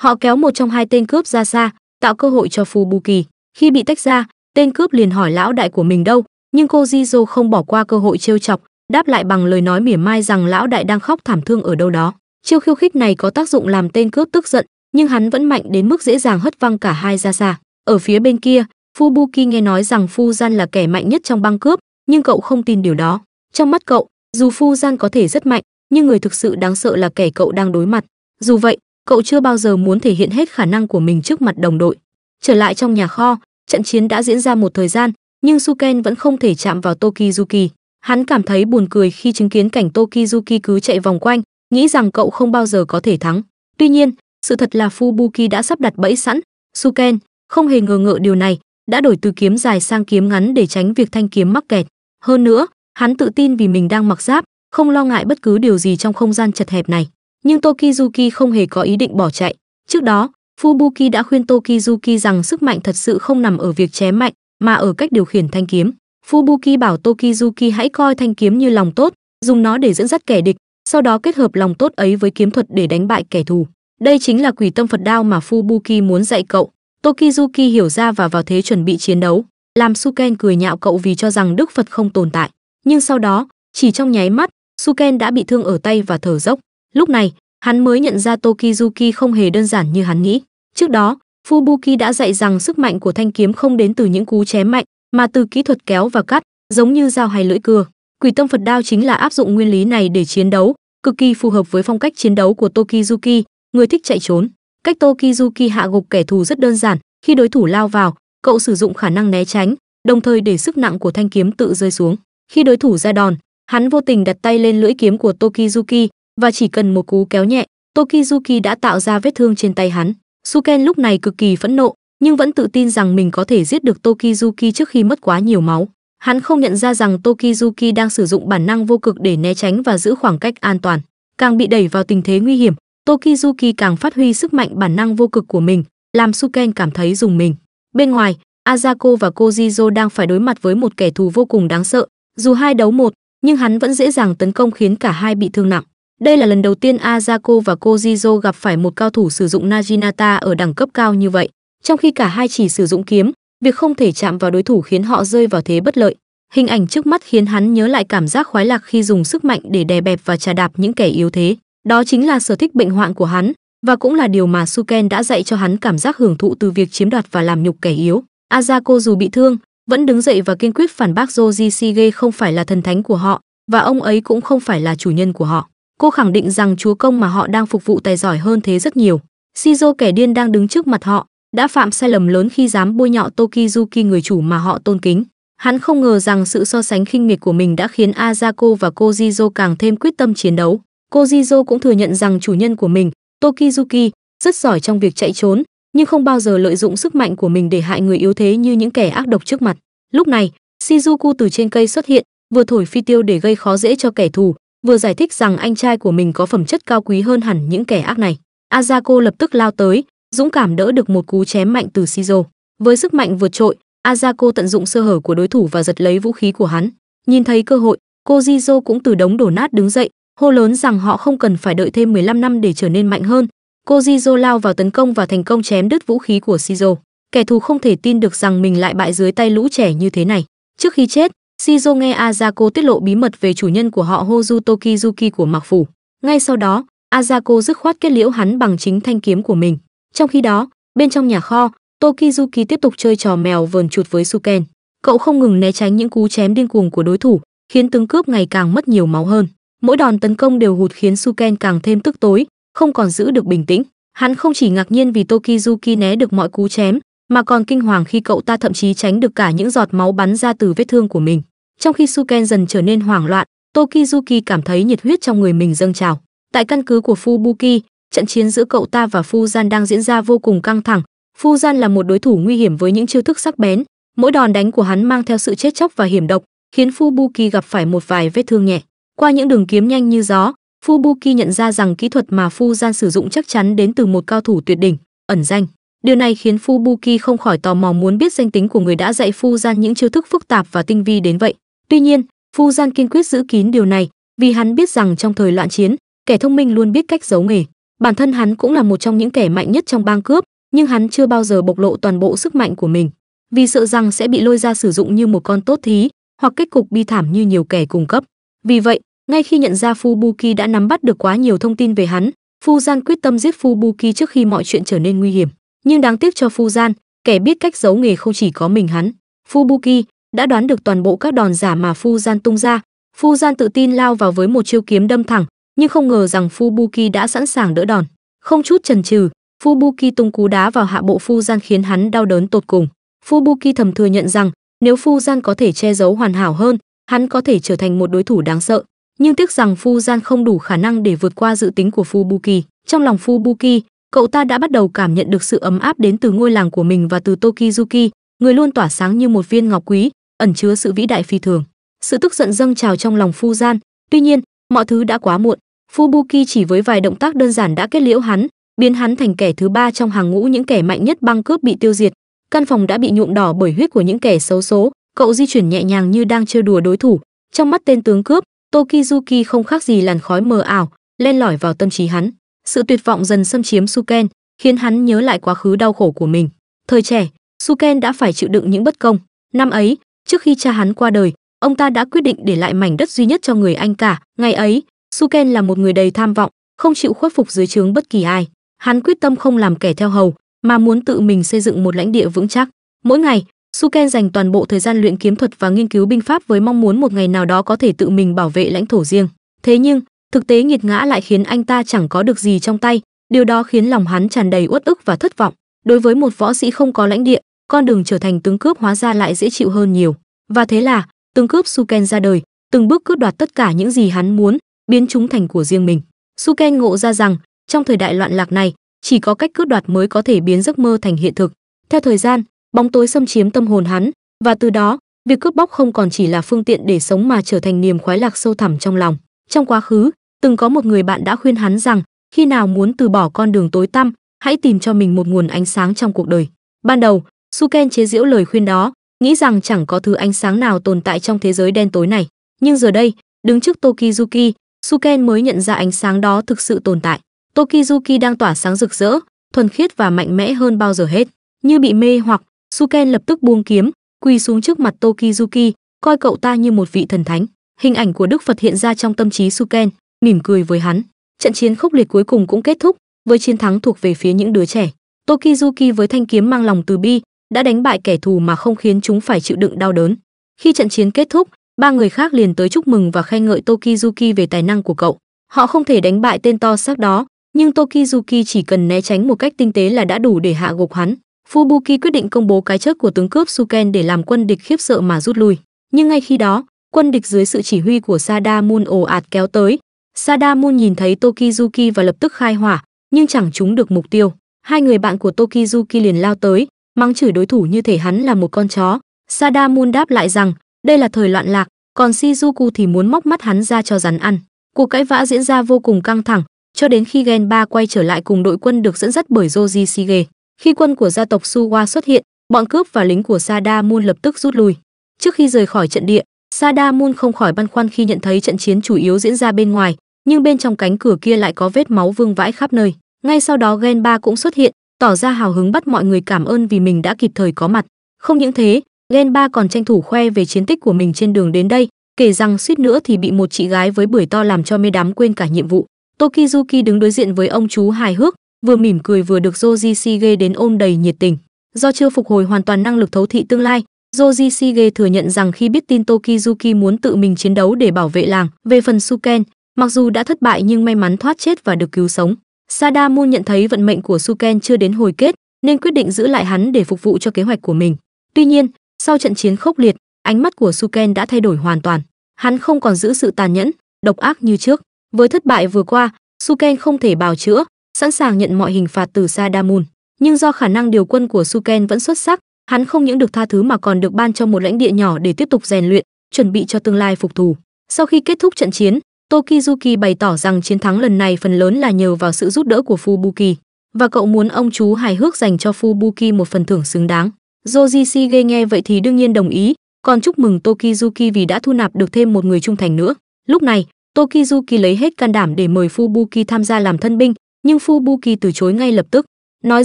họ kéo một trong hai tên cướp ra xa tạo cơ hội cho Buki. khi bị tách ra tên cướp liền hỏi lão đại của mình đâu nhưng cô jizo không bỏ qua cơ hội trêu chọc đáp lại bằng lời nói mỉa mai rằng lão đại đang khóc thảm thương ở đâu đó chiêu khiêu khích này có tác dụng làm tên cướp tức giận nhưng hắn vẫn mạnh đến mức dễ dàng hất văng cả hai ra xa ở phía bên kia fubuki nghe nói rằng fu gian là kẻ mạnh nhất trong băng cướp nhưng cậu không tin điều đó. Trong mắt cậu, dù Phu Gian có thể rất mạnh, nhưng người thực sự đáng sợ là kẻ cậu đang đối mặt. Dù vậy, cậu chưa bao giờ muốn thể hiện hết khả năng của mình trước mặt đồng đội. Trở lại trong nhà kho, trận chiến đã diễn ra một thời gian, nhưng Suken vẫn không thể chạm vào Tokizuki. Hắn cảm thấy buồn cười khi chứng kiến cảnh Tokizuki cứ chạy vòng quanh, nghĩ rằng cậu không bao giờ có thể thắng. Tuy nhiên, sự thật là Fubuki đã sắp đặt bẫy sẵn, Suken không hề ngờ ngợ điều này, đã đổi từ kiếm dài sang kiếm ngắn để tránh việc thanh kiếm mắc kẹt. Hơn nữa, hắn tự tin vì mình đang mặc giáp, không lo ngại bất cứ điều gì trong không gian chật hẹp này. Nhưng Tokizuki không hề có ý định bỏ chạy. Trước đó, Fubuki đã khuyên Tokizuki rằng sức mạnh thật sự không nằm ở việc chém mạnh, mà ở cách điều khiển thanh kiếm. Fubuki bảo Tokizuki hãy coi thanh kiếm như lòng tốt, dùng nó để dẫn dắt kẻ địch, sau đó kết hợp lòng tốt ấy với kiếm thuật để đánh bại kẻ thù. Đây chính là quỷ tâm Phật đao mà Fubuki muốn dạy cậu. Tokizuki hiểu ra và vào thế chuẩn bị chiến đấu làm Suken cười nhạo cậu vì cho rằng Đức Phật không tồn tại. Nhưng sau đó, chỉ trong nháy mắt, Suken đã bị thương ở tay và thở dốc. Lúc này, hắn mới nhận ra Tokizuki không hề đơn giản như hắn nghĩ. Trước đó, Fubuki đã dạy rằng sức mạnh của thanh kiếm không đến từ những cú chém mạnh, mà từ kỹ thuật kéo và cắt, giống như dao hay lưỡi cưa. Quỷ tông Phật đao chính là áp dụng nguyên lý này để chiến đấu, cực kỳ phù hợp với phong cách chiến đấu của Tokizuki, người thích chạy trốn. Cách Tokizuki hạ gục kẻ thù rất đơn giản, khi đối thủ lao vào, cậu sử dụng khả năng né tránh, đồng thời để sức nặng của thanh kiếm tự rơi xuống. Khi đối thủ ra đòn, hắn vô tình đặt tay lên lưỡi kiếm của Tokizuki và chỉ cần một cú kéo nhẹ, Tokizuki đã tạo ra vết thương trên tay hắn. Suken lúc này cực kỳ phẫn nộ, nhưng vẫn tự tin rằng mình có thể giết được Tokizuki trước khi mất quá nhiều máu. Hắn không nhận ra rằng Tokizuki đang sử dụng bản năng vô cực để né tránh và giữ khoảng cách an toàn. Càng bị đẩy vào tình thế nguy hiểm, Tokizuki càng phát huy sức mạnh bản năng vô cực của mình, làm Suken cảm thấy dùng mình. Bên ngoài, Azako và Kojizo đang phải đối mặt với một kẻ thù vô cùng đáng sợ, dù hai đấu một, nhưng hắn vẫn dễ dàng tấn công khiến cả hai bị thương nặng. Đây là lần đầu tiên Azako và Kojizo gặp phải một cao thủ sử dụng Naginata ở đẳng cấp cao như vậy, trong khi cả hai chỉ sử dụng kiếm, việc không thể chạm vào đối thủ khiến họ rơi vào thế bất lợi. Hình ảnh trước mắt khiến hắn nhớ lại cảm giác khoái lạc khi dùng sức mạnh để đè bẹp và trà đạp những kẻ yếu thế. Đó chính là sở thích bệnh hoạn của hắn, và cũng là điều mà Suken đã dạy cho hắn cảm giác hưởng thụ từ việc chiếm đoạt và làm nhục kẻ yếu. Azako dù bị thương, vẫn đứng dậy và kiên quyết phản bác Joji Shige không phải là thần thánh của họ và ông ấy cũng không phải là chủ nhân của họ. Cô khẳng định rằng chúa công mà họ đang phục vụ tài giỏi hơn thế rất nhiều. Shizo kẻ điên đang đứng trước mặt họ, đã phạm sai lầm lớn khi dám bôi nhọ Tokizuki người chủ mà họ tôn kính. Hắn không ngờ rằng sự so sánh khinh miệt của mình đã khiến Azako và cô Kojizo càng thêm quyết tâm chiến đấu. Cô Kojizo cũng thừa nhận rằng chủ nhân của mình, Tokizuki rất giỏi trong việc chạy trốn, nhưng không bao giờ lợi dụng sức mạnh của mình để hại người yếu thế như những kẻ ác độc trước mặt. Lúc này, Shizuku từ trên cây xuất hiện, vừa thổi phi tiêu để gây khó dễ cho kẻ thù, vừa giải thích rằng anh trai của mình có phẩm chất cao quý hơn hẳn những kẻ ác này. Azako lập tức lao tới, dũng cảm đỡ được một cú chém mạnh từ Shizuku. Với sức mạnh vượt trội, Azako tận dụng sơ hở của đối thủ và giật lấy vũ khí của hắn. Nhìn thấy cơ hội, cô Jizo cũng từ đống đổ nát đứng dậy, hô lớn rằng họ không cần phải đợi thêm 15 năm để trở nên mạnh hơn. cô Kojizo lao vào tấn công và thành công chém đứt vũ khí của Shizo. Kẻ thù không thể tin được rằng mình lại bại dưới tay lũ trẻ như thế này. Trước khi chết, Shizo nghe Azako tiết lộ bí mật về chủ nhân của họ Hozu Tokizuki của Mạc Phủ. Ngay sau đó, Azako dứt khoát kết liễu hắn bằng chính thanh kiếm của mình. Trong khi đó, bên trong nhà kho, Tokizuki tiếp tục chơi trò mèo vờn chuột với Suken. Cậu không ngừng né tránh những cú chém điên cuồng của đối thủ, khiến tướng cướp ngày càng mất nhiều máu hơn mỗi đòn tấn công đều hụt khiến Suken càng thêm tức tối, không còn giữ được bình tĩnh. Hắn không chỉ ngạc nhiên vì Tokizuki né được mọi cú chém, mà còn kinh hoàng khi cậu ta thậm chí tránh được cả những giọt máu bắn ra từ vết thương của mình. Trong khi Suken dần trở nên hoảng loạn, Tokizuki cảm thấy nhiệt huyết trong người mình dâng trào. Tại căn cứ của Fubuki, trận chiến giữa cậu ta và Fuzan đang diễn ra vô cùng căng thẳng. Fuzan là một đối thủ nguy hiểm với những chiêu thức sắc bén, mỗi đòn đánh của hắn mang theo sự chết chóc và hiểm độc, khiến Fubuki gặp phải một vài vết thương nhẹ. Qua những đường kiếm nhanh như gió, Fubuki nhận ra rằng kỹ thuật mà Fu Gian sử dụng chắc chắn đến từ một cao thủ tuyệt đỉnh, ẩn danh. Điều này khiến Fubuki không khỏi tò mò muốn biết danh tính của người đã dạy Fu Gian những chiêu thức phức tạp và tinh vi đến vậy. Tuy nhiên, Fu Gian kiên quyết giữ kín điều này, vì hắn biết rằng trong thời loạn chiến, kẻ thông minh luôn biết cách giấu nghề. Bản thân hắn cũng là một trong những kẻ mạnh nhất trong bang cướp, nhưng hắn chưa bao giờ bộc lộ toàn bộ sức mạnh của mình, vì sợ rằng sẽ bị lôi ra sử dụng như một con tốt thí, hoặc kết cục bi thảm như nhiều kẻ cung cấp. Vì vậy, ngay khi nhận ra Fu Buki đã nắm bắt được quá nhiều thông tin về hắn, Fu Gian quyết tâm giết Fu Buki trước khi mọi chuyện trở nên nguy hiểm. Nhưng đáng tiếc cho Fu Gian, kẻ biết cách giấu nghề không chỉ có mình hắn. Fu Buki đã đoán được toàn bộ các đòn giả mà Fu Gian tung ra. Fu Gian tự tin lao vào với một chiêu kiếm đâm thẳng, nhưng không ngờ rằng Fu Buki đã sẵn sàng đỡ đòn. Không chút chần chừ, Fu Buki tung cú đá vào hạ bộ Fu Gian khiến hắn đau đớn tột cùng. Fu Buki thầm thừa nhận rằng, nếu Fu Gian có thể che giấu hoàn hảo hơn, hắn có thể trở thành một đối thủ đáng sợ nhưng tiếc rằng Phu Gian không đủ khả năng để vượt qua dự tính của Fubuki. Trong lòng Fubuki, cậu ta đã bắt đầu cảm nhận được sự ấm áp đến từ ngôi làng của mình và từ Tokizuki, người luôn tỏa sáng như một viên ngọc quý, ẩn chứa sự vĩ đại phi thường. Sự tức giận dâng trào trong lòng Phu Gian, tuy nhiên, mọi thứ đã quá muộn. Fubuki chỉ với vài động tác đơn giản đã kết liễu hắn, biến hắn thành kẻ thứ ba trong hàng ngũ những kẻ mạnh nhất băng cướp bị tiêu diệt. Căn phòng đã bị nhuộm đỏ bởi huyết của những kẻ xấu số, cậu di chuyển nhẹ nhàng như đang chơi đùa đối thủ. Trong mắt tên tướng cướp, Tokizuki không khác gì làn khói mờ ảo, len lỏi vào tâm trí hắn. Sự tuyệt vọng dần xâm chiếm Suken, khiến hắn nhớ lại quá khứ đau khổ của mình. Thời trẻ, Suken đã phải chịu đựng những bất công. Năm ấy, trước khi cha hắn qua đời, ông ta đã quyết định để lại mảnh đất duy nhất cho người anh cả. Ngày ấy, Suken là một người đầy tham vọng, không chịu khuất phục dưới trướng bất kỳ ai. Hắn quyết tâm không làm kẻ theo hầu, mà muốn tự mình xây dựng một lãnh địa vững chắc. Mỗi ngày, Suken dành toàn bộ thời gian luyện kiếm thuật và nghiên cứu binh pháp với mong muốn một ngày nào đó có thể tự mình bảo vệ lãnh thổ riêng. Thế nhưng, thực tế nghiệt ngã lại khiến anh ta chẳng có được gì trong tay, điều đó khiến lòng hắn tràn đầy uất ức và thất vọng. Đối với một võ sĩ không có lãnh địa, con đường trở thành tướng cướp hóa ra lại dễ chịu hơn nhiều. Và thế là, tướng cướp Suken ra đời, từng bước cướp đoạt tất cả những gì hắn muốn, biến chúng thành của riêng mình. Suken ngộ ra rằng, trong thời đại loạn lạc này, chỉ có cách cướp đoạt mới có thể biến giấc mơ thành hiện thực. Theo thời gian, bóng tối xâm chiếm tâm hồn hắn và từ đó việc cướp bóc không còn chỉ là phương tiện để sống mà trở thành niềm khoái lạc sâu thẳm trong lòng trong quá khứ từng có một người bạn đã khuyên hắn rằng khi nào muốn từ bỏ con đường tối tăm hãy tìm cho mình một nguồn ánh sáng trong cuộc đời ban đầu suken chế giễu lời khuyên đó nghĩ rằng chẳng có thứ ánh sáng nào tồn tại trong thế giới đen tối này nhưng giờ đây đứng trước tokizuki suken mới nhận ra ánh sáng đó thực sự tồn tại tokizuki đang tỏa sáng rực rỡ thuần khiết và mạnh mẽ hơn bao giờ hết như bị mê hoặc Suken lập tức buông kiếm, quỳ xuống trước mặt Tokizuki, coi cậu ta như một vị thần thánh. Hình ảnh của Đức Phật hiện ra trong tâm trí Suken, mỉm cười với hắn. Trận chiến khốc liệt cuối cùng cũng kết thúc, với chiến thắng thuộc về phía những đứa trẻ. Tokizuki với thanh kiếm mang lòng từ bi, đã đánh bại kẻ thù mà không khiến chúng phải chịu đựng đau đớn. Khi trận chiến kết thúc, ba người khác liền tới chúc mừng và khen ngợi Tokizuki về tài năng của cậu. Họ không thể đánh bại tên to xác đó, nhưng Tokizuki chỉ cần né tránh một cách tinh tế là đã đủ để hạ gục hắn. Fubuki quyết định công bố cái chết của tướng cướp Suken để làm quân địch khiếp sợ mà rút lui. Nhưng ngay khi đó, quân địch dưới sự chỉ huy của Sadamun ồ ạt kéo tới. Sadamun nhìn thấy Tokizuki và lập tức khai hỏa, nhưng chẳng trúng được mục tiêu. Hai người bạn của Tokizuki liền lao tới, mắng chửi đối thủ như thể hắn là một con chó. Sadamun đáp lại rằng, đây là thời loạn lạc, còn Shizuku thì muốn móc mắt hắn ra cho rắn ăn. Cuộc cãi vã diễn ra vô cùng căng thẳng, cho đến khi Genba quay trở lại cùng đội quân được dẫn dắt bởi Joji Sige. Khi quân của gia tộc Suwa xuất hiện, bọn cướp và lính của Sada Sadamun lập tức rút lui. Trước khi rời khỏi trận địa, Sada Sadamun không khỏi băn khoăn khi nhận thấy trận chiến chủ yếu diễn ra bên ngoài, nhưng bên trong cánh cửa kia lại có vết máu vương vãi khắp nơi. Ngay sau đó Genba cũng xuất hiện, tỏ ra hào hứng bắt mọi người cảm ơn vì mình đã kịp thời có mặt. Không những thế, Genba còn tranh thủ khoe về chiến tích của mình trên đường đến đây, kể rằng suýt nữa thì bị một chị gái với bưởi to làm cho mê đắm quên cả nhiệm vụ. Tokizuki đứng đối diện với ông chú hài hước, vừa mỉm cười vừa được Joji Sige đến ôm đầy nhiệt tình. Do chưa phục hồi hoàn toàn năng lực thấu thị tương lai, Joji Sige thừa nhận rằng khi biết tin Tokizuki muốn tự mình chiến đấu để bảo vệ làng, về phần Suken, mặc dù đã thất bại nhưng may mắn thoát chết và được cứu sống. Sadamu nhận thấy vận mệnh của Suken chưa đến hồi kết, nên quyết định giữ lại hắn để phục vụ cho kế hoạch của mình. Tuy nhiên, sau trận chiến khốc liệt, ánh mắt của Suken đã thay đổi hoàn toàn. Hắn không còn giữ sự tàn nhẫn, độc ác như trước. Với thất bại vừa qua, Suken không thể bào chữa, sẵn sàng nhận mọi hình phạt từ Sadamun. Nhưng do khả năng điều quân của Suken vẫn xuất sắc, hắn không những được tha thứ mà còn được ban cho một lãnh địa nhỏ để tiếp tục rèn luyện, chuẩn bị cho tương lai phục thù. Sau khi kết thúc trận chiến, Tokizuki bày tỏ rằng chiến thắng lần này phần lớn là nhờ vào sự giúp đỡ của Fubuki và cậu muốn ông chú hài hước dành cho Fubuki một phần thưởng xứng đáng. Jojishige nghe vậy thì đương nhiên đồng ý, còn chúc mừng Tokizuki vì đã thu nạp được thêm một người trung thành nữa. Lúc này, Tokizuki lấy hết can đảm để mời Fubuki tham gia làm thân binh, nhưng Fubuki từ chối ngay lập tức, nói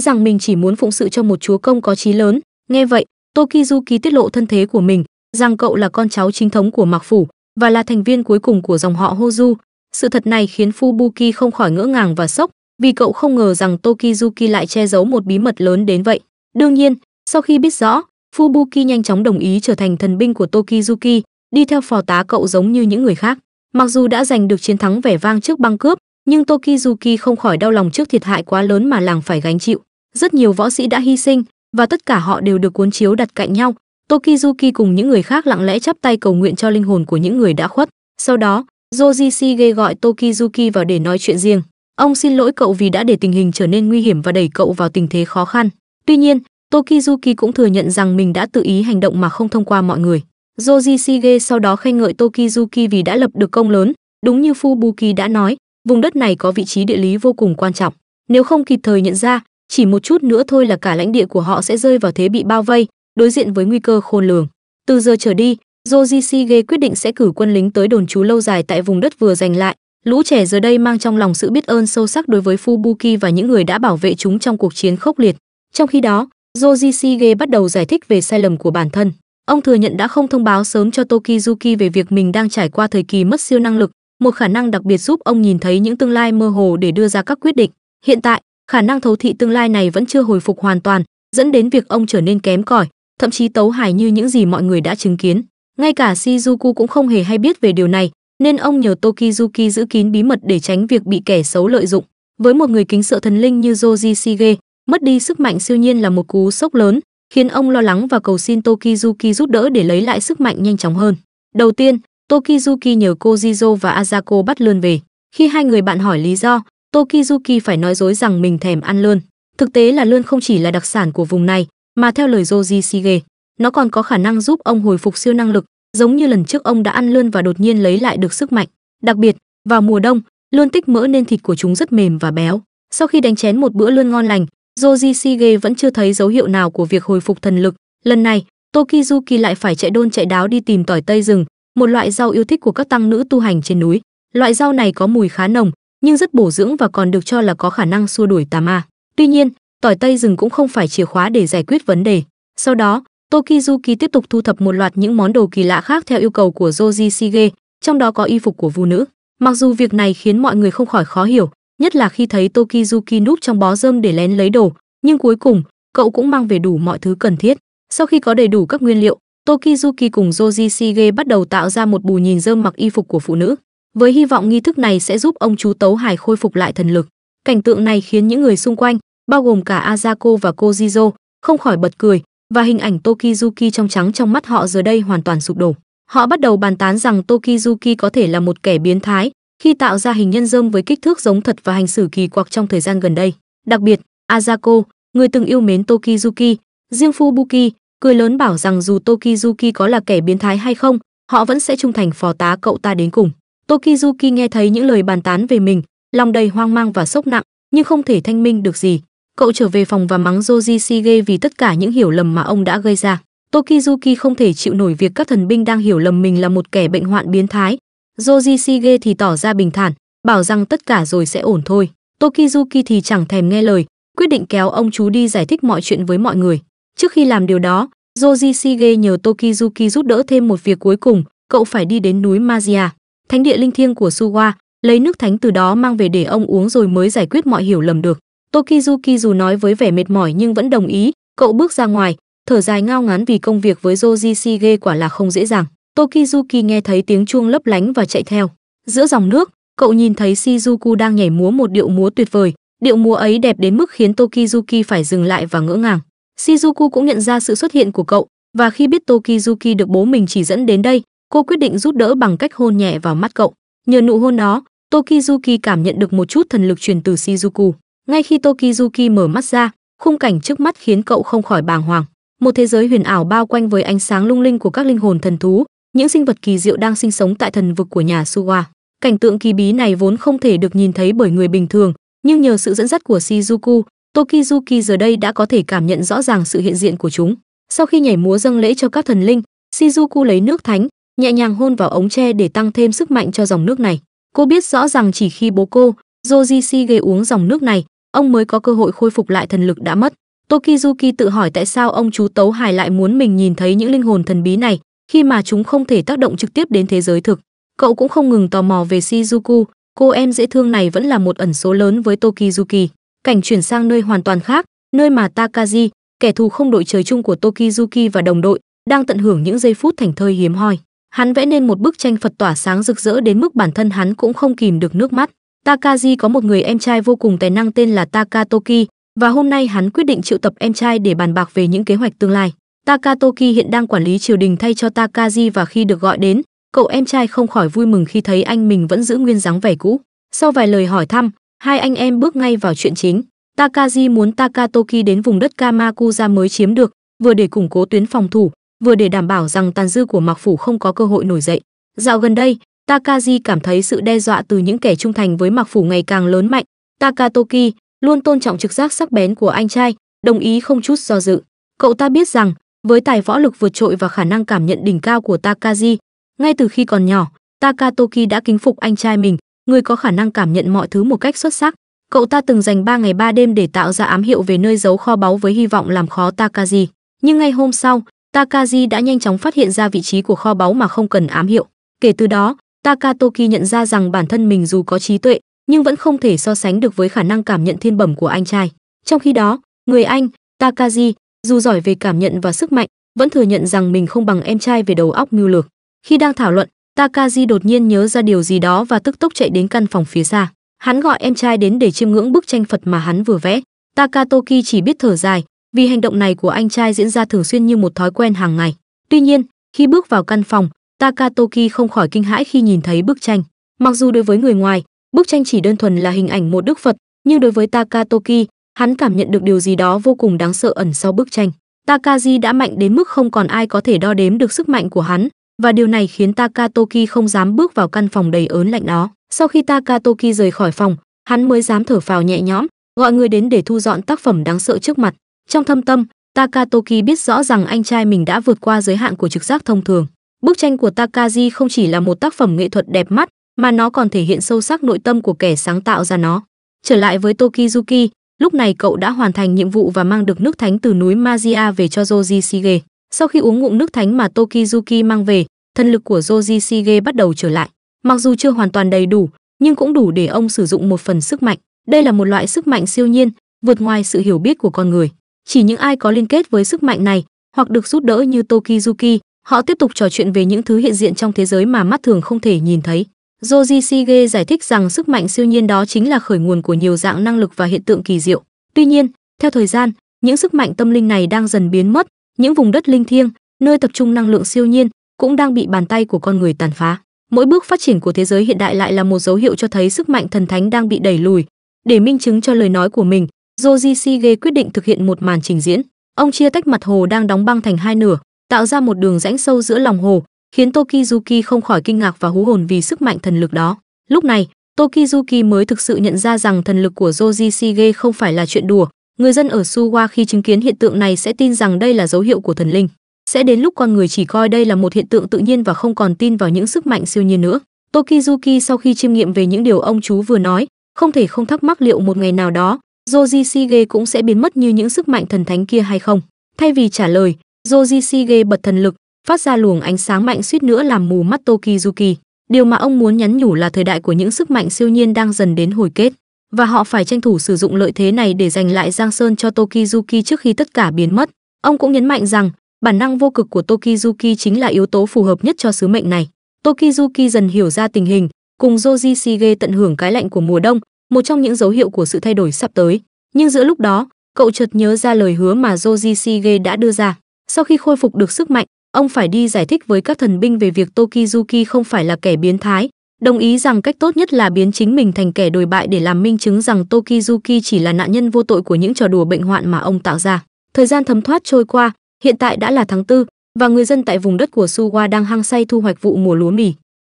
rằng mình chỉ muốn phụng sự cho một chúa công có trí lớn. Nghe vậy, Tokizuki tiết lộ thân thế của mình, rằng cậu là con cháu chính thống của Mạc phủ và là thành viên cuối cùng của dòng họ Hozu. Sự thật này khiến Fubuki không khỏi ngỡ ngàng và sốc, vì cậu không ngờ rằng Tokizuki lại che giấu một bí mật lớn đến vậy. Đương nhiên, sau khi biết rõ, Fubuki nhanh chóng đồng ý trở thành thần binh của Tokizuki, đi theo phò tá cậu giống như những người khác. Mặc dù đã giành được chiến thắng vẻ vang trước băng cướp, nhưng Tokizuki không khỏi đau lòng trước thiệt hại quá lớn mà làng phải gánh chịu. Rất nhiều võ sĩ đã hy sinh và tất cả họ đều được cuốn chiếu đặt cạnh nhau. Tokizuki cùng những người khác lặng lẽ chắp tay cầu nguyện cho linh hồn của những người đã khuất. Sau đó, Joji Shige gọi Tokizuki vào để nói chuyện riêng. Ông xin lỗi cậu vì đã để tình hình trở nên nguy hiểm và đẩy cậu vào tình thế khó khăn. Tuy nhiên, Tokizuki cũng thừa nhận rằng mình đã tự ý hành động mà không thông qua mọi người. Joji Shige sau đó khen ngợi Tokizuki vì đã lập được công lớn, đúng như Fubuki đã nói, vùng đất này có vị trí địa lý vô cùng quan trọng nếu không kịp thời nhận ra chỉ một chút nữa thôi là cả lãnh địa của họ sẽ rơi vào thế bị bao vây đối diện với nguy cơ khôn lường từ giờ trở đi jojishige quyết định sẽ cử quân lính tới đồn trú lâu dài tại vùng đất vừa giành lại lũ trẻ giờ đây mang trong lòng sự biết ơn sâu sắc đối với fubuki và những người đã bảo vệ chúng trong cuộc chiến khốc liệt trong khi đó jojishige bắt đầu giải thích về sai lầm của bản thân ông thừa nhận đã không thông báo sớm cho tokizuki về việc mình đang trải qua thời kỳ mất siêu năng lực một khả năng đặc biệt giúp ông nhìn thấy những tương lai mơ hồ để đưa ra các quyết định hiện tại khả năng thấu thị tương lai này vẫn chưa hồi phục hoàn toàn dẫn đến việc ông trở nên kém cỏi thậm chí tấu hài như những gì mọi người đã chứng kiến ngay cả shizuku cũng không hề hay biết về điều này nên ông nhờ tokizuki giữ kín bí mật để tránh việc bị kẻ xấu lợi dụng với một người kính sợ thần linh như joji Shige, mất đi sức mạnh siêu nhiên là một cú sốc lớn khiến ông lo lắng và cầu xin tokizuki giúp đỡ để lấy lại sức mạnh nhanh chóng hơn đầu tiên Tokizuki nhờ cô Jizo và Asako bắt lươn về. Khi hai người bạn hỏi lý do, Tokizuki phải nói dối rằng mình thèm ăn lươn. Thực tế là lươn không chỉ là đặc sản của vùng này, mà theo lời Joji Sige, nó còn có khả năng giúp ông hồi phục siêu năng lực, giống như lần trước ông đã ăn lươn và đột nhiên lấy lại được sức mạnh. Đặc biệt, vào mùa đông, lươn tích mỡ nên thịt của chúng rất mềm và béo. Sau khi đánh chén một bữa lươn ngon lành, Joji Sige vẫn chưa thấy dấu hiệu nào của việc hồi phục thần lực. Lần này, Tokizuki lại phải chạy đôn chạy đáo đi tìm tỏi tây rừng, một loại rau yêu thích của các tăng nữ tu hành trên núi. Loại rau này có mùi khá nồng, nhưng rất bổ dưỡng và còn được cho là có khả năng xua đuổi tà ma. Tuy nhiên, tỏi tây rừng cũng không phải chìa khóa để giải quyết vấn đề. Sau đó, Tokizuki tiếp tục thu thập một loạt những món đồ kỳ lạ khác theo yêu cầu của Joji Shige, trong đó có y phục của vũ nữ. Mặc dù việc này khiến mọi người không khỏi khó hiểu, nhất là khi thấy Tokizuki núp trong bó rơm để lén lấy đồ, nhưng cuối cùng, cậu cũng mang về đủ mọi thứ cần thiết. Sau khi có đầy đủ các nguyên liệu, Tokizuki cùng Joji Sige bắt đầu tạo ra một bù nhìn dơm mặc y phục của phụ nữ, với hy vọng nghi thức này sẽ giúp ông chú Tấu Hải khôi phục lại thần lực. Cảnh tượng này khiến những người xung quanh, bao gồm cả Azako và Kojizo, không khỏi bật cười, và hình ảnh Tokizuki trong trắng trong mắt họ giờ đây hoàn toàn sụp đổ. Họ bắt đầu bàn tán rằng Tokizuki có thể là một kẻ biến thái khi tạo ra hình nhân dơm với kích thước giống thật và hành xử kỳ quặc trong thời gian gần đây. Đặc biệt, Azako, người từng yêu mến Tokizuki, riêng Fubuki, cười lớn bảo rằng dù Tokizuki có là kẻ biến thái hay không, họ vẫn sẽ trung thành phò tá cậu ta đến cùng. Tokizuki nghe thấy những lời bàn tán về mình, lòng đầy hoang mang và sốc nặng, nhưng không thể thanh minh được gì. Cậu trở về phòng và mắng Joji Sige vì tất cả những hiểu lầm mà ông đã gây ra. Tokizuki không thể chịu nổi việc các thần binh đang hiểu lầm mình là một kẻ bệnh hoạn biến thái. Joji Sige thì tỏ ra bình thản, bảo rằng tất cả rồi sẽ ổn thôi. Tokizuki thì chẳng thèm nghe lời, quyết định kéo ông chú đi giải thích mọi chuyện với mọi người. Trước khi làm điều đó, Joji Shige nhờ Tokizuki giúp đỡ thêm một việc cuối cùng, cậu phải đi đến núi Magia, thánh địa linh thiêng của Suwa, lấy nước thánh từ đó mang về để ông uống rồi mới giải quyết mọi hiểu lầm được. Tokizuki dù nói với vẻ mệt mỏi nhưng vẫn đồng ý, cậu bước ra ngoài, thở dài ngao ngán vì công việc với Joji Shige quả là không dễ dàng. Tokizuki nghe thấy tiếng chuông lấp lánh và chạy theo. Giữa dòng nước, cậu nhìn thấy Shizuku đang nhảy múa một điệu múa tuyệt vời, điệu múa ấy đẹp đến mức khiến Tokizuki phải dừng lại và ngỡ ngàng. Shizuku cũng nhận ra sự xuất hiện của cậu và khi biết Tokizuki được bố mình chỉ dẫn đến đây, cô quyết định giúp đỡ bằng cách hôn nhẹ vào mắt cậu. Nhờ nụ hôn đó, Tokizuki cảm nhận được một chút thần lực truyền từ Shizuku. Ngay khi Tokizuki mở mắt ra, khung cảnh trước mắt khiến cậu không khỏi bàng hoàng. Một thế giới huyền ảo bao quanh với ánh sáng lung linh của các linh hồn thần thú, những sinh vật kỳ diệu đang sinh sống tại thần vực của nhà Suwa. Cảnh tượng kỳ bí này vốn không thể được nhìn thấy bởi người bình thường, nhưng nhờ sự dẫn dắt của Shizuku, Tokizuki giờ đây đã có thể cảm nhận rõ ràng sự hiện diện của chúng. Sau khi nhảy múa dâng lễ cho các thần linh, Shizuku lấy nước thánh, nhẹ nhàng hôn vào ống tre để tăng thêm sức mạnh cho dòng nước này. Cô biết rõ rằng chỉ khi bố cô, Joji Shige uống dòng nước này, ông mới có cơ hội khôi phục lại thần lực đã mất. Tokizuki tự hỏi tại sao ông chú Tấu Hải lại muốn mình nhìn thấy những linh hồn thần bí này, khi mà chúng không thể tác động trực tiếp đến thế giới thực. Cậu cũng không ngừng tò mò về Shizuku, cô em dễ thương này vẫn là một ẩn số lớn với Tokizuki cảnh chuyển sang nơi hoàn toàn khác, nơi mà Takaji, kẻ thù không đội trời chung của Tokizuki và đồng đội, đang tận hưởng những giây phút thành thơi hiếm hoi. Hắn vẽ nên một bức tranh Phật tỏa sáng rực rỡ đến mức bản thân hắn cũng không kìm được nước mắt. Takaji có một người em trai vô cùng tài năng tên là Takatoki, và hôm nay hắn quyết định triệu tập em trai để bàn bạc về những kế hoạch tương lai. Takatoki hiện đang quản lý triều đình thay cho Takaji và khi được gọi đến, cậu em trai không khỏi vui mừng khi thấy anh mình vẫn giữ nguyên dáng vẻ cũ. Sau vài lời hỏi thăm, Hai anh em bước ngay vào chuyện chính. Takaji muốn Takatoki đến vùng đất Kamakuza mới chiếm được, vừa để củng cố tuyến phòng thủ, vừa để đảm bảo rằng tàn dư của Mạc phủ không có cơ hội nổi dậy. Dạo gần đây, Takaji cảm thấy sự đe dọa từ những kẻ trung thành với Mạc phủ ngày càng lớn mạnh. Takatoki luôn tôn trọng trực giác sắc bén của anh trai, đồng ý không chút do dự. Cậu ta biết rằng, với tài võ lực vượt trội và khả năng cảm nhận đỉnh cao của Takaji, ngay từ khi còn nhỏ, Takatoki đã kính phục anh trai mình, Người có khả năng cảm nhận mọi thứ một cách xuất sắc cậu ta từng dành 3 ngày 3 đêm để tạo ra ám hiệu về nơi giấu kho báu với hy vọng làm khó Takaji. Nhưng ngay hôm sau, Takaji đã nhanh chóng phát hiện ra vị trí của kho báu mà không cần ám hiệu. Kể từ đó, Takatoki nhận ra rằng bản thân mình dù có trí tuệ, nhưng vẫn không thể so sánh được với khả năng cảm nhận thiên bẩm của anh trai. Trong khi đó, người anh, Takaji, dù giỏi về cảm nhận và sức mạnh, vẫn thừa nhận rằng mình không bằng em trai về đầu óc mưu lược. Khi đang thảo luận, Takaji đột nhiên nhớ ra điều gì đó và tức tốc chạy đến căn phòng phía xa. Hắn gọi em trai đến để chiêm ngưỡng bức tranh Phật mà hắn vừa vẽ. Takatoki chỉ biết thở dài, vì hành động này của anh trai diễn ra thường xuyên như một thói quen hàng ngày. Tuy nhiên, khi bước vào căn phòng, Takatoki không khỏi kinh hãi khi nhìn thấy bức tranh. Mặc dù đối với người ngoài, bức tranh chỉ đơn thuần là hình ảnh một đức Phật, nhưng đối với Takatoki, hắn cảm nhận được điều gì đó vô cùng đáng sợ ẩn sau bức tranh. Takaji đã mạnh đến mức không còn ai có thể đo đếm được sức mạnh của hắn, và điều này khiến Takatoki không dám bước vào căn phòng đầy ớn lạnh đó. Sau khi Takatoki rời khỏi phòng, hắn mới dám thở phào nhẹ nhõm, gọi người đến để thu dọn tác phẩm đáng sợ trước mặt. Trong thâm tâm, Takatoki biết rõ rằng anh trai mình đã vượt qua giới hạn của trực giác thông thường. Bức tranh của Takaji không chỉ là một tác phẩm nghệ thuật đẹp mắt, mà nó còn thể hiện sâu sắc nội tâm của kẻ sáng tạo ra nó. Trở lại với Tokizuki, lúc này cậu đã hoàn thành nhiệm vụ và mang được nước thánh từ núi Magia về cho Joji Shige. Sau khi uống ngụm nước thánh mà Tokizuki mang về, thân lực của Joji Shige bắt đầu trở lại. Mặc dù chưa hoàn toàn đầy đủ, nhưng cũng đủ để ông sử dụng một phần sức mạnh. Đây là một loại sức mạnh siêu nhiên, vượt ngoài sự hiểu biết của con người. Chỉ những ai có liên kết với sức mạnh này, hoặc được giúp đỡ như Tokizuki, họ tiếp tục trò chuyện về những thứ hiện diện trong thế giới mà mắt thường không thể nhìn thấy. Joji Shige giải thích rằng sức mạnh siêu nhiên đó chính là khởi nguồn của nhiều dạng năng lực và hiện tượng kỳ diệu. Tuy nhiên, theo thời gian, những sức mạnh tâm linh này đang dần biến mất, những vùng đất linh thiêng nơi tập trung năng lượng siêu nhiên cũng đang bị bàn tay của con người tàn phá mỗi bước phát triển của thế giới hiện đại lại là một dấu hiệu cho thấy sức mạnh thần thánh đang bị đẩy lùi để minh chứng cho lời nói của mình joji sige quyết định thực hiện một màn trình diễn ông chia tách mặt hồ đang đóng băng thành hai nửa tạo ra một đường rãnh sâu giữa lòng hồ khiến tokizuki không khỏi kinh ngạc và hú hồn vì sức mạnh thần lực đó lúc này tokizuki mới thực sự nhận ra rằng thần lực của joji sige không phải là chuyện đùa Người dân ở Suwa khi chứng kiến hiện tượng này sẽ tin rằng đây là dấu hiệu của thần linh. Sẽ đến lúc con người chỉ coi đây là một hiện tượng tự nhiên và không còn tin vào những sức mạnh siêu nhiên nữa. Tokizuki sau khi chiêm nghiệm về những điều ông chú vừa nói, không thể không thắc mắc liệu một ngày nào đó, Joji cũng sẽ biến mất như những sức mạnh thần thánh kia hay không. Thay vì trả lời, Joji bật thần lực, phát ra luồng ánh sáng mạnh suýt nữa làm mù mắt Tokizuki. Điều mà ông muốn nhắn nhủ là thời đại của những sức mạnh siêu nhiên đang dần đến hồi kết và họ phải tranh thủ sử dụng lợi thế này để giành lại Giang Sơn cho Tokizuki trước khi tất cả biến mất. Ông cũng nhấn mạnh rằng, bản năng vô cực của Tokizuki chính là yếu tố phù hợp nhất cho sứ mệnh này. Tokizuki dần hiểu ra tình hình, cùng Joji Shige tận hưởng cái lạnh của mùa đông, một trong những dấu hiệu của sự thay đổi sắp tới. Nhưng giữa lúc đó, cậu chợt nhớ ra lời hứa mà Joji Shige đã đưa ra. Sau khi khôi phục được sức mạnh, ông phải đi giải thích với các thần binh về việc Tokizuki không phải là kẻ biến thái, đồng ý rằng cách tốt nhất là biến chính mình thành kẻ đồi bại để làm minh chứng rằng Tokizuki chỉ là nạn nhân vô tội của những trò đùa bệnh hoạn mà ông tạo ra. Thời gian thấm thoát trôi qua, hiện tại đã là tháng tư và người dân tại vùng đất của Suwa đang hăng say thu hoạch vụ mùa lúa mì.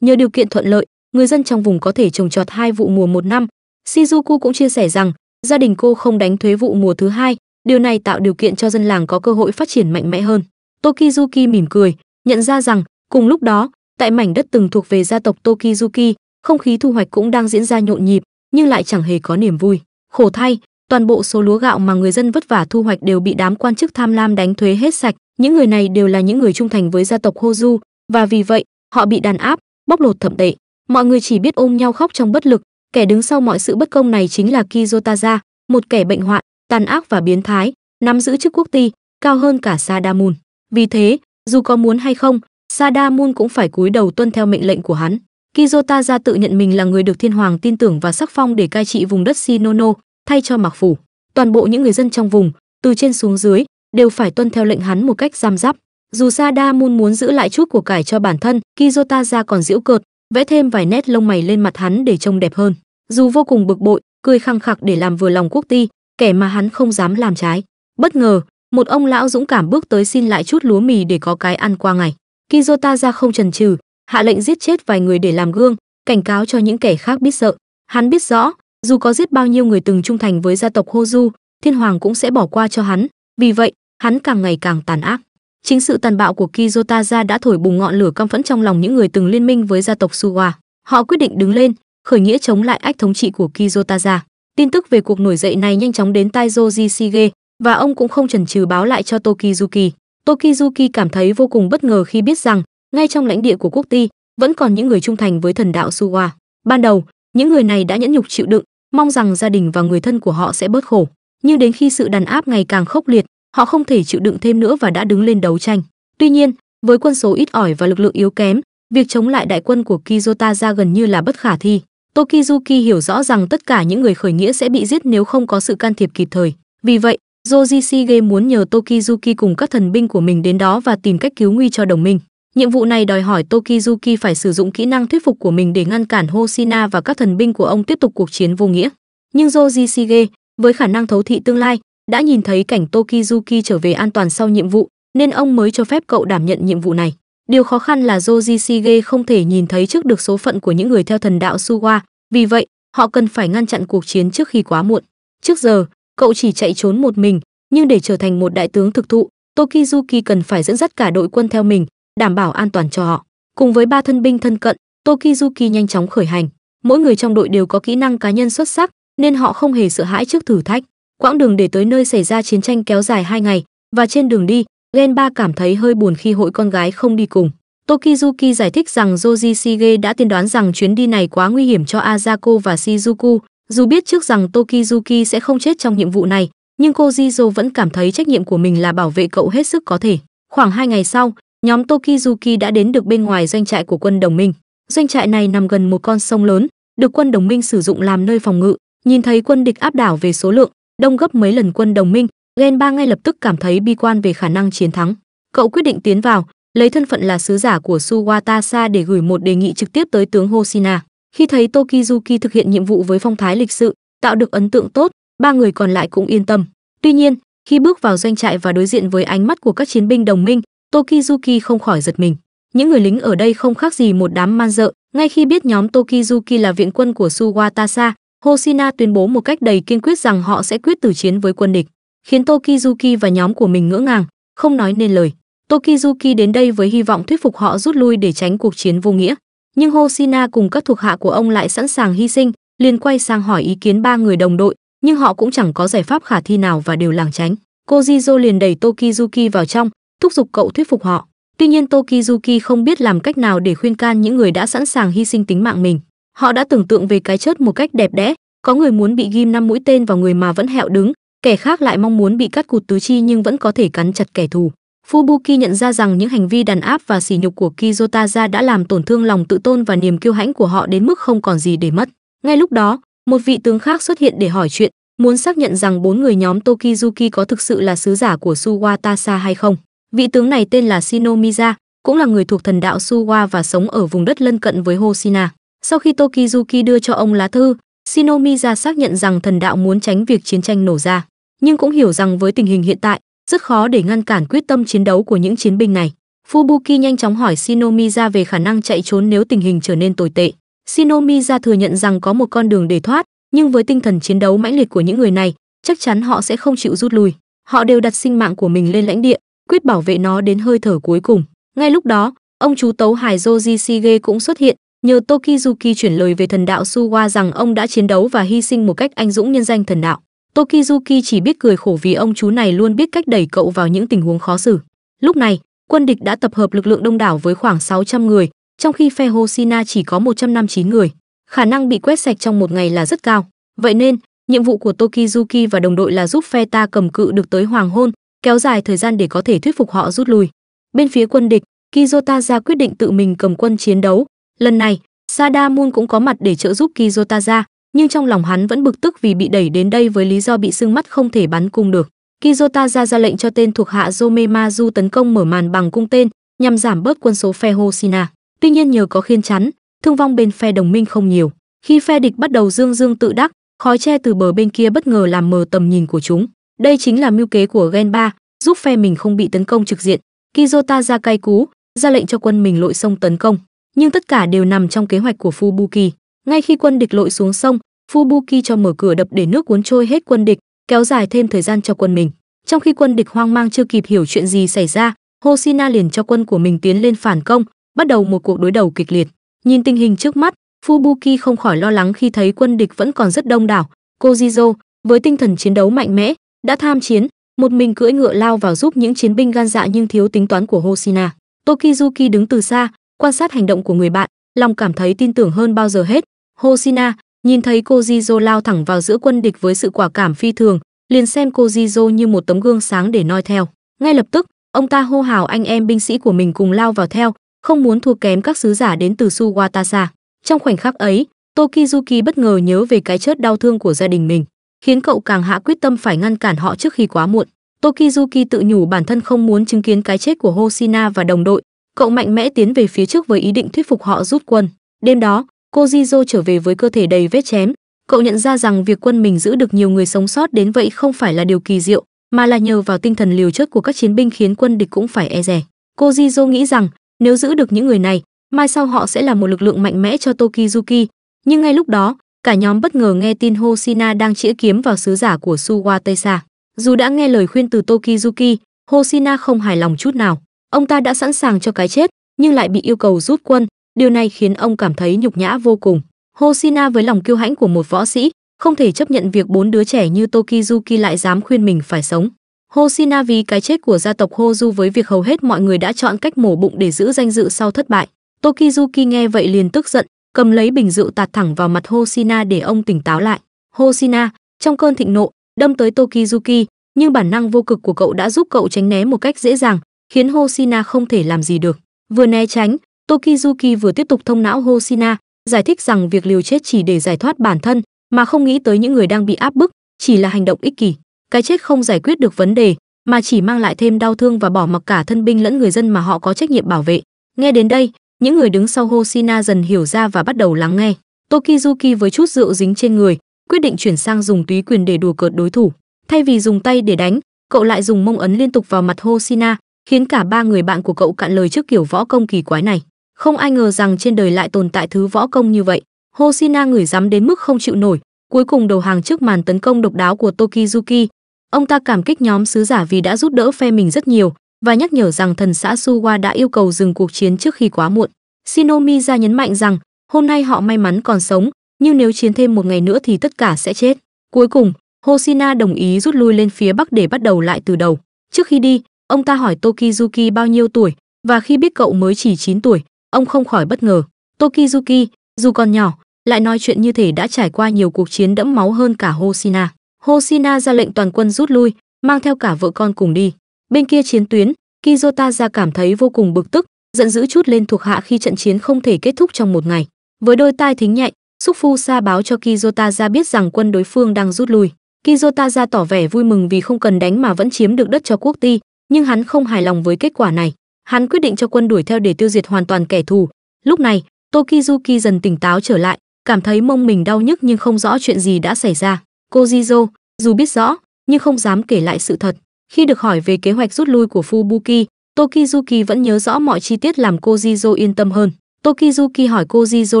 Nhờ điều kiện thuận lợi, người dân trong vùng có thể trồng trọt hai vụ mùa một năm. Shizuku cũng chia sẻ rằng gia đình cô không đánh thuế vụ mùa thứ hai, điều này tạo điều kiện cho dân làng có cơ hội phát triển mạnh mẽ hơn. Tokizuki mỉm cười, nhận ra rằng cùng lúc đó, Tại mảnh đất từng thuộc về gia tộc Tokizuki, không khí thu hoạch cũng đang diễn ra nhộn nhịp, nhưng lại chẳng hề có niềm vui. Khổ thay, toàn bộ số lúa gạo mà người dân vất vả thu hoạch đều bị đám quan chức tham lam đánh thuế hết sạch. Những người này đều là những người trung thành với gia tộc Hozu, và vì vậy, họ bị đàn áp, bóc lột thậm tệ. Mọi người chỉ biết ôm nhau khóc trong bất lực, kẻ đứng sau mọi sự bất công này chính là Kizotaza, một kẻ bệnh hoạn, tàn ác và biến thái, nắm giữ chức quốc ti, cao hơn cả Sadamun. Vì thế, dù có muốn hay không, Sadamun cũng phải cúi đầu tuân theo mệnh lệnh của hắn. Kizota gia tự nhận mình là người được thiên hoàng tin tưởng và sắc phong để cai trị vùng đất Shinono, thay cho Mạc phủ. Toàn bộ những người dân trong vùng, từ trên xuống dưới, đều phải tuân theo lệnh hắn một cách giam giáp. Dù Sadamun muốn giữ lại chút của cải cho bản thân, Kizota gia còn giễu cợt, vẽ thêm vài nét lông mày lên mặt hắn để trông đẹp hơn. Dù vô cùng bực bội, cười khăng khặc để làm vừa lòng quốc ti, kẻ mà hắn không dám làm trái. Bất ngờ, một ông lão dũng cảm bước tới xin lại chút lúa mì để có cái ăn qua ngày. Kizota ra không chần chừ, hạ lệnh giết chết vài người để làm gương, cảnh cáo cho những kẻ khác biết sợ. Hắn biết rõ, dù có giết bao nhiêu người từng trung thành với gia tộc Hozu, thiên hoàng cũng sẽ bỏ qua cho hắn, vì vậy, hắn càng ngày càng tàn ác. Chính sự tàn bạo của Kizotaza đã thổi bùng ngọn lửa căm phẫn trong lòng những người từng liên minh với gia tộc Suwa. Họ quyết định đứng lên, khởi nghĩa chống lại ách thống trị của Kizotaza. Tin tức về cuộc nổi dậy này nhanh chóng đến tai Joji Sige, và ông cũng không chần chừ báo lại cho Tokizuki. Tokizuki cảm thấy vô cùng bất ngờ khi biết rằng, ngay trong lãnh địa của quốc ty, vẫn còn những người trung thành với thần đạo Suwa. Ban đầu, những người này đã nhẫn nhục chịu đựng, mong rằng gia đình và người thân của họ sẽ bớt khổ, nhưng đến khi sự đàn áp ngày càng khốc liệt, họ không thể chịu đựng thêm nữa và đã đứng lên đấu tranh. Tuy nhiên, với quân số ít ỏi và lực lượng yếu kém, việc chống lại đại quân của Kizota ra gần như là bất khả thi. Tokizuki hiểu rõ rằng tất cả những người khởi nghĩa sẽ bị giết nếu không có sự can thiệp kịp thời. Vì vậy, Jojishige muốn nhờ Tokizuki cùng các thần binh của mình đến đó và tìm cách cứu nguy cho đồng minh. Nhiệm vụ này đòi hỏi Tokizuki phải sử dụng kỹ năng thuyết phục của mình để ngăn cản Hoshina và các thần binh của ông tiếp tục cuộc chiến vô nghĩa. Nhưng Jojishige, với khả năng thấu thị tương lai, đã nhìn thấy cảnh Tokizuki trở về an toàn sau nhiệm vụ, nên ông mới cho phép cậu đảm nhận nhiệm vụ này. Điều khó khăn là Jojishige không thể nhìn thấy trước được số phận của những người theo thần đạo Suwa, vì vậy, họ cần phải ngăn chặn cuộc chiến trước khi quá muộn. Trước giờ, cậu chỉ chạy trốn một mình, nhưng để trở thành một đại tướng thực thụ, Tokizuki cần phải dẫn dắt cả đội quân theo mình, đảm bảo an toàn cho họ. Cùng với ba thân binh thân cận, Tokizuki nhanh chóng khởi hành. Mỗi người trong đội đều có kỹ năng cá nhân xuất sắc, nên họ không hề sợ hãi trước thử thách. Quãng đường để tới nơi xảy ra chiến tranh kéo dài hai ngày, và trên đường đi, Genba cảm thấy hơi buồn khi hội con gái không đi cùng. Tokizuki giải thích rằng Joji Shige đã tiên đoán rằng chuyến đi này quá nguy hiểm cho Azako và Shizuku, dù biết trước rằng Tokizuki sẽ không chết trong nhiệm vụ này, nhưng cô Jizo vẫn cảm thấy trách nhiệm của mình là bảo vệ cậu hết sức có thể. Khoảng 2 ngày sau, nhóm Tokizuki đã đến được bên ngoài doanh trại của quân đồng minh. Doanh trại này nằm gần một con sông lớn, được quân đồng minh sử dụng làm nơi phòng ngự. Nhìn thấy quân địch áp đảo về số lượng, đông gấp mấy lần quân đồng minh, Gen Ba ngay lập tức cảm thấy bi quan về khả năng chiến thắng. Cậu quyết định tiến vào, lấy thân phận là sứ giả của Suwatasa để gửi một đề nghị trực tiếp tới tướng Hoshina. Khi thấy Tokizuki thực hiện nhiệm vụ với phong thái lịch sự, tạo được ấn tượng tốt, ba người còn lại cũng yên tâm. Tuy nhiên, khi bước vào doanh trại và đối diện với ánh mắt của các chiến binh đồng minh, Tokizuki không khỏi giật mình. Những người lính ở đây không khác gì một đám man dợ, ngay khi biết nhóm Tokizuki là viện quân của Suwatasa, Hoshina tuyên bố một cách đầy kiên quyết rằng họ sẽ quyết tử chiến với quân địch, khiến Tokizuki và nhóm của mình ngỡ ngàng, không nói nên lời. Tokizuki đến đây với hy vọng thuyết phục họ rút lui để tránh cuộc chiến vô nghĩa nhưng Hosina cùng các thuộc hạ của ông lại sẵn sàng hy sinh, liền quay sang hỏi ý kiến ba người đồng đội, nhưng họ cũng chẳng có giải pháp khả thi nào và đều lảng tránh. Cô Jizo liền đẩy Tokizuki vào trong, thúc giục cậu thuyết phục họ. Tuy nhiên Tokizuki không biết làm cách nào để khuyên can những người đã sẵn sàng hy sinh tính mạng mình. Họ đã tưởng tượng về cái chết một cách đẹp đẽ, có người muốn bị ghim năm mũi tên vào người mà vẫn hẹo đứng, kẻ khác lại mong muốn bị cắt cụt tứ chi nhưng vẫn có thể cắn chặt kẻ thù. Fubuki nhận ra rằng những hành vi đàn áp và sỉ nhục của Kiyotaza đã làm tổn thương lòng tự tôn và niềm kiêu hãnh của họ đến mức không còn gì để mất. Ngay lúc đó, một vị tướng khác xuất hiện để hỏi chuyện, muốn xác nhận rằng bốn người nhóm Tokizuki có thực sự là sứ giả của Suwatasa hay không. Vị tướng này tên là Shinomiza, cũng là người thuộc thần đạo Suwa và sống ở vùng đất lân cận với Hoshina. Sau khi Tokizuki đưa cho ông lá thư, Shinomiza xác nhận rằng thần đạo muốn tránh việc chiến tranh nổ ra, nhưng cũng hiểu rằng với tình hình hiện tại, rất khó để ngăn cản quyết tâm chiến đấu của những chiến binh này. Fubuki nhanh chóng hỏi Shinomiya về khả năng chạy trốn nếu tình hình trở nên tồi tệ. Shinomiya thừa nhận rằng có một con đường để thoát, nhưng với tinh thần chiến đấu mãnh liệt của những người này, chắc chắn họ sẽ không chịu rút lui. Họ đều đặt sinh mạng của mình lên lãnh địa, quyết bảo vệ nó đến hơi thở cuối cùng. Ngay lúc đó, ông chú tấu hài Joji Sige cũng xuất hiện, nhờ Tokizuki chuyển lời về thần đạo Suwa rằng ông đã chiến đấu và hy sinh một cách anh dũng nhân danh thần đạo. Tokizuki chỉ biết cười khổ vì ông chú này luôn biết cách đẩy cậu vào những tình huống khó xử. Lúc này, quân địch đã tập hợp lực lượng đông đảo với khoảng 600 người, trong khi phe Hoshina chỉ có 159 người. Khả năng bị quét sạch trong một ngày là rất cao. Vậy nên, nhiệm vụ của Tokizuki và đồng đội là giúp phe ta cầm cự được tới hoàng hôn, kéo dài thời gian để có thể thuyết phục họ rút lui. Bên phía quân địch, Kizota ra quyết định tự mình cầm quân chiến đấu. Lần này, Sadamun cũng có mặt để trợ giúp Kizota ra, nhưng trong lòng hắn vẫn bực tức vì bị đẩy đến đây với lý do bị sưng mắt không thể bắn cung được. Kizota ra ra lệnh cho tên thuộc hạ Zomemazu tấn công mở màn bằng cung tên, nhằm giảm bớt quân số phe Hoshina. Tuy nhiên nhờ có khiên chắn, thương vong bên phe đồng minh không nhiều. Khi phe địch bắt đầu dương dương tự đắc, khói che từ bờ bên kia bất ngờ làm mờ tầm nhìn của chúng. Đây chính là mưu kế của Genba, giúp phe mình không bị tấn công trực diện. Kizota ra cay cú, ra lệnh cho quân mình lội sông tấn công, nhưng tất cả đều nằm trong kế hoạch của Fubuki. Ngay khi quân địch lội xuống sông, Fubuki cho mở cửa đập để nước cuốn trôi hết quân địch, kéo dài thêm thời gian cho quân mình. Trong khi quân địch hoang mang chưa kịp hiểu chuyện gì xảy ra, Hoshina liền cho quân của mình tiến lên phản công, bắt đầu một cuộc đối đầu kịch liệt. Nhìn tình hình trước mắt, Fubuki không khỏi lo lắng khi thấy quân địch vẫn còn rất đông đảo. Kojizo, với tinh thần chiến đấu mạnh mẽ, đã tham chiến, một mình cưỡi ngựa lao vào giúp những chiến binh gan dạ nhưng thiếu tính toán của Hoshina. Tokizuki đứng từ xa, quan sát hành động của người bạn, lòng cảm thấy tin tưởng hơn bao giờ hết, Hosina nhìn thấy cô Jizo lao thẳng vào giữa quân địch với sự quả cảm phi thường, liền xem cô Jizo như một tấm gương sáng để noi theo. Ngay lập tức, ông ta hô hào anh em binh sĩ của mình cùng lao vào theo, không muốn thua kém các sứ giả đến từ Suwatasa. Trong khoảnh khắc ấy, Tokizuki bất ngờ nhớ về cái chết đau thương của gia đình mình, khiến cậu càng hạ quyết tâm phải ngăn cản họ trước khi quá muộn. Tokizuki tự nhủ bản thân không muốn chứng kiến cái chết của Hosina và đồng đội, cậu mạnh mẽ tiến về phía trước với ý định thuyết phục họ rút quân. Đêm đó, cô Jizo trở về với cơ thể đầy vết chém. Cậu nhận ra rằng việc quân mình giữ được nhiều người sống sót đến vậy không phải là điều kỳ diệu, mà là nhờ vào tinh thần liều chớp của các chiến binh khiến quân địch cũng phải e dè. Cô Jizo nghĩ rằng nếu giữ được những người này, mai sau họ sẽ là một lực lượng mạnh mẽ cho Tokizuki. Nhưng ngay lúc đó, cả nhóm bất ngờ nghe tin Hoshina đang chĩa kiếm vào sứ giả của Suwatesa. Dù đã nghe lời khuyên từ Tokizuki, Hoshina không hài lòng chút nào. Ông ta đã sẵn sàng cho cái chết, nhưng lại bị yêu cầu rút quân, Điều này khiến ông cảm thấy nhục nhã vô cùng. Hoshina với lòng kiêu hãnh của một võ sĩ, không thể chấp nhận việc bốn đứa trẻ như Tokizuki lại dám khuyên mình phải sống. Hoshina vì cái chết của gia tộc Hozu với việc hầu hết mọi người đã chọn cách mổ bụng để giữ danh dự sau thất bại. Tokizuki nghe vậy liền tức giận, cầm lấy bình rượu tạt thẳng vào mặt Hoshina để ông tỉnh táo lại. Hoshina, trong cơn thịnh nộ, đâm tới Tokizuki, nhưng bản năng vô cực của cậu đã giúp cậu tránh né một cách dễ dàng, khiến Hoshina không thể làm gì được. Vừa né tránh, Tokizuki vừa tiếp tục thông não Hosina giải thích rằng việc liều chết chỉ để giải thoát bản thân, mà không nghĩ tới những người đang bị áp bức, chỉ là hành động ích kỷ. Cái chết không giải quyết được vấn đề, mà chỉ mang lại thêm đau thương và bỏ mặc cả thân binh lẫn người dân mà họ có trách nhiệm bảo vệ. Nghe đến đây, những người đứng sau Hosina dần hiểu ra và bắt đầu lắng nghe. Tokizuki với chút rượu dính trên người, quyết định chuyển sang dùng túy quyền để đùa cợt đối thủ. Thay vì dùng tay để đánh, cậu lại dùng mông ấn liên tục vào mặt Hosina, khiến cả ba người bạn của cậu cạn lời trước kiểu võ công kỳ quái này. Không ai ngờ rằng trên đời lại tồn tại thứ võ công như vậy. Hoshina ngửi dám đến mức không chịu nổi, cuối cùng đầu hàng trước màn tấn công độc đáo của Tokizuki. Ông ta cảm kích nhóm sứ giả vì đã giúp đỡ phe mình rất nhiều và nhắc nhở rằng thần xã Suwa đã yêu cầu dừng cuộc chiến trước khi quá muộn. Shinomi nhấn mạnh rằng hôm nay họ may mắn còn sống, nhưng nếu chiến thêm một ngày nữa thì tất cả sẽ chết. Cuối cùng, Hoshina đồng ý rút lui lên phía bắc để bắt đầu lại từ đầu. Trước khi đi, ông ta hỏi Tokizuki bao nhiêu tuổi và khi biết cậu mới chỉ 9 tuổi, ông không khỏi bất ngờ tokizuki dù còn nhỏ lại nói chuyện như thể đã trải qua nhiều cuộc chiến đẫm máu hơn cả hoshina hoshina ra lệnh toàn quân rút lui mang theo cả vợ con cùng đi bên kia chiến tuyến kizota ra cảm thấy vô cùng bực tức giận dữ chút lên thuộc hạ khi trận chiến không thể kết thúc trong một ngày với đôi tai thính nhạy xúc phu sa báo cho kizota ra biết rằng quân đối phương đang rút lui kizota ra tỏ vẻ vui mừng vì không cần đánh mà vẫn chiếm được đất cho quốc ti nhưng hắn không hài lòng với kết quả này hắn quyết định cho quân đuổi theo để tiêu diệt hoàn toàn kẻ thù lúc này tokizuki dần tỉnh táo trở lại cảm thấy mông mình đau nhức nhưng không rõ chuyện gì đã xảy ra cô jizo dù biết rõ nhưng không dám kể lại sự thật khi được hỏi về kế hoạch rút lui của fubuki tokizuki vẫn nhớ rõ mọi chi tiết làm cô jizo yên tâm hơn tokizuki hỏi cô jizo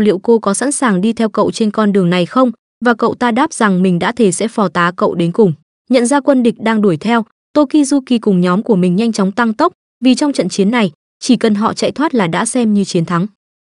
liệu cô có sẵn sàng đi theo cậu trên con đường này không và cậu ta đáp rằng mình đã thề sẽ phò tá cậu đến cùng nhận ra quân địch đang đuổi theo Tokizuki cùng nhóm của mình nhanh chóng tăng tốc, vì trong trận chiến này, chỉ cần họ chạy thoát là đã xem như chiến thắng.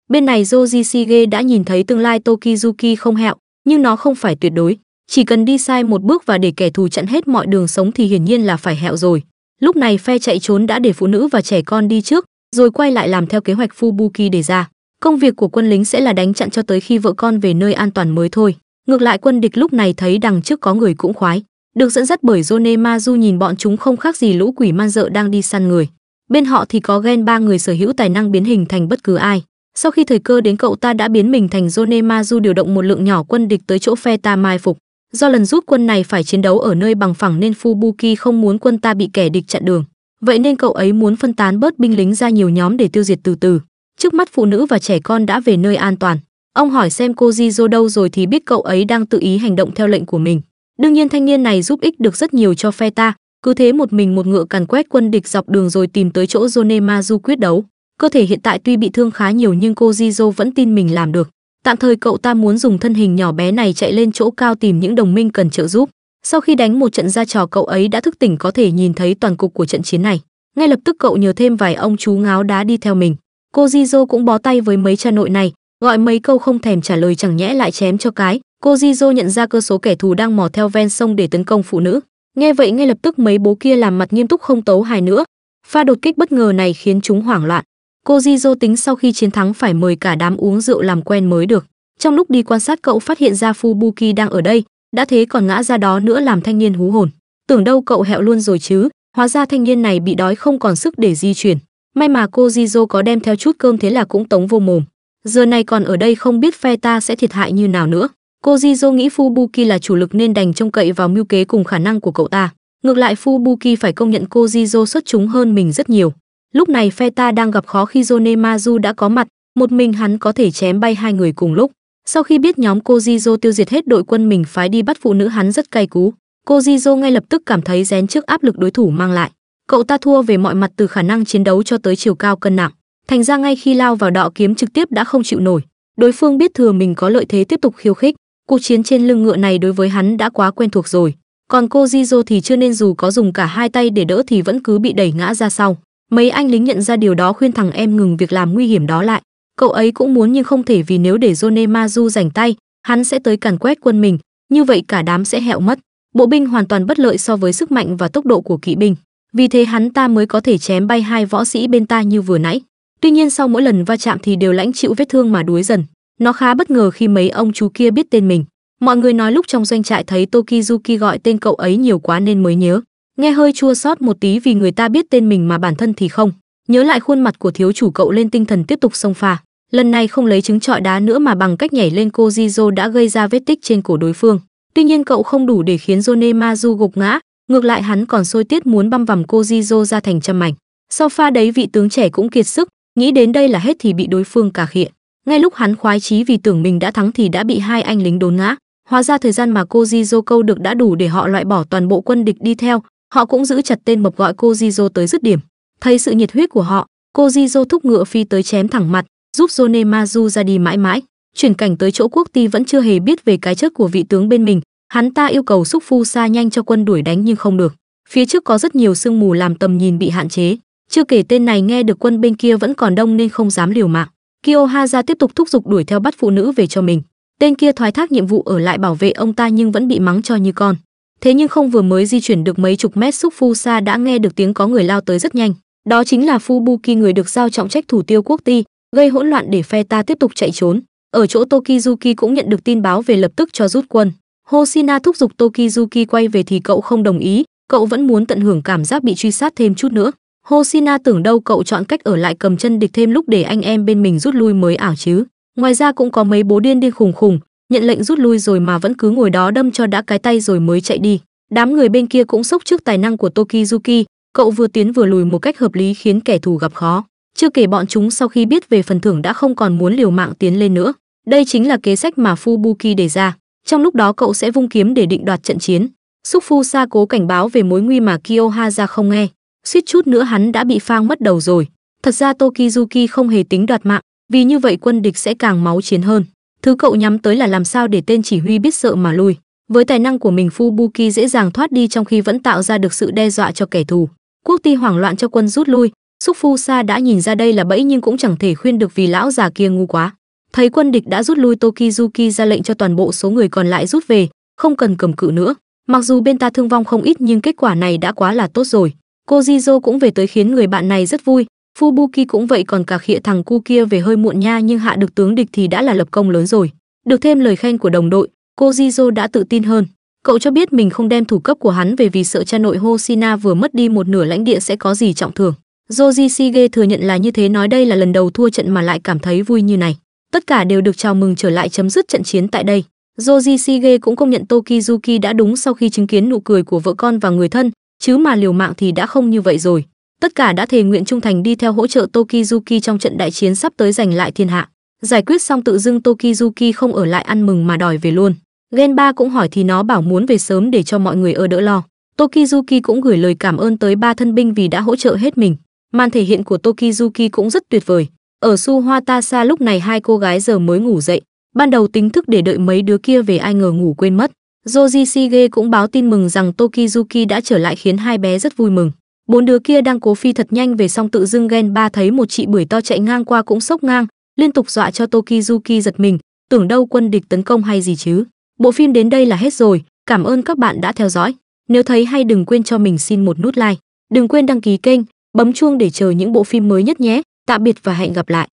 Bên này Jojishige đã nhìn thấy tương lai Tokizuki không hẹo, nhưng nó không phải tuyệt đối, chỉ cần đi sai một bước và để kẻ thù chặn hết mọi đường sống thì hiển nhiên là phải hẹo rồi. Lúc này phe chạy trốn đã để phụ nữ và trẻ con đi trước, rồi quay lại làm theo kế hoạch Fubuki đề ra. Công việc của quân lính sẽ là đánh chặn cho tới khi vợ con về nơi an toàn mới thôi. Ngược lại quân địch lúc này thấy đằng trước có người cũng khoái, được dẫn dắt bởi Jonemazu nhìn bọn chúng không khác gì lũ quỷ man dợ đang đi săn người bên họ thì có gen ba người sở hữu tài năng biến hình thành bất cứ ai sau khi thời cơ đến cậu ta đã biến mình thành Zonemazu điều động một lượng nhỏ quân địch tới chỗ phe ta mai phục do lần rút quân này phải chiến đấu ở nơi bằng phẳng nên fubuki không muốn quân ta bị kẻ địch chặn đường vậy nên cậu ấy muốn phân tán bớt binh lính ra nhiều nhóm để tiêu diệt từ từ trước mắt phụ nữ và trẻ con đã về nơi an toàn ông hỏi xem cô jizo đâu rồi thì biết cậu ấy đang tự ý hành động theo lệnh của mình đương nhiên thanh niên này giúp ích được rất nhiều cho phe ta cứ thế một mình một ngựa càn quét quân địch dọc đường rồi tìm tới chỗ Zonemazu quyết đấu. Cơ thể hiện tại tuy bị thương khá nhiều nhưng cô Jizo vẫn tin mình làm được. Tạm thời cậu ta muốn dùng thân hình nhỏ bé này chạy lên chỗ cao tìm những đồng minh cần trợ giúp. Sau khi đánh một trận ra trò cậu ấy đã thức tỉnh có thể nhìn thấy toàn cục của trận chiến này. Ngay lập tức cậu nhờ thêm vài ông chú ngáo đá đi theo mình. Cô Jizo cũng bó tay với mấy cha nội này, gọi mấy câu không thèm trả lời chẳng nhẽ lại chém cho cái. Cô Jizo nhận ra cơ số kẻ thù đang mò theo ven sông để tấn công phụ nữ. Nghe vậy ngay lập tức mấy bố kia làm mặt nghiêm túc không tấu hài nữa. Pha đột kích bất ngờ này khiến chúng hoảng loạn. Cô Jizo tính sau khi chiến thắng phải mời cả đám uống rượu làm quen mới được. Trong lúc đi quan sát cậu phát hiện ra Fubuki đang ở đây, đã thế còn ngã ra đó nữa làm thanh niên hú hồn. Tưởng đâu cậu hẹo luôn rồi chứ, hóa ra thanh niên này bị đói không còn sức để di chuyển. May mà cô Jizo có đem theo chút cơm thế là cũng tống vô mồm. Giờ này còn ở đây không biết phe ta sẽ thiệt hại như nào nữa. Cô Jizo nghĩ Fubuki là chủ lực nên đành trông cậy vào mưu kế cùng khả năng của cậu ta. Ngược lại Fubuki phải công nhận cô Jizo xuất chúng hơn mình rất nhiều. Lúc này phe đang gặp khó khi Zonemazu đã có mặt, một mình hắn có thể chém bay hai người cùng lúc. Sau khi biết nhóm cô Jizo tiêu diệt hết đội quân mình phái đi bắt phụ nữ hắn rất cay cú, cô Jizo ngay lập tức cảm thấy rén trước áp lực đối thủ mang lại. Cậu ta thua về mọi mặt từ khả năng chiến đấu cho tới chiều cao cân nặng. Thành ra ngay khi lao vào đọ kiếm trực tiếp đã không chịu nổi. Đối phương biết thừa mình có lợi thế tiếp tục khiêu khích. Cuộc chiến trên lưng ngựa này đối với hắn đã quá quen thuộc rồi. Còn cô Jizo thì chưa nên dù có dùng cả hai tay để đỡ thì vẫn cứ bị đẩy ngã ra sau. Mấy anh lính nhận ra điều đó khuyên thằng em ngừng việc làm nguy hiểm đó lại. Cậu ấy cũng muốn nhưng không thể vì nếu để Zonemazu giành tay, hắn sẽ tới càn quét quân mình, như vậy cả đám sẽ hẹo mất. Bộ binh hoàn toàn bất lợi so với sức mạnh và tốc độ của kỵ binh, vì thế hắn ta mới có thể chém bay hai võ sĩ bên ta như vừa nãy. Tuy nhiên sau mỗi lần va chạm thì đều lãnh chịu vết thương mà đuối dần. Nó khá bất ngờ khi mấy ông chú kia biết tên mình. Mọi người nói lúc trong doanh trại thấy Tokizuki gọi tên cậu ấy nhiều quá nên mới nhớ. Nghe hơi chua xót một tí vì người ta biết tên mình mà bản thân thì không. Nhớ lại khuôn mặt của thiếu chủ cậu lên tinh thần tiếp tục xông pha. Lần này không lấy trứng trọi đá nữa mà bằng cách nhảy lên cô Jizo đã gây ra vết tích trên cổ đối phương. Tuy nhiên cậu không đủ để khiến Zonemazu gục ngã, ngược lại hắn còn sôi tiết muốn băm vằm cô Jizo ra thành trăm mảnh. Sau pha đấy vị tướng trẻ cũng kiệt sức, nghĩ đến đây là hết thì bị đối phương cà khịa ngay lúc hắn khoái chí vì tưởng mình đã thắng thì đã bị hai anh lính đốn ngã hóa ra thời gian mà cô jizo câu được đã đủ để họ loại bỏ toàn bộ quân địch đi theo họ cũng giữ chặt tên mập gọi cô jizo tới dứt điểm thấy sự nhiệt huyết của họ cô jizo thúc ngựa phi tới chém thẳng mặt giúp Zonemazu ra đi mãi mãi chuyển cảnh tới chỗ quốc ti vẫn chưa hề biết về cái chết của vị tướng bên mình hắn ta yêu cầu xúc phu xa nhanh cho quân đuổi đánh nhưng không được phía trước có rất nhiều sương mù làm tầm nhìn bị hạn chế chưa kể tên này nghe được quân bên kia vẫn còn đông nên không dám liều mạng Kyohaza tiếp tục thúc giục đuổi theo bắt phụ nữ về cho mình. Tên kia thoái thác nhiệm vụ ở lại bảo vệ ông ta nhưng vẫn bị mắng cho như con. Thế nhưng không vừa mới di chuyển được mấy chục mét xúc phu đã nghe được tiếng có người lao tới rất nhanh. Đó chính là Fubuki người được giao trọng trách thủ tiêu quốc ti, gây hỗn loạn để phe ta tiếp tục chạy trốn. Ở chỗ Tokizuki cũng nhận được tin báo về lập tức cho rút quân. Hoshina thúc giục Tokizuki quay về thì cậu không đồng ý, cậu vẫn muốn tận hưởng cảm giác bị truy sát thêm chút nữa. Hosina tưởng đâu cậu chọn cách ở lại cầm chân địch thêm lúc để anh em bên mình rút lui mới ảo chứ. Ngoài ra cũng có mấy bố điên điên khùng khùng, nhận lệnh rút lui rồi mà vẫn cứ ngồi đó đâm cho đã cái tay rồi mới chạy đi. Đám người bên kia cũng sốc trước tài năng của Tokizuki, cậu vừa tiến vừa lùi một cách hợp lý khiến kẻ thù gặp khó. Chưa kể bọn chúng sau khi biết về phần thưởng đã không còn muốn liều mạng tiến lên nữa. Đây chính là kế sách mà Fubuki đề ra. Trong lúc đó cậu sẽ vung kiếm để định đoạt trận chiến. Xúc Phu Sa cố cảnh báo về mối nguy mà Kiyohaza không nghe suýt chút nữa hắn đã bị phang mất đầu rồi thật ra tokizuki không hề tính đoạt mạng vì như vậy quân địch sẽ càng máu chiến hơn thứ cậu nhắm tới là làm sao để tên chỉ huy biết sợ mà lui với tài năng của mình fubuki dễ dàng thoát đi trong khi vẫn tạo ra được sự đe dọa cho kẻ thù quốc ti hoảng loạn cho quân rút lui xúc phu sa đã nhìn ra đây là bẫy nhưng cũng chẳng thể khuyên được vì lão già kia ngu quá thấy quân địch đã rút lui tokizuki ra lệnh cho toàn bộ số người còn lại rút về không cần cầm cự nữa mặc dù bên ta thương vong không ít nhưng kết quả này đã quá là tốt rồi Cô Jizo cũng về tới khiến người bạn này rất vui, Fubuki cũng vậy còn cả khịa thằng cu kia về hơi muộn nha nhưng hạ được tướng địch thì đã là lập công lớn rồi. Được thêm lời khen của đồng đội, cô Jizo đã tự tin hơn. Cậu cho biết mình không đem thủ cấp của hắn về vì sợ cha nội Hoshina vừa mất đi một nửa lãnh địa sẽ có gì trọng thưởng. Joji Sige thừa nhận là như thế nói đây là lần đầu thua trận mà lại cảm thấy vui như này. Tất cả đều được chào mừng trở lại chấm dứt trận chiến tại đây. Joji Sige cũng công nhận Tokizuki đã đúng sau khi chứng kiến nụ cười của vợ con và người thân, chứ mà liều mạng thì đã không như vậy rồi tất cả đã thề nguyện trung thành đi theo hỗ trợ tokizuki trong trận đại chiến sắp tới giành lại thiên hạ giải quyết xong tự dưng tokizuki không ở lại ăn mừng mà đòi về luôn gen ba cũng hỏi thì nó bảo muốn về sớm để cho mọi người ở đỡ lo tokizuki cũng gửi lời cảm ơn tới ba thân binh vì đã hỗ trợ hết mình màn thể hiện của tokizuki cũng rất tuyệt vời ở su hoa lúc này hai cô gái giờ mới ngủ dậy ban đầu tính thức để đợi mấy đứa kia về ai ngờ ngủ quên mất Joji Sige cũng báo tin mừng rằng Tokizuki đã trở lại khiến hai bé rất vui mừng. Bốn đứa kia đang cố phi thật nhanh về xong tự dưng Gen ba thấy một chị bưởi to chạy ngang qua cũng sốc ngang, liên tục dọa cho Tokizuki giật mình, tưởng đâu quân địch tấn công hay gì chứ. Bộ phim đến đây là hết rồi, cảm ơn các bạn đã theo dõi. Nếu thấy hay đừng quên cho mình xin một nút like. Đừng quên đăng ký kênh, bấm chuông để chờ những bộ phim mới nhất nhé. Tạm biệt và hẹn gặp lại.